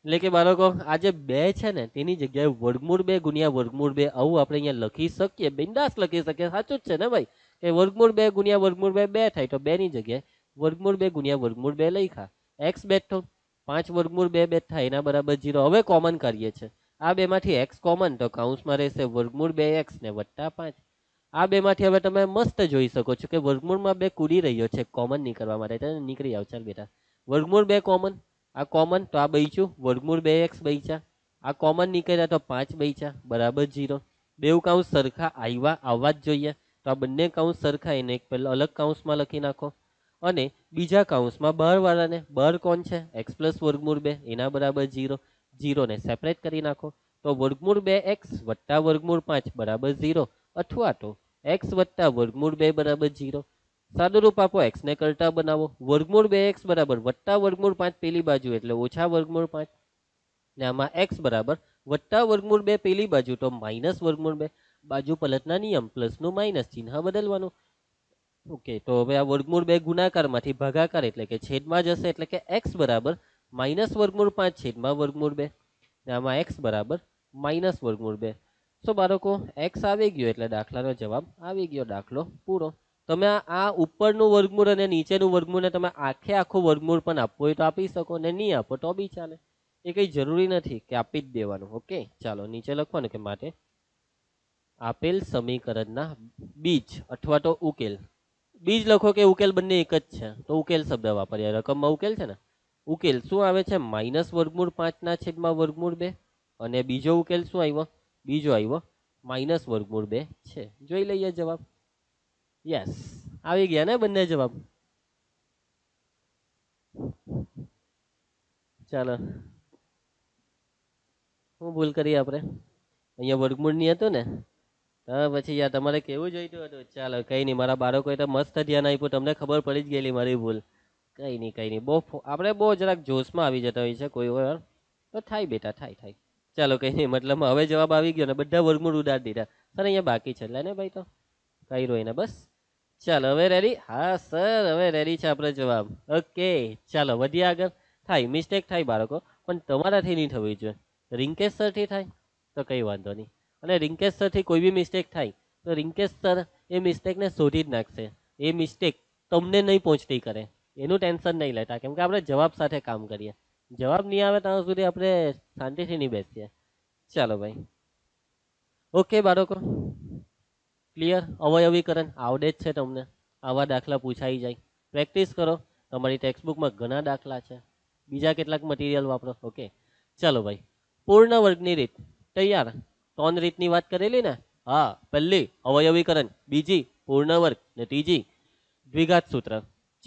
એટલે કે બાળકો આ જે બે છે ને તેની જગ્યાએ વર્ગમૂળ બે ગુણ્યા વર્ગમૂળ બે આવું આપણે અહીંયા લખી શકીએ બિંદાસ લખી શકીએ સાચું જ છે ને ભાઈ કે વર્ગમૂળ બે ગુણ્યા વર્ગમૂળ બે બે થાય તો બેની જગ્યાએ વર્ગમૂળ બે ગુણ્યા વર્ગમૂળ બે લખ્યા એક્સ બેઠો પાંચ વર્ગમૂળ બે બે થાય એના બરાબર જીરો હવે કોમન કરીએ છીએ આ બેમાંથી એક્સ કોમન તો કાઉન્સમાં રહેશે વર્ગમૂળ બે એક્સ ને વત્તા પાંચ આ બેમાંથી હવે તમે મસ્ત જોઈ શકો છો કે વર્ગમૂળમાં બે કૂદી રહ્યો છે કોમન નીકળવા માટે નીકળી આવ ચાલ બેટા વર્ગમૂળ બે કોમન આ કોમન તો આ બૈચું વર્ગમૂળ બે એક્સ બૈચા આ કોમન નીકળ્યા તો પાંચ બૈચા બરાબર જીરો બેવ કાઉન્સ સરખા આવ્યા આવવા જ જોઈએ તો આ બંને કાઉન્સ સરખા એને એક પહેલાં અલગ કાઉન્સમાં લખી નાખો અને બીજા કાઉન્સમાં બાર વાળાને બાર કોણ છે એક્સ પ્લસ વર્ગમૂળ બે એના બરાબર જીરો જીરોને સેપરેટ કરી નાખો તો વર્ગમૂળ બે એક્સ વત્તા વર્ગમૂળ પાંચ બરાબર ઝીરો અથવા તો એક્સ વત્તા વર્ગમૂળ બે બરાબર ઝીરો સાદુરૂપ આપો એક્સને કરતા બનાવો વર્ગમૂળ બે એક્સ બરાબર વત્તા વર્ગમૂળ પાંચ પેલી બાજુ એટલે ઓછા વર્ગમૂળ પાંચ ને આમાં એક્સ બરાબર વત્તા વર્ગમૂળ બે પેલી બાજુ તો માઇનસ વર્ગમૂળ બે બાજુ પલટના નિયમ પ્લસનું માઇનસ ચિહ્ન બદલવાનું ઓકે તો હવે આ વર્ગમૂળ બે ગુણાકારમાંથી ભાગાકાર એટલે કે છેદમાં જશે એટલે કે એક્સ બરાબર માઇનસ વર્ગમૂળ પાંચ છેદમાં વર્ગમૂળ બે ને આમાં એક્સ બરાબર માઇનસ વર્ગમૂળ બે સો બાળકો એક્સ આવી ગયો એટલે દાખલાનો જવાબ આવી ગયો દાખલો પૂરો તમે આ ઉપરનું વર્ગમૂળ અને નીચેનું વર્ગમૂળને તમે આખે આખું વર્ગમૂળ પણ આપવું હોય તો આપી શકો ને નહીં આપો તો બી ચાલે એ કંઈ જરૂરી નથી કે આપી જ દેવાનું ઓકે ચાલો નીચે લખવાનું કે માટે આપેલ સમીકરણના બીજ અથવા તો ઉકેલ બીજ લખો કે ઉકેલ બંને એક જ છે તો ઉકેલ શબ્દ વાપર્યા રકમમાં ઉકેલ છે ને ઉકેલ શું આવે છે માઇનસ વર્ગમૂળ પાંચના છેદમાં વર્ગમૂળ બે અને બીજો ઉકેલ શું આવ્યો બીજો આવ્યો માઇનસ વર્ગમૂળ બે છે જોઈ લઈએ જવાબ યસ આવી ગયા ને બંને જવાબ ચાલો હું ભૂલ કરીએ આપણે અહીંયા વર્ગમૂળની હતો ને હા પછી યાર તમારે કેવું જોઈતું હતું ચાલો કંઈ નહીં મારા બાળકોએ તો મસ્ત ધ્યાન આપ્યું તમને ખબર પડી જ ગયેલી મારી ભૂલ કંઈ નહીં કંઈ નહીં બહુ આપણે બહુ જરાક જોશમાં આવી જતા હોય છે કોઈ વાર તો થાય બેટા થાય થાય ચાલો કંઈ નહીં મતલબ હવે જવાબ આવી ગયો ને બધા વર્ગમૂળ ઉડાડી દીધા સર અહીંયા બાકી છે એટલે ને ભાઈ તો કઈ રોઈને બસ ચાલો હવે રેડી હા સર હવે રેડી છે આપણે જવાબ ઓકે ચાલો વધીએ આગળ થાય મિસ્ટેક થાય બાળકો પણ તમારાથી નહીં થવી જોઈએ રિંકેશ સરથી થાય તો કંઈ વાંધો નહીં અને રિંકેશ સરથી કોઈ બી મિસ્ટેક થાય તો રિંકેશ સર એ મિસ્ટેકને શોધી જ નાખશે એ મિસ્ટેક તમને નહીં પહોંચતી કરે એનું ટેન્શન નહીં લેતા કેમ કે આપણે જવાબ સાથે કામ કરીએ જવાબ નહીં આવે ત્યાં સુધી આપણે શાંતિથી નહીં બેસીએ ચાલો ભાઈ ઓકે બાળકો ક્લિયર અવયવીકરણ આવડે જ છે તમને આવા દાખલા પૂછાઈ જાય પ્રેક્ટિસ કરો તમારી ટેક્સ્ટબુકમાં ઘણા દાખલા છે બીજા કેટલાક મટીરિયલ વાપરો ઓકે ચાલો ભાઈ પૂર્ણ વર્ગની રીત તૈયાર ત્રણ રીતની વાત કરેલી ને હા પહેલી અવયવીકરણ બીજી પૂર્ણ વર્ગ ને ત્રીજી દ્વિઘાત સૂત્ર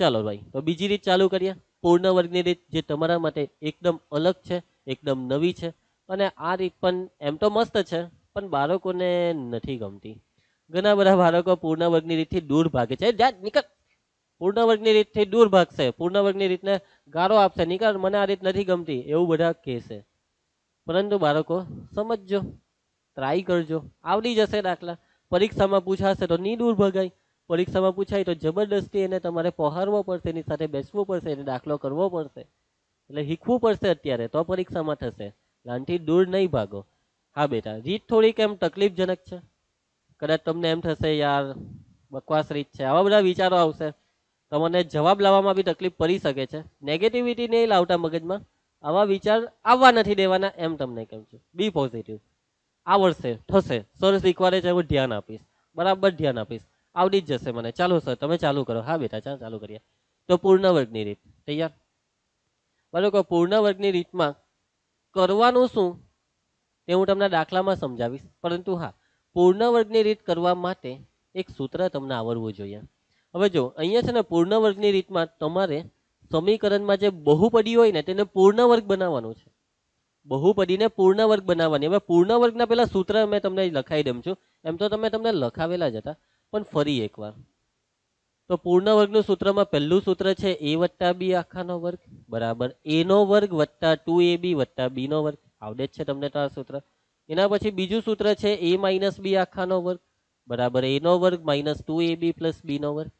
ચાલો ભાઈ તો બીજી રીત ચાલુ કરીએ પૂર્ણ વર્ગની રીત જે તમારા માટે એકદમ અલગ છે એકદમ નવી છે અને આ રીત પણ એમ તો મસ્ત છે પણ બાળકોને નથી ગમતી ઘણા બધા બાળકો પૂર્ણ વર્ગની રીતથી દૂર ભાગે છે જ્યાં નિકળ પૂર્ણ વર્ગની રીતથી દૂર ભાગશે પૂર્ણ વર્ગની રીતને ગારો આપશે નિકળ મને આ રીત નથી ગમતી એવું બધા કહેશે પરંતુ બાળકો સમજજો ટ્રાય કરજો આવડી જશે દાખલા પરીક્ષામાં પૂછાશે તો નહીં દૂર ભગાય પરીક્ષામાં પૂછાય તો જબરદસ્તી એને તમારે પહારવો પડશે એની સાથે બેસવું પડશે એને દાખલો કરવો પડશે એટલે શીખવું પડશે અત્યારે તો પરીક્ષામાં થશે લાંથી દૂર નહીં ભાગો હા બેટા રીત થોડીક એમ તકલીફજનક છે કદાચ તમને એમ થશે યાર બકવાસ રીત છે આવા બધા વિચારો આવશે તમને જવાબ લાવવામાં બી તકલીફ પડી શકે છે નેગેટિવિટી નહીં લાવતા મગજમાં આવા વિચાર આવવા નથી દેવાના એમ તમને કેમ છું બી પોઝિટિવ આવડશે થશે સર શીખવાડે છે હું ધ્યાન આપીશ બરાબર ધ્યાન આપીશ આવડી જ જશે મને ચાલો સર તમે ચાલુ કરો હા બેટા ચાલો ચાલુ કરીએ તો પૂર્ણ વર્ગની રીત તૈયાર બાળકો પૂર્ણ વર્ગની રીતમાં કરવાનું શું તે હું તમને દાખલામાં સમજાવીશ પરંતુ હા પૂર્ણ વર્ગની રીત કરવા માટે એક સૂત્ર તમને આવડવું જોઈએ હવે જો અહીંયા છે ને પૂર્ણ વર્ગની રીતમાં તમારે સમીકરણમાં જે બહુપદી હોય ને તેને પૂર્ણ વર્ગ બનાવવાનું છે બહુપદીને પૂર્ણ વર્ગ બનાવવાની હવે પૂર્ણ વર્ગના પેલા સૂત્ર મેં તમને લખાઈ દઉં છું એમ તો તમે તમને લખાવેલા જ હતા પણ ફરી એકવાર તો પૂર્ણ વર્ગનું સૂત્રમાં પહેલું સૂત્ર છે એ વત્તા બી આખાનો વર્ગ બરાબર એનો વર્ગ વત્તા ટુ એ બી વત્તા બીનો વર્ગ આવડે જ છે તમને તો આ સૂત્ર એના પછી બીજું સૂત્ર છે એ માઇનસ બી આખાનો વર્ગ બરાબર એનો વર્ગ minus two a b plus બીનો વર્ગ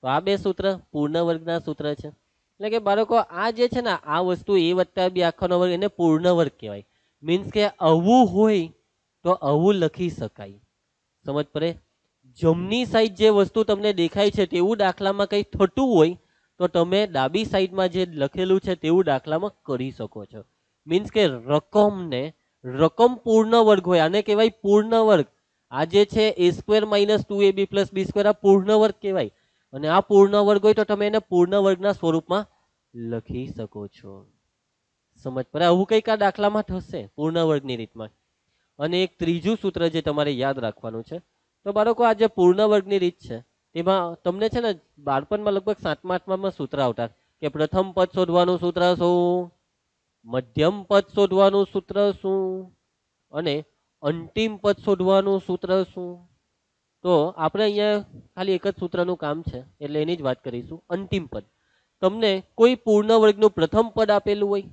તો આ બે સૂત્ર પૂર્ણ વર્ગના સૂત્ર છે એટલે કે બાળકો આ જે છે ને આ વસ્તુ એ વત્તા બી આખાનો વર્ગ એને પૂર્ણ વર્ગ કહેવાય મીન્સ કે આવું હોય તો આવું લખી શકાય સમજ પડે જમની સાઈડ જે વસ્તુ તમને દેખાય છે તેવું દાખલામાં કંઈ થતું હોય તો તમે ડાબી સાઈડમાં જે લખેલું છે તેવું દાખલામાં કરી શકો છો મીન્સ કે રકમને રકમ પૂર્ણ વર્ગ હોય આને કહેવાય પૂર્ણ વર્ગ આ જે છે a square minus two a b plus b square આ પૂર્ણ વર્ગ કહેવાય અને આ પૂર્ણ વર્ગ હોય તો તમે એને પૂર્ણ વર્ગના સ્વરૂપમાં લખી શકો છો સમજ પર આવું કંઈક આ દાખલામાં થશે પૂર્ણ વર્ગની રીતમાં અને એક ત્રીજું સૂત્ર જે તમારે યાદ રાખવાનું છે તો બાળકો આ જે પૂર્ણ વર્ગની રીત છે તેમાં તમને છે ને બાળપણમાં લગભગ સાતમા આઠમામાં સૂત્ર આવતા કે પ્રથમ પદ શોધવાનું સૂત્ર શું મધ્યમ પદ શોધવાનું સૂત્ર શું અને અંતિમ પદ શોધવાનું સૂત્ર શું તો આપણે અહીંયા ખાલી એક જ સૂત્રનું કામ છે એટલે એની જ વાત કરીશું અંતિમ પદ તમને કોઈ પૂર્ણ વર્ગનું પ્રથમ પદ આપેલું હોય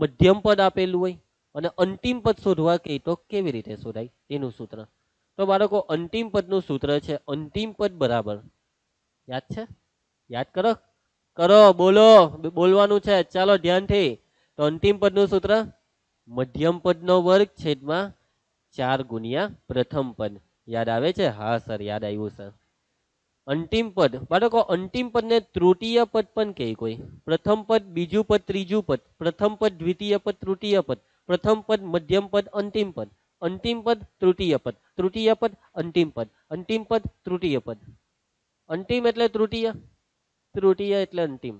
મધ્યમ પદ આપેલું હોય અને અંતિમ પદ શોધવા કહી તો કેવી રીતે શોધાય એનું સૂત્ર તો બાળકો અંતિમ પદનું સૂત્ર છે અંતિમ પદ બરાબર યાદ છે યાદ કરો કરો બોલો બોલવાનું છે ચાલો ધ્યાનથી તો અંતિમ પદનું સૂત્ર મધ્યમ પદનો વર્ગ છેદમાં ચાર ગુણ્યા પ્રથમ પદ યાદ આવે છે હા સર યાદ આવ્યું સર અંતિમ પદ બાળકો અંતિમ પદને તૃતીય પદ પણ કહે કોઈ પ્રથમ પદ બીજું પદ ત્રીજું પદ પ્રથમ પદ દ્વિતીય પદ તૃતીય પદ પ્રથમ પદ મધ્યમ પદ અંતિમ પદ અંતિમ પદ તૃતીય પદ તૃતીય પદ અંતિમ પદ અંતિમ પદ તૃતીય પદ અંતિમ એટલે તૃતીય તૃતીય એટલે અંતિમ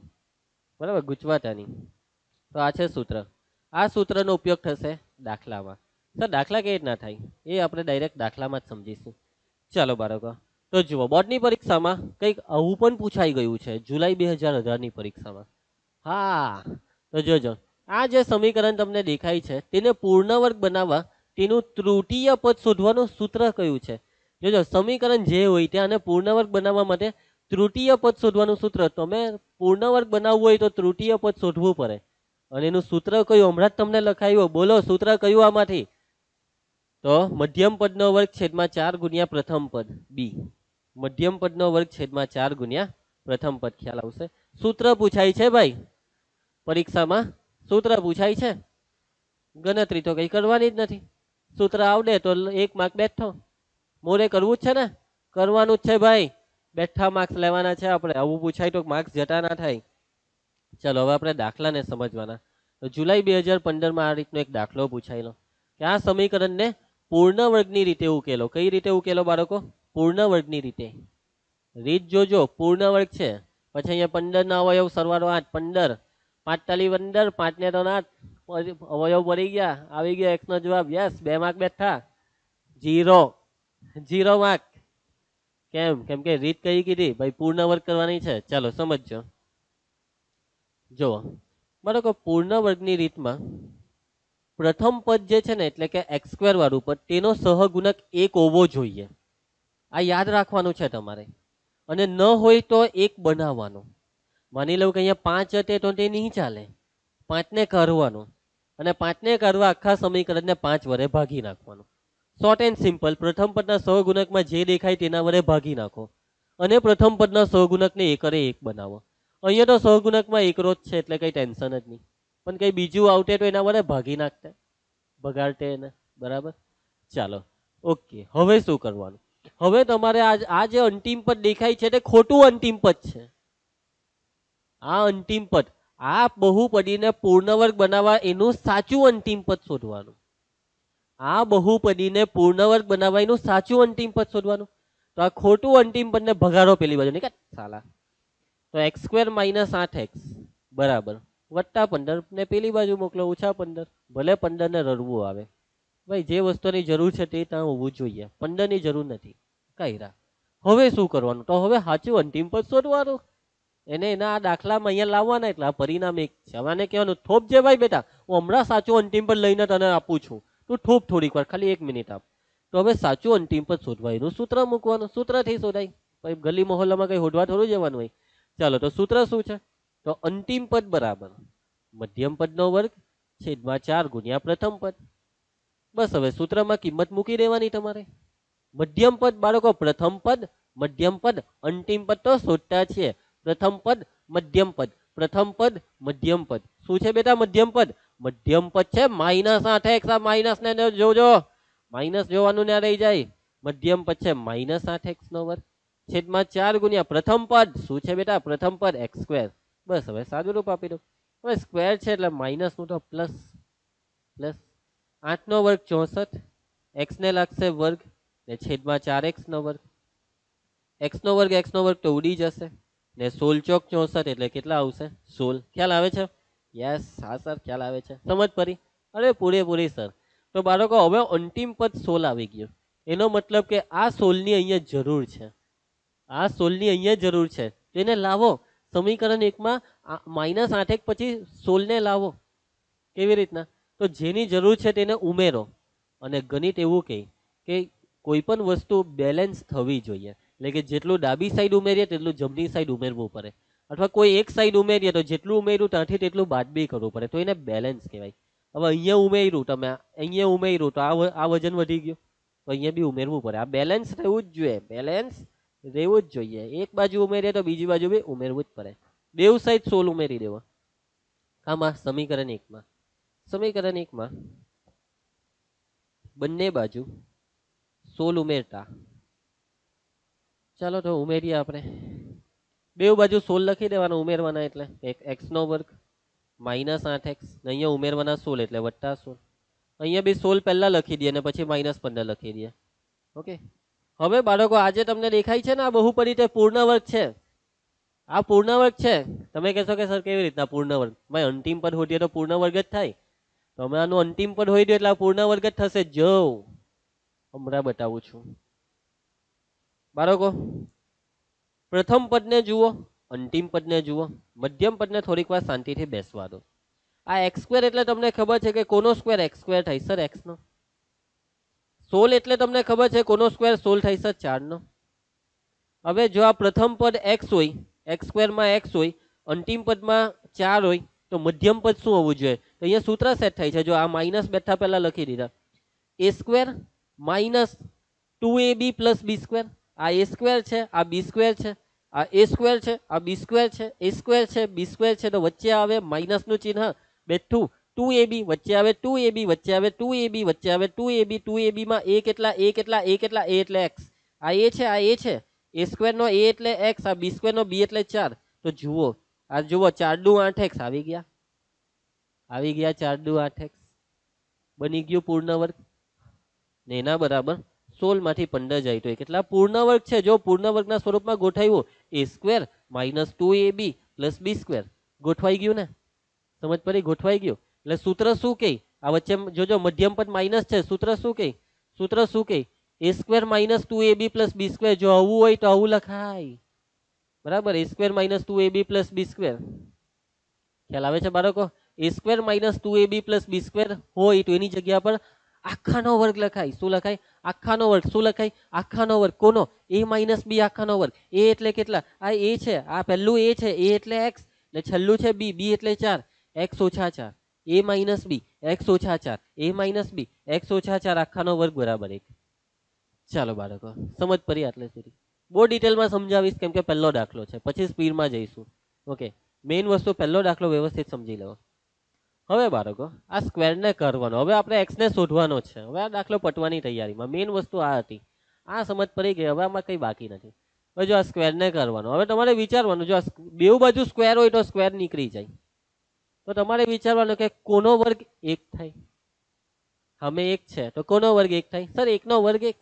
બરાબર ગુચવાટાની તો આ છે સૂત્ર આ સૂત્રનો ઉપયોગ થશે દાખલામાં સર દાખલા કેવી રીતના થાય એ આપણે ડાયરેક્ટ દાખલામાં જ સમજીશું ચાલો બાળકો તો જુઓ બોર્ડની પરીક્ષામાં કંઈક આવું પણ પૂછાઈ ગયું છે જુલાઈ બે હજાર અઢારની પરીક્ષામાં હા તો જોજો આ જે સમીકરણ તમને દેખાય છે તેને પૂર્ણ વર્ગ બનાવવા તેનું તૃતીય પદ શોધવાનું સૂત્ર કયું છે જોજો સમીકરણ જે હોય તે આને પૂર્ણવર્ગ બનાવવા માટે તૃતીય પદ શોધવાનું સૂત્ર તમે પૂર્ણવર્ગ બનાવવું હોય તો તૃતીય પદ શોધવું પડે અને એનું સૂત્ર કયું હમણાં જ તમને લખાયું બોલો સૂત્ર કયું આમાંથી તો મધ્યમ પદનો વર્ગ છેદમાં ચાર ગુણ્યા પ્રથમ પદ બી મધ્યમ પદનો વર્ગ છેદમાં ચાર ગુણ્યા પ્રથમ પદ ખ્યાલ આવશે સૂત્ર પૂછાય છે ભાઈ પરીક્ષામાં સૂત્ર પૂછાય છે ગણતરી તો કંઈ કરવાની જ નથી સૂત્ર આવડે તો એક માર્ક બેઠો મોરે કરવું જ છે ને કરવાનું જ છે ભાઈ બેઠા માર્ક્સ લેવાના છે આપણે આવું પૂછાય તો માર્ક્સ જતા ના થાય ચાલો હવે આપણે દાખલાને સમજવાના તો જુલાઈ બે હજાર પંદરમાં આ રીતનો એક દાખલો પૂછાયેલો કે આ સમીકરણને પૂર્ણ વર્ગની રીતે ઉકેલો કઈ રીતે ઉકેલો બાળકો પૂર્ણ વર્ગની રીતે રીત જોજો પૂર્ણ વર્ગ છે પછી અહીંયા પંદરના અવયવ સરવાળો આઠ પંદર પાંચ તાલી પંદર પાંચ ને તો નાથ અવયવ ભરી ગયા આવી ગયા એકનો જવાબ યસ બે માર્ક બેઠા જીરો જીરો માર્ક કેમ કેમ કે રીત કહી કીધી ભાઈ પૂર્ણ વર્ગ કરવાની છે ચાલો સમજજો જુઓ મારો કે પૂર્ણ વર્ગની રીતમાં પ્રથમ પદ જે છે ને એટલે કે એક્સ સ્ક્વેર વાળું પદ તેનો સહગુણક એક હોવો જોઈએ આ યાદ રાખવાનું છે તમારે અને ન હોય તો એક બનાવવાનું માની લઉં કે અહીંયા પાંચ હતે તો તે નહીં ચાલે પાંચને કરવાનું અને પાંચને કરવા આખા સમીકરણને પાંચ વડે ભાગી નાખવાનું શોર્ટ એન્ડ સિમ્પલ પ્રથમ પદના સો ગુણકમાં જે દેખાય તેના વડે ભાગી નાખો અને પ્રથમ પદના સો ગુણકને એકરે એક બનાવો અહીંયા તો સો ગુણકમાં એકરો જ છે એટલે કંઈ ટેન્શન જ નહીં પણ કંઈ બીજું આવતે તો એના વડે ભાગી નાખતા ભગાડતે એને બરાબર ચાલો ઓકે હવે શું કરવાનું હવે તમારે આ આ જે અંતિમ પદ દેખાય છે તે ખોટું અંતિમ પદ છે આ અંતિમ પદ આ બહુપદીને પૂર્ણવર્ગ બનાવવા એનું સાચું અંતિમ પદ શોધવાનું આ બહુપદીને પૂર્ણવર્ગ બનાવવા એનું સાચું અંતિમ પદ શોધવાનું તો આ ખોટું અંતિમ પદને ભગાડો પેલી બાજુ નહીં સાલા તો એક્સ સ્ક્વેર માઇનસ આઠ એક્સ બરાબર વત્તા પંદર ને પેલી બાજુ મોકલો ઓછા પંદર ભલે પંદરને રડવું આવે ભાઈ જે વસ્તુની જરૂર છે તે ત્યાં હોવું જોઈએ પંદરની જરૂર નથી કાયરા હવે શું કરવાનું તો હવે સાચું અંતિમ પદ શોધવાનું એને એના આ દાખલામાં અહીંયા લાવવાના એટલે આ પરિણામ એક છે આને કહેવાનું થોપ જે ભાઈ બેટા હું હમણાં સાચું અંતિમ પર લઈને તને આપું છું તું થોપ થોડીક વાર ખાલી એક મિનિટ આપ તો હવે સાચું અંતિમ પર શોધવા સૂત્ર મૂકવાનું સૂત્રથી શોધાય પછી ગલી મહોલ્લામાં કંઈ હોડવા થોડું જવાનું હોય ચાલો તો સૂત્ર શું છે તો અંતિમ પદ બરાબર મધ્યમ પદનો વર્ગ છેદમાં ચાર ગુણ્યા પ્રથમ પદ બસ હવે સૂત્રમાં કિંમત મૂકી દેવાની તમારે મધ્યમ પદ બાળકો પ્રથમ પદ મધ્યમ પદ અંતિમ પદ તો શોધતા છીએ પ્રથમ પદ મધ્યમ પદ પ્રથમ પદ મધ્યમ પદ શું છે બેટા મધ્યમ પદ મધ્યમ પદ છે માઇનસ આઠ એક્સ આ માઇનસ ને જોજો માઇનસ જોવાનું ના રહી જાય મધ્યમ પદ છે માઇનસ આઠ એક્સ નો વર્ગ છેદમાં ચાર ગુણ્યા પ્રથમ પદ શું છે બેટા પ્રથમ પદ એક્સ સ્ક્વેર બસ હવે સાદું રૂપ આપી દો હવે સ્ક્વેર છે એટલે માઇનસનું તો પ્લસ પ્લસ આઠનો વર્ગ ચોસઠ એક્સને લાગશે વર્ગ ને છેદમાં ચાર એક્સનો વર્ગ એક્સનો વર્ગ એક્સનો વર્ગ તો ઉડી જશે ને સોલ ચોક ચોસઠ એટલે કેટલા આવશે સોલ ખ્યાલ આવે છે યસ હા સર ખ્યાલ આવે છે સમજ પરી અરે પૂરેપૂરી સર તો બાળકો હવે અંતિમ પદ સોલ આવી ગયું એનો મતલબ કે આ સોલની અહીંયા જરૂર છે આ સોલની અહીંયા જરૂર છે તેને લાવો સમીકરણ એકમાં માઇનસ એક પછી સોલને લાવો કેવી રીતના તો જેની જરૂર છે તેને ઉમેરો અને ગણિત એવું કહે કે કોઈ પણ વસ્તુ બેલેન્સ થવી જોઈએ એટલે કે જેટલું ડાબી સાઈડ ઉમેરીએ તેટલું જમણી સાઈડ ઉમેરવું પડે અથવા કોઈ એક સાઈડ ઉમેરીએ તો જેટલું ઉમેર્યું ત્યાંથી તેટલું બાદ બી કરવું પડે તો એને બેલેન્સ કહેવાય હવે અહીંયા ઉમેર્યું તમે અહીંયા ઉમેર્યું તો આ વજન વધી ગયું તો અહીંયા બી ઉમેરવું પડે આ બેલેન્સ રહેવું જ જોઈએ બેલેન્સ રહેવું જ જોઈએ એક બાજુ ઉમેરીએ તો બીજી બાજુ બી ઉમેરવું જ પડે બેવ સાઈડ સોલ ઉમેરી દેવા આમાં સમીકરણ એકમાં સમીકરણ એકમાં બંને બાજુ સોલ ઉમેરતા ચાલો તો ઉમેરીએ આપણે બે બાજુ સોલ લખી દેવાનો ઉમેરવાના એટલે એક એક્સનો વર્ગ માઇનસ આઠ એક્સ અહીંયા ઉમેરવાના સોલ એટલે વત્તા સોલ અહીંયા બી સોલ પહેલાં લખી દઈએ અને પછી માઇનસ પંદર લખી દઈએ ઓકે હવે બાળકો આજે તમને દેખાય છે ને આ બહુપરી તે પૂર્ણ વર્ગ છે આ પૂર્ણવર્ગ છે તમે કહેશો કે સર કેવી રીતના પૂર્ણવર્ગ વર્ગ ભાઈ અંતિમ પદ હોઈએ તો પૂર્ણ વર્ગ જ થાય તો આનું અંતિમ પદ હોય એટલે આ પૂર્ણ વર્ગ જ થશે જવ હમણાં બતાવું છું બાળકો પ્રથમ પદને જુઓ અંતિમ પદને જુઓ મધ્યમ પદને થોડીક વાર શાંતિથી બેસવા દો આ એક્સ સ્ક્વેર એટલે તમને ખબર છે કે કોનો સ્કવેર એક્સ સ્ક્વેર થઈ સર એક્સનો સોલ એટલે તમને ખબર છે કોનો સ્ક્વેર સોલ થઈ સર ચારનો હવે જો આ પ્રથમ પદ એક્સ હોય એક્સ સ્ક્વેરમાં એક્સ હોય અંતિમ પદમાં ચાર હોય તો મધ્યમ પદ શું હોવું જોઈએ તો અહીંયા સૂત્ર સેટ થાય છે જો આ માઇનસ બેઠા પહેલાં લખી દીધા a square minus two a b plus b square આ એ સ્ક્વેર છે આ બી સ્ક્વેર છે આ એ સ્ક્વેર છે આ બી સ્ક્વેર છે એ સ્ક્વેર છે બી સ્ક્વેર છે તો વચ્ચે આવે માઇનસનું ચિહ્ન બેઠું ટુ એબી વચ્ચે આવે ટુ એબી વચ્ચે આવે ટુ એબી વચ્ચે આવે ટુ એબી ટુ એબીમાં એ કેટલા એ કેટલા એ કેટલા એ એટલે એક્સ આ એ છે આ એ છે એ સ્ક્વેરનો એ એટલે એક્સ આ બી સ્ક્વેરનો બી એટલે ચાર તો જુઓ આ જુઓ ચારડું આઠ એક્સ આવી ગયા આવી ગયા ચારડું આઠ એક્સ બની ગયું પૂર્ણ વર્ગ ને એના બરાબર સોળમાંથી પંદર જાય તો એ કેટલા પૂર્ણવર્ગ છે જો પૂર્ણ વર્ગના સ્વરૂપમાં ગોઠવ્યું a square minus two a b plus b square ગોઠવાઈ ગયું ને સમજ પડી ગોઠવાઈ ગયું એટલે સૂત્ર શું કહે આ વચ્ચે જોજો મધ્યમ પદ માઇનસ છે સૂત્ર શું કહે સૂત્ર શું કહે a square minus two a b plus b square જો આવું હોય તો આવું લખાય બરાબર a square minus two a b plus b square ખ્યાલ આવે છે બાળકો a square minus two a b plus b square હોય તો એની જગ્યા પર આખાનો વર્ગ લખાય શું લખાય આખાનો વર્ગ શું લખાય આખાનો વર્ગ કોનો એ માઇનસ બી આખાનો વર્ગ એ એટલે કેટલા આ એ છે આ પહેલું એ છે એ એટલે એક્સ એટલે છેલ્લું છે બી બી એટલે ચાર એક્સ ઓછા ચાર એ માઇનસ બી એક્સ ઓછા ચાર એ માઇનસ બી એક્સ ઓછા ચાર આખાનો વર્ગ બરાબર એક ચાલો બાળકો સમજ પડી આટલે સુધી બહુ ડિટેલમાં સમજાવીશ કેમ કે પહેલો દાખલો છે પછી સ્પીડમાં જઈશું ઓકે મેઇન વસ્તુ પહેલો દાખલો વ્યવસ્થિત સમજી લેવા હવે બાળકો આ સ્ક્વેરને કરવાનો હવે આપણે એક્સને શોધવાનો છે હવે આ દાખલો પટવાની તૈયારીમાં મેઇન વસ્તુ આ હતી આ સમજ પડી ગઈ હવે આમાં કંઈ બાકી નથી હવે જો આ સ્ક્વેરને કરવાનો હવે તમારે વિચારવાનું જો આ બેવ બાજુ સ્ક્વેર હોય તો સ્ક્વેર નીકળી જાય તો તમારે વિચારવાનું કે કોનો વર્ગ એક થાય અમે એક છે તો કોનો વર્ગ એક થાય સર એકનો વર્ગ એક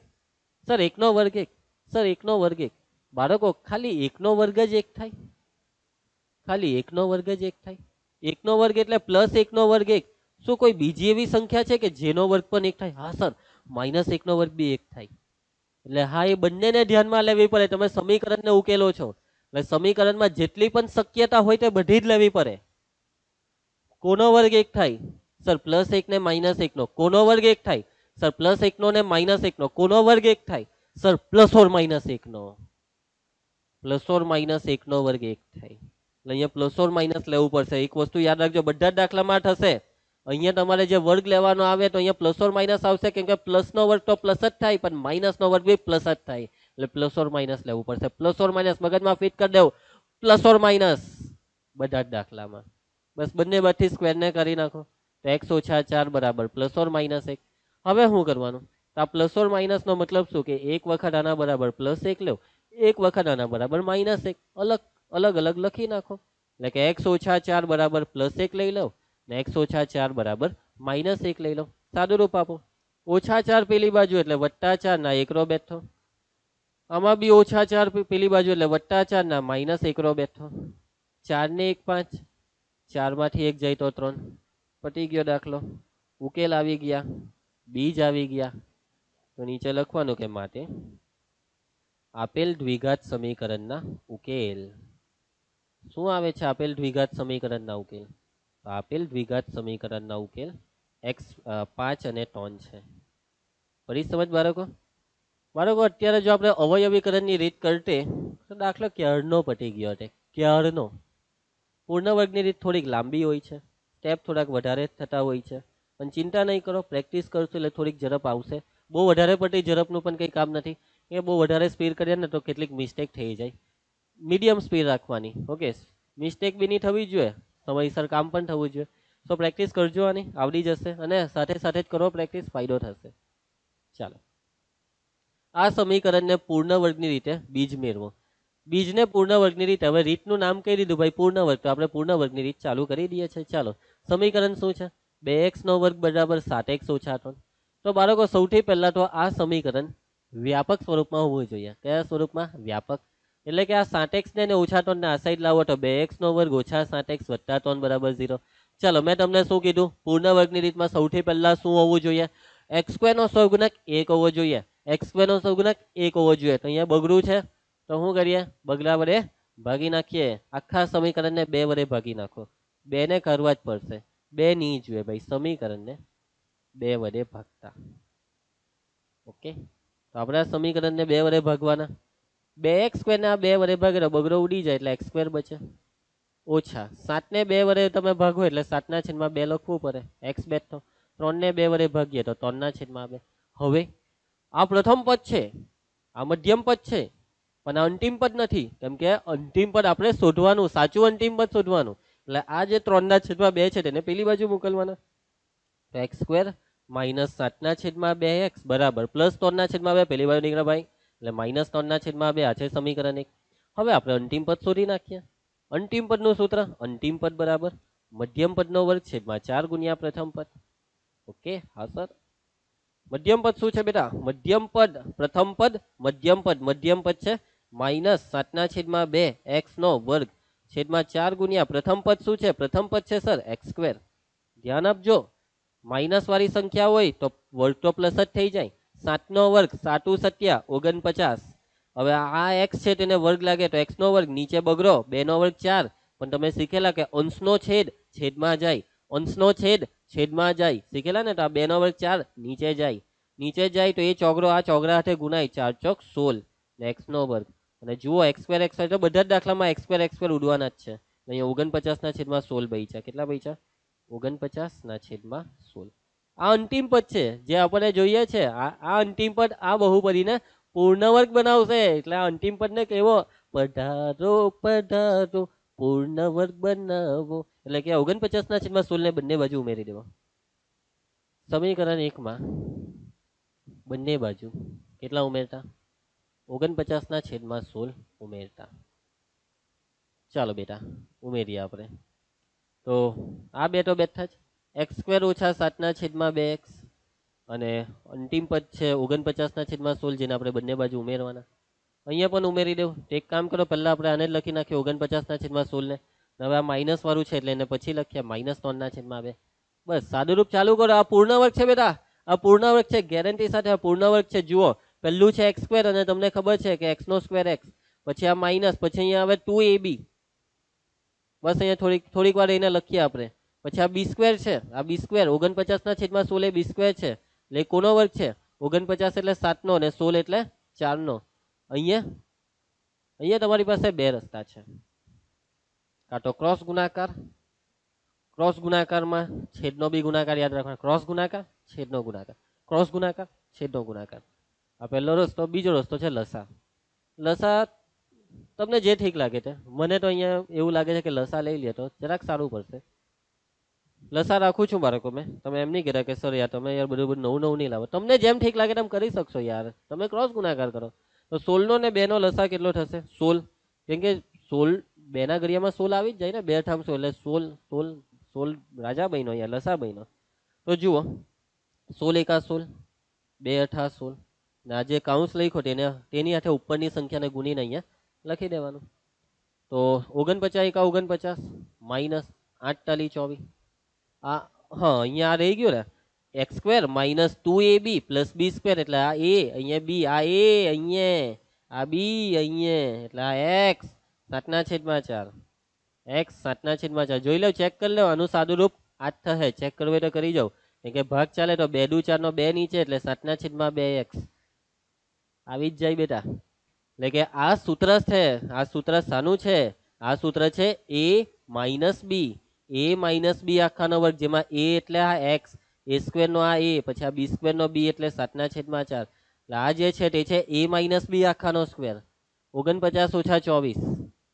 સર એકનો વર્ગ એક સર એકનો વર્ગ એક બાળકો ખાલી એકનો વર્ગ જ એક થાય ખાલી એકનો વર્ગ જ એક થાય એકનો વર્ગ એટલે પ્લસ એકનો વર્ગ એક શું કોઈ બીજી એવી સંખ્યા છે કે જેનો વર્ગ પણ એક થાય હા સર માઇનસ એકનો વર્ગ બી એક થાય એટલે હા એ બંનેને ધ્યાનમાં લેવી પડે તમે સમીકરણને ઉકેલો છો એટલે સમીકરણમાં જેટલી પણ શક્યતા હોય તે બધી જ લેવી પડે કોનો વર્ગ એક થાય સર પ્લસ એક ને માઇનસ એકનો કોનો વર્ગ એક થાય સર પ્લસ એકનો ને માઇનસ એકનો કોનો વર્ગ એક થાય સર પ્લસ ઓર માઇનસ એકનો પ્લસ ઓર માઇનસ એકનો વર્ગ એક થાય એટલે અહીંયા પ્લસ ઓર માઇનસ લેવું પડશે એક વસ્તુ યાદ રાખજો બધા દાખલામાં થશે અહીંયા તમારે જે વર્ગ લેવાનો આવે તો અહીંયા પ્લસ ઓર માઇનસ આવશે કેમ કે પ્લસનો વર્ગ તો પ્લસ જ થાય પણ માઇનસનો વર્ગ બી પ્લસ જ થાય એટલે પ્લસ ઓર માઇનસ લેવું પડશે પ્લસ ઓર માઇનસ મગજમાં ફિટ કરી દેવું પ્લસ ઓર માઇનસ બધા જ દાખલામાં બસ બંને બાજુથી સ્ક્વેરને કરી નાખો તો એક્સ ઓછા ચાર બરાબર પ્લસ ઓર માઇનસ એક હવે શું કરવાનું તો આ પ્લસ ઓર માઇનસ નો મતલબ શું કે એક વખત આના બરાબર પ્લસ એક લો એક વખત આના બરાબર માઇનસ એક અલગ અલગ અલગ લખી નાખો એટલે કે એક્સ ઓછા ચાર બરાબર પ્લસ એક લઈ લો ને એક્સ ઓછા ચાર બરાબર માઇનસ એક લઈ લો સાદુરૂપ આપો ઓછા ચાર પેલી બાજુ એટલે વટ્ટા ચાર ના એકરો બેઠો આમાં બી ઓછા ચાર પેલી બાજુ એટલે વટ્ટા ચાર ના માઇનસ એકરો બેઠો ચાર ને એક પાંચ ચારમાંથી એક જાય તો ત્રણ પટી ગયો દાખલો ઉકેલ આવી ગયા બીજ આવી ગયા તો નીચે લખવાનું કે માટે આપેલ દ્વિઘાત સમીકરણના ઉકેલ શું આવે છે આપેલ દ્વિઘાત સમીકરણના ઉકેલ આપેલ દ્વિઘાત સમીકરણના ઉકેલ એક્સ પાંચ અને ત્રણ છે ફરી સમજ બાળકો બાળકો અત્યારે જો આપણે અવયવીકરણની રીત કરતે તો દાખલો ક્યારનો પટી ગયો છે ક્યારનો પૂર્ણવર્ગની રીત થોડીક લાંબી હોય છે સ્ટેપ થોડાક વધારે થતા હોય છે પણ ચિંતા નહીં કરો પ્રેક્ટિસ કરશો એટલે થોડીક ઝડપ આવશે બહુ વધારે પડતી ઝડપનું પણ કંઈ કામ નથી એ બહુ વધારે સ્પીડ કરીએ ને તો કેટલીક મિસ્ટેક થઈ જાય મીડિયમ સ્પીડ રાખવાની ઓકે મિસ્ટેક બી નહીં થવી જોઈએ સમયસર કામ પણ થવું જોઈએ સો પ્રેક્ટિસ કરજો આની આવડી જશે અને સાથે સાથે જ કરો પ્રેક્ટિસ ફાયદો થશે ચાલો આ સમીકરણને પૂર્ણ વર્ગની રીતે બીજ મેળવો બીજને પૂર્ણ વર્ગની રીતે હવે રીતનું નામ કહી દીધું ભાઈ પૂર્ણ વર્ગ તો આપણે પૂર્ણ વર્ગની રીત ચાલુ કરી દઈએ છીએ ચાલો સમીકરણ શું છે બે એક્સનો વર્ગ બરાબર સાત એક્સ ઓછા ત્રણ તો બાળકો સૌથી પહેલાં તો આ સમીકરણ વ્યાપક સ્વરૂપમાં હોવું જોઈએ કયા સ્વરૂપમાં વ્યાપક એટલે કે આ સાત એક્સને અને ઓછા ને આ સાઈડ લાવો તો બે એક્સનો વર્ગ ઓછા સાત એક્સ વત્તા ત્રણ બરાબર ઝીરો ચલો મેં તમને શું કીધું પૂર્ણ વર્ગની રીતમાં સૌથી પહેલા શું હોવું જોઈએ એક્સ સ્ક્વેરનો સૌગુણક એક હોવો જોઈએ એક્સ સ્ક્વેરનો સૌગુણક એક હોવો જોઈએ તો અહીંયા બગડું છે તો શું કરીએ બગલા વડે ભાગી નાખીએ આખા સમીકરણને બે વડે ભાગી નાખો બેને કરવા જ પડશે બે નહીં જોઈએ ભાઈ સમીકરણને બે વડે ભાગતા ઓકે તો આપણા સમીકરણને બે વડે ભાગવાના બે એક્સ આ બે વડે ભાગે તો બગડો ઉડી જાય એટલે એક સ્ક્વેર બચે ઓછા સાતને બે વડે તમે ભાગો એટલે સાતના છેદમાં બે લખવું પડે એક્સ બે તો ત્રણને બે વડે ભાગીએ તો ત્રણના છેદમાં બે હવે આ પ્રથમ પદ છે આ મધ્યમ પદ છે પણ આ અંતિમ પદ નથી કેમ કે અંતિમ પદ આપણે શોધવાનું સાચું અંતિમ પદ શોધવાનું એટલે આ જે ત્રણના છેદમાં બે છે તેને પેલી બાજુ મોકલવાના તો એક્સ સ્ક્વેર માઇનસ સાતના છેદમાં બે એક્સ બરાબર પ્લસ ત્રણના છેદમાં બે પેલી બાજુ નીકળ્યા ભાઈ એટલે માઇનસ ત્રણના છેદમાં બે આ છે સમીકરણ એક હવે આપણે અંતિમ પદ શોધી નાખીએ અંતિમ પદનું સૂત્ર અંતિમ પદ બરાબર મધ્યમ પદનો વર્ગ છેદમાં ચાર ગુણ્યા પ્રથમ પદ ઓકે હા સર મધ્યમ પદ શું છે બેટા મધ્યમ પદ પ્રથમ પદ મધ્યમ પદ મધ્યમ પદ છે માઇનસ સાતના છેદમાં બે એક્સનો વર્ગ છેદમાં ચાર ગુણ્યા પ્રથમ પદ શું છે પ્રથમ પદ છે સર એક્સ ધ્યાન આપજો માઇનસ વાળી સંખ્યા હોય તો વર્ગ તો પ્લસ જ થઈ જાય સાતનો વર્ગ સાતું સત્યા ઓગણપચાસ હવે આ એક્સ છે તેને વર્ગ લાગે તો એક્સનો વર્ગ નીચે બગડો બેનો વર્ગ ચાર પણ તમે શીખેલા કે અંશનો છેદ છેદમાં જાય અંશનો છેદ છેદમાં જાય શીખેલા ને તો આ બેનો વર્ગ ચાર નીચે જાય નીચે જાય તો એ ચોગરો આ ચોગરા હાથે ગુનાય ચાર ચોક સોલ એક્સનો વર્ગ અને જુઓ એક્સ સ્ક્વેર તો બધા જ દાખલામાં એક્સ સ્ક્વેર ઉડવાના જ છે અહીંયા ઓગણપચાસના છેદમાં સોલ બૈચા કેટલા બૈચા ઓગણપચાસના છેદમાં સોલ આ અંતિમ પદ છે જે આપણે જોઈએ છે આ અંતિમ પદ આ બહુપદીને પૂર્ણવર્ગ બનાવશે એટલે આ અંતિમ પદને કેવો પધારો પધારો પૂર્ણવર્ગ બનાવો એટલે કે ઓગણપચાસના છેદમાં સોળને બંને બાજુ ઉમેરી દેવા સમીકરણ એકમાં બંને બાજુ કેટલા ઉમેરતા ઓગણપચાસના છેદમાં સોળ ઉમેરતા ચાલો બેટા ઉમેરીએ આપણે તો આ બે તો બેઠા છે એક્સ સ્ક્વેર ઓછા સાતના છેદમાં બે એક્સ અને અંતિમ પદ છે ઓગણપચાસના છેદમાં સોળ જેને આપણે બંને બાજુ ઉમેરવાના અહીંયા પણ ઉમેરી દેવું એક કામ કરો પહેલાં આપણે આને જ લખી નાખીએ ઓગણપચાસના છેદમાં સોળને હવે આ માઇનસવાળું છે એટલે એને પછી લખીએ માઇનસ ત્રણના છેદમાં બે બસ સાદુરૂપ ચાલુ કરો આ પૂર્ણવર્ગ છે બેટા આ પૂર્ણવર્ગ છે ગેરંટી સાથે આ પૂર્ણવર્ગ છે જુઓ પહેલું છે એક્સ સ્ક્વેર અને તમને ખબર છે કે એક્સનો સ્ક્વેર એક્સ પછી આ માઇનસ પછી અહીંયા આવે ટુ એ બસ અહીંયા થોડીક થોડીક વાર એને લખીએ આપણે પછી આ બી સ્ક્વેર છે આ બી સ્ક્વેર ઓગણપચાસના છેદમાં સોળ એ બી સ્ક્વેર છે એટલે કોનો વર્ગ છે ઓગણપચાસ એટલે સાતનો અને સોલ એટલે ચારનો અહીંયા અહીંયા તમારી પાસે બે રસ્તા છે કાં તો ક્રોસ ગુણાકાર ક્રોસ ગુણાકારમાં છેદનો બી ગુણાકાર યાદ રાખવાનો ક્રોસ ગુણાકાર છેદનો ગુણાકાર ક્રોસ ગુણાકાર છેદનો ગુણાકાર આ પહેલો રસ્તો બીજો રસ્તો છે લસા લસા તમને જે ઠીક લાગે છે મને તો અહીંયા એવું લાગે છે કે લસા લઈ લે તો જરાક સારું પડશે લસા રાખું છું બાળકો મેં તમે એમ નહીં કર્યા કે સર યાર તમે યાર બધું બધું નવું નવું નહીં લાવો તમને જેમ ઠીક લાગે તમે કરી શકશો યાર તમે ક્રોસ ગુનાકાર કરો તો સોલનો ને બેનો લસા કેટલો થશે સોલ કેમ કે સોલ બેના ગરિયામાં સોલ આવી જ જાય ને બે ઠામ એટલે સોલ સોલ સોલ રાજા બહેનો યાર લસા બહેનો તો જુઓ સોલ એકા સોલ બે અઠા સોલ ને આ જે કાઉન્સ લખ્યો તેને તેની હાથે ઉપરની સંખ્યાને ગુણીને અહીંયા લખી દેવાનું તો ઓગણપચાસ એકા ઓગણપચાસ માઇનસ આઠતાલી ચોવીસ આ હા અહીંયા આ રહી ગયું ને x square minus two a b plus b square એટલે આ એ અહીંયા બી આ એ અહીંયા આ બી અહીંયા એટલે આ એક્સ સાતના છેદમાં ચાર એક્સ સાતના છેદમાં ચાર જોઈ લઉં ચેક કરી લો આનું સાદું રૂપ આ જ થશે ચેક કરવું હોય તો કરી જાઉં કેમ કે ભાગ ચાલે તો બે દુ ચારનો બે નીચે એટલે સાતના છેદમાં બે એક્સ આવી જ જાય બેટા એટલે કે આ સૂત્ર છે આ સૂત્ર શાનું છે આ સૂત્ર છે એ માઇનસ બી એ માઇનસ બી આખાનો વર્ગ જેમાં એ એટલે આ એક્સ એ સ્ક્વેરનો આ એ પછી આ બી સ્ક્વેરનો બી એટલે સાતના છેદમાં ચાર એટલે આ જે છે તે છે એ માઇનસ બી આખાનો સ્ક્વેર ઓગણપચાસ ઓછા ચોવીસ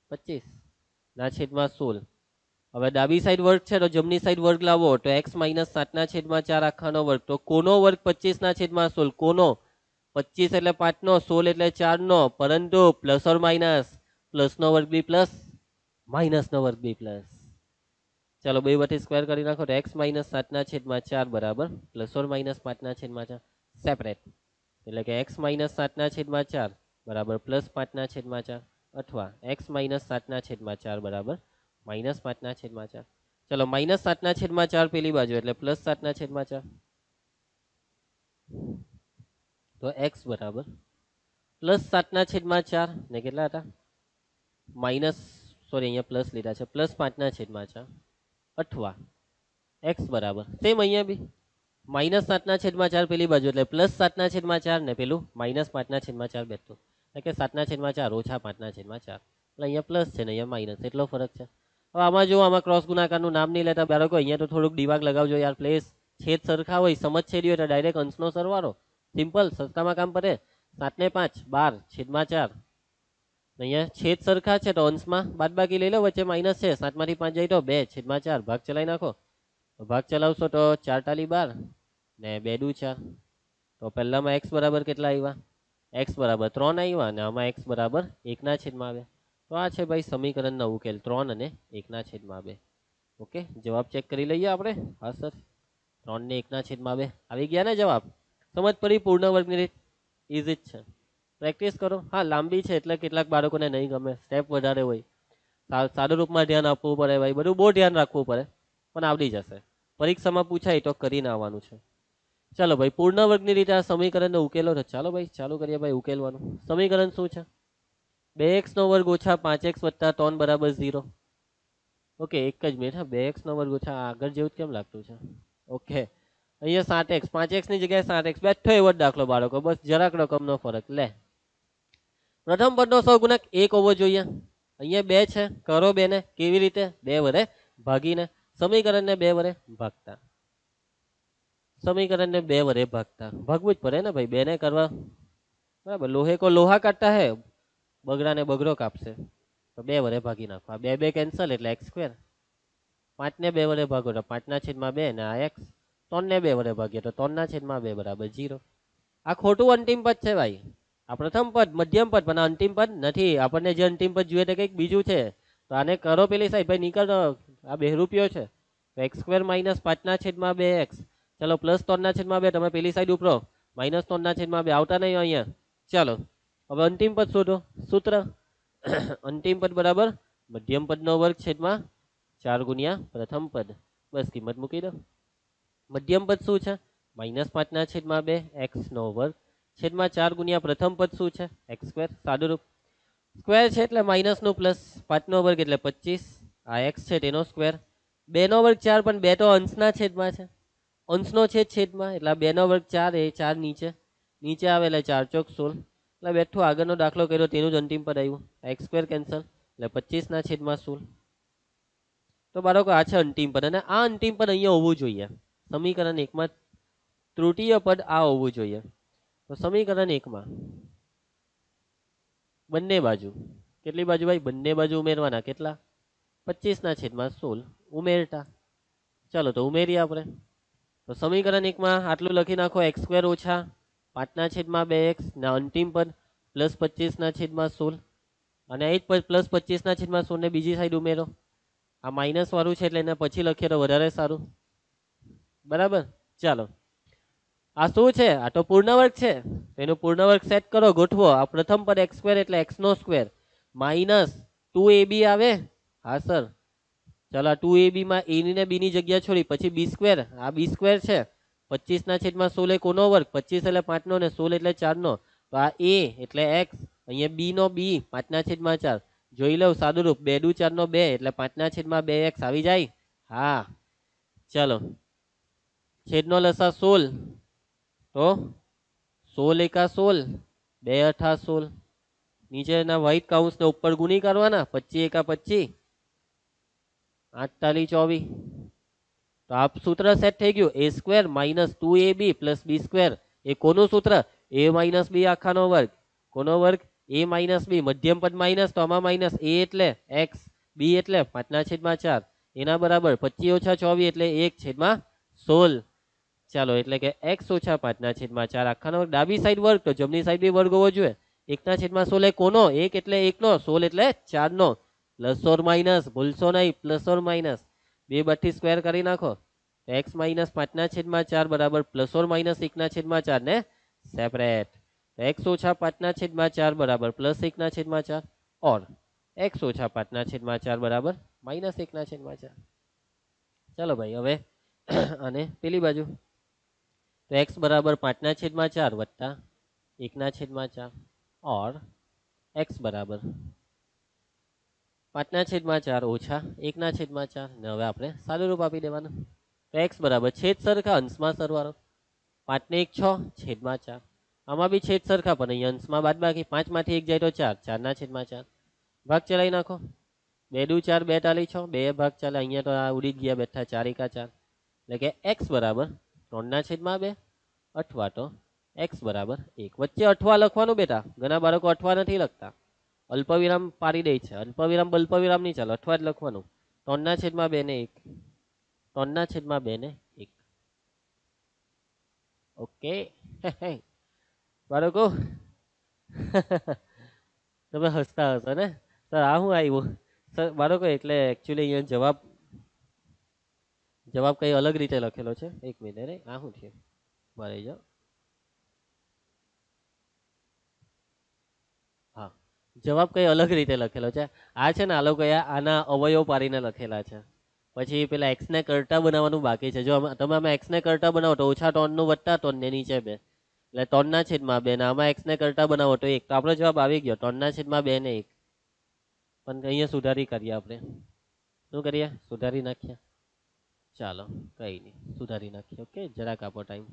પચીસ ના છેદમાં સોળ હવે ડાબી સાઈડ વર્ગ છે તો જમની સાઈડ વર્ગ લાવો તો એક્સ માઇનસ સાતના છેદમાં ચાર આખાનો વર્ગ તો કોનો વર્ગ પચીસના છેદમાં સોળ કોનો પચીસ એટલે પાંચનો સોળ એટલે ચારનો પરંતુ પ્લસ ઓર માઇનસ પ્લસનો વર્ગ બી પ્લસ માઇનસનો વર્ગ બી પ્લસ चलो बे वे स्क्वेर कर नाखो तो एक्स माइनस सातनाद में चार बराबर प्लस और माइनस पांचनाद में चार सेपरेट इतने के एक्स माइनस सातनाद में चार बराबर प्लस पांचनाद में चार अथवा एक्स माइनस सातनाद में चार बराबर माइनस पांचनाद में चार चलो माइनस सातनाद में चार पेली बाजू एट प्लस सातनाद में चार तो एक्स बराबर प्लस सातनाद में चार ने के माइनस सॉरी अँ प्लस लीधा है प्लस पांचनाद में चार અથવા એક્સ બરાબર સેમ અહીંયા બી માઇનસ સાતના છેદમાં ચાર પેલી બાજુ એટલે પ્લસ સાતના છેદમાં ચાર ને પેલું માઇનસ પાંચના છેદમાં ચાર બેઠું એટલે કે સાતના છેદમાં ચાર ઓછા પાંચના છેદમાં ચાર એટલે અહીંયા પ્લસ છે ને અહીંયા માઇનસ એટલો ફરક છે હવે આમાં જુઓ આમાં ક્રોસ ગુણાકારનું નામ નહીં લેતા બાળકો અહીંયા તો થોડુંક દિવાગ લગાવજો યાર પ્લેસ છેદ સરખા હોય સમજ છેડી હોય એટલે ડાયરેક્ટ અંશનો સરવારો સિમ્પલ સસ્તામાં કામ પડે સાતને પાંચ બાર છેદમાં ચાર અહીંયા છેદ સરખા છે તો અંશમાં બાદ બાકી લઈ લો વચ્ચે માઇનસ છે સાતમાંથી પાંચ જાય તો બે છેદમાં ચાર ભાગ ચલાવી નાખો ભાગ ચલાવશો તો ચાર તાલી બાર ને બે દુ ચાર તો પહેલામાં એક્સ બરાબર કેટલા આવ્યા એક્સ બરાબર ત્રણ આવ્યા અને આમાં એક્સ બરાબર એકના છેદમાં આવે તો આ છે ભાઈ સમીકરણના ઉકેલ ત્રણ અને એકના છેદમાં આવે ઓકે જવાબ ચેક કરી લઈએ આપણે હા સર ત્રણને એકના છેદમાં આવે આવી ગયા ને જવાબ સમજ પડી પૂર્ણ વર્ગની રીત ઇઝી જ છે પ્રેક્ટિસ કરો હા લાંબી છે એટલે કેટલાક બાળકોને નહીં ગમે સ્ટેપ વધારે હોય સારું રૂપમાં ધ્યાન આપવું પડે ભાઈ બધું બહુ ધ્યાન રાખવું પડે પણ આવડી જશે પરીક્ષામાં પૂછાય તો કરીને આવવાનું છે ચાલો ભાઈ પૂર્ણ વર્ગની રીતે આ સમીકરણને ઉકેલો છે ચાલો ભાઈ ચાલુ કરીએ ભાઈ ઉકેલવાનું સમીકરણ શું છે બે એક્સનો વર્ગ ઓછા પાંચ એક્સ વત્તા ત્રણ બરાબર ઝીરો ઓકે એક જ મિનિટ હા બે એક્સનો વર્ગ ઓછા આગળ જેવું કેમ લાગતું છે ઓકે અહીંયા સાત એક્સ પાંચ એક્સની જગ્યાએ સાત એક્સ બેઠો એવો જ દાખલો બાળકો બસ જરાક રકમનો ફરક લે પ્રથમ પદનો સો ગુણક એક હોવો જોઈએ અહીંયા બે છે કરો બે ને કેવી રીતે બે વડે ભાગીને સમીકરણને બે વડે ભાગતા સમીકરણને બે વરે ભાગતા ભાગવું જ પડે ને ભાઈ બેને કરવા બરાબર લોહે કો લોહા કાઢતા હે બગડાને બગડો કાપશે તો બે વરે ભાગી નાખો બે બે કેન્સલ એટલે એક્સ સ્ક્વેર પાંચને બે વડે ભાગો તો પાંચના છેદમાં બે ને આ એક્સ ત્રણને બે વડે ભાગીએ તો ત્રણના છેદમાં બે બરાબર જીરો આ ખોટું અંતિમ પદ છે ભાઈ આ પ્રથમ પદ મધ્યમ પદ પણ અંતિમ પદ નથી આપણને જે અંતિમ પદ જોઈએ તે કંઈક બીજું છે તો આને કરો પેલી સાહેબ ભાઈ નીકળ આ બેહરૂપિયો છે એક્સ સ્ક્વેર માઇનસ પાંચના છેદમાં બે એક્સ ચાલો પ્લસ ત્રણના છેદમાં બે તમે પેલી સાઈડ ઉપરો માઇનસ ત્રણના છેદમાં બે આવતા નહીં અહીંયા ચાલો હવે અંતિમ પદ શોધો સૂત્ર અંતિમ પદ બરાબર મધ્યમ પદનો વર્ગ છેદમાં ચાર ગુણ્યા પ્રથમ પદ બસ કિંમત મૂકી દો મધ્યમ પદ શું છે માઇનસ પાંચના છેદમાં બે એક્સનો વર્ગ છેદમાં ચાર ગુણ્યા પ્રથમ પદ શું છે એક્સ સ્ક્વેર સાદુરૂપ સ્ક્વેર છે એટલે માઇનસનું પ્લસ પાંચનો વર્ગ એટલે પચીસ આ એક્સ છે તેનો સ્ક્વેર બેનો વર્ગ ચાર પણ બે તો અંશના છેદમાં છે અંશનો છેદ છેદમાં એટલે બેનો વર્ગ ચાર એ ચાર નીચે નીચે આવે એટલે ચાર ચોક સોળ એટલે બેઠું આગળનો દાખલો કર્યો તેનું જ અંતિમ પદ આવ્યું એક્સ સ્ક્વેર કેન્સલ એટલે પચીસના છેદમાં સોળ તો બાળકો આ છે અંતિમ પદ અને આ અંતિમ પદ અહીંયા હોવું જોઈએ સમીકરણ એકમાં તૃતીય પદ આ હોવું જોઈએ તો સમીકરણ એકમાં બંને બાજુ કેટલી બાજુ ભાઈ બંને બાજુ ઉમેરવાના કેટલા પચીસના છેદમાં સોળ ઉમેરતા ચાલો તો ઉમેરીએ આપણે તો સમીકરણ એકમાં આટલું લખી નાખો એક્સ સ્ક્વેર ઓછા પાંચના છેદમાં બે ના અંતિમ પદ પ્લસ પચીસના છેદમાં સોળ અને એ જ પ્લસ પચીસના છેદમાં સોળને બીજી સાઈડ ઉમેરો આ માઇનસવાળું છે એટલે એને પછી લખીએ વધારે સારું બરાબર ચાલો આ શું છે આ તો પૂર્ણવર્ક છે એનું પૂર્ણવર્ગ સેટ કરો ગોઠવો આ પ્રથમ પર એક્સ સ્ક્વેર એટલે એક્સનો સ્ક્વેર માઇનસ ટુ એબી આવે હા સર ચલો આ ટુ એબીમાં એની ને બીની જગ્યા છોડી પછી બી સ્ક્વેર આ બી સ્ક્વેર છે પચીસના છેદમાં સોલ એ કોનો વર્ગ પચીસ એટલે પાંચનો ને સોલ એટલે ચારનો તો આ એ એટલે એક્સ અહીંયા બીનો બી પાંચના છેદમાં ચાર જોઈ લઉં સાદુરૂપ બે દુ ચારનો બે એટલે પાંચના છેદમાં બે એક્સ આવી જાય હા ચલો છેદનો લસા સોલ તો સોલ એકા સોલ બે અઠા સોલ નીચેના વ્હાઇટ કાઉન્સને ઉપર ગુની કરવાના પચી એકા પચી આઠતાલી ચોવી તો આ સૂત્ર સેટ થઈ ગયું a square minus two a b plus b square એ કોનું સૂત્ર એ માઇનસ બી આખાનો વર્ગ કોનો વર્ગ એ માઇનસ બી મધ્યમ પદ માઇનસ તો આમાં માઇનસ એ એટલે એક્સ બી એટલે પાંચના છેદમાં ચાર એના બરાબર પચીસ ઓછા ચોવીસ એટલે એક છેદમાં સોલ ચાલો એટલે કે એક્સ ઓછા પાંચના છેદમાં ચાર આખાનો ડાબી સાઈડ વર્ગ તો જમણી સાઈડ બી વર્ગ હોવો જોઈએ એકના છેદમાં સોલ એ કોનો એક એટલે એકનો સોલ એટલે ચારનો પ્લસ ઓર માઇનસ ભૂલશો નહીં પ્લસ ઓર માઇનસ બે બધી સ્ક્વેર કરી નાખો તો એક્સ માઇનસ પાંચના છેદમાં ચાર બરાબર પ્લસ ઓર માઇનસ એકના છેદમાં ચાર ને સેપરેટ તો એક્સ ઓછા પાંચના છેદમાં ચાર બરાબર પ્લસ એકના છેદમાં ચાર ઓર એક્સ ઓછા પાંચના છેદમાં ચાર બરાબર માઇનસ એકના છેદમાં ચાર ચાલો ભાઈ હવે અને પેલી બાજુ तो एक्स बराबर पाँचना छेद में चार वत्ता एकना छेद में चार और एक्स बराबर पाँचना छेद में चार ओछा एकना छेद में चार ने हमें अपने सादू रूप आप देना तो एक्स बराबर छेद सरखा अंश में सरवार पाँच ने एक छेद में चार आम भी छेद सरखा पर अंश में बाद बाकी पाँच में एक जाए तो चार चार छेद में चार भाग चलाई नाखो बे दू चार बेटाली छो बे भाग चले अँ तो आ उड़ी गया बैठा चार एका चार एट्ले एक्स बराबर ત્રણના છેદમાં બે અઠવા તો એક્સ બરાબર એક વચ્ચે અઠવા લખવાનું બેટા ઘણા બાળકો અઠવા નથી લખતા અલ્પવિરામ પાડી દે છે અલ્પવિરામ બલ્પવિરામ નહીં ચાલે અઠવા જ લખવાનું ત્રણના છેદમાં બે ને એક ત્રણના છેદમાં બે ને એક ઓકે બાળકો તમે હસતા હશો ને સર આ હું આવ્યું સર બાળકો એટલે એકચ્યુઅલી અહીંયા જવાબ જવાબ કઈ અલગ રીતે લખેલો છે એક મિનિટ રે આ શું છે મારે જો હા જવાબ કઈ અલગ રીતે લખેલો છે આ છે ને આ લોકો આના અવયવ પાડીને લખેલા છે પછી પેલા એક્સ ને કરતા બનાવવાનું બાકી છે જો તમે આમાં એક્સ ને કરતા બનાવો તો ઓછા ટોન નું વત્તા નીચે બે એટલે ટોનના ના છેદમાં બે ને આમાં એક્સ ને કરતા બનાવો તો એક તો આપણો જવાબ આવી ગયો ટોન ના છેદમાં બે ને એક પણ અહીંયા સુધારી કરીએ આપણે શું કરીએ સુધારી નાખ્યા ચાલો કઈ નહીં સુધારી નાખીએ ઓકે જરાક આપો ટાઈમ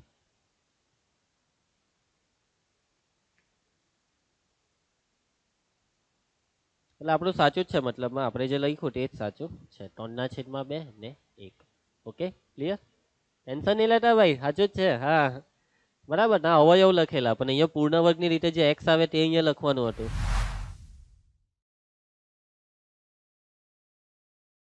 એટલે આપણું સાચું જ છે મતલબ આપણે જે લખ્યું તે જ સાચું છે ત્રણના છેદમાં બે ને એક ઓકે ક્લિયર ટેન્શન નહીં લેતા ભાઈ સાચું જ છે હા બરાબર ના અવયવ લખેલા પણ અહીંયા પૂર્ણ વર્ગની રીતે જે એક્સ આવે તે અહીંયા લખવાનું હતું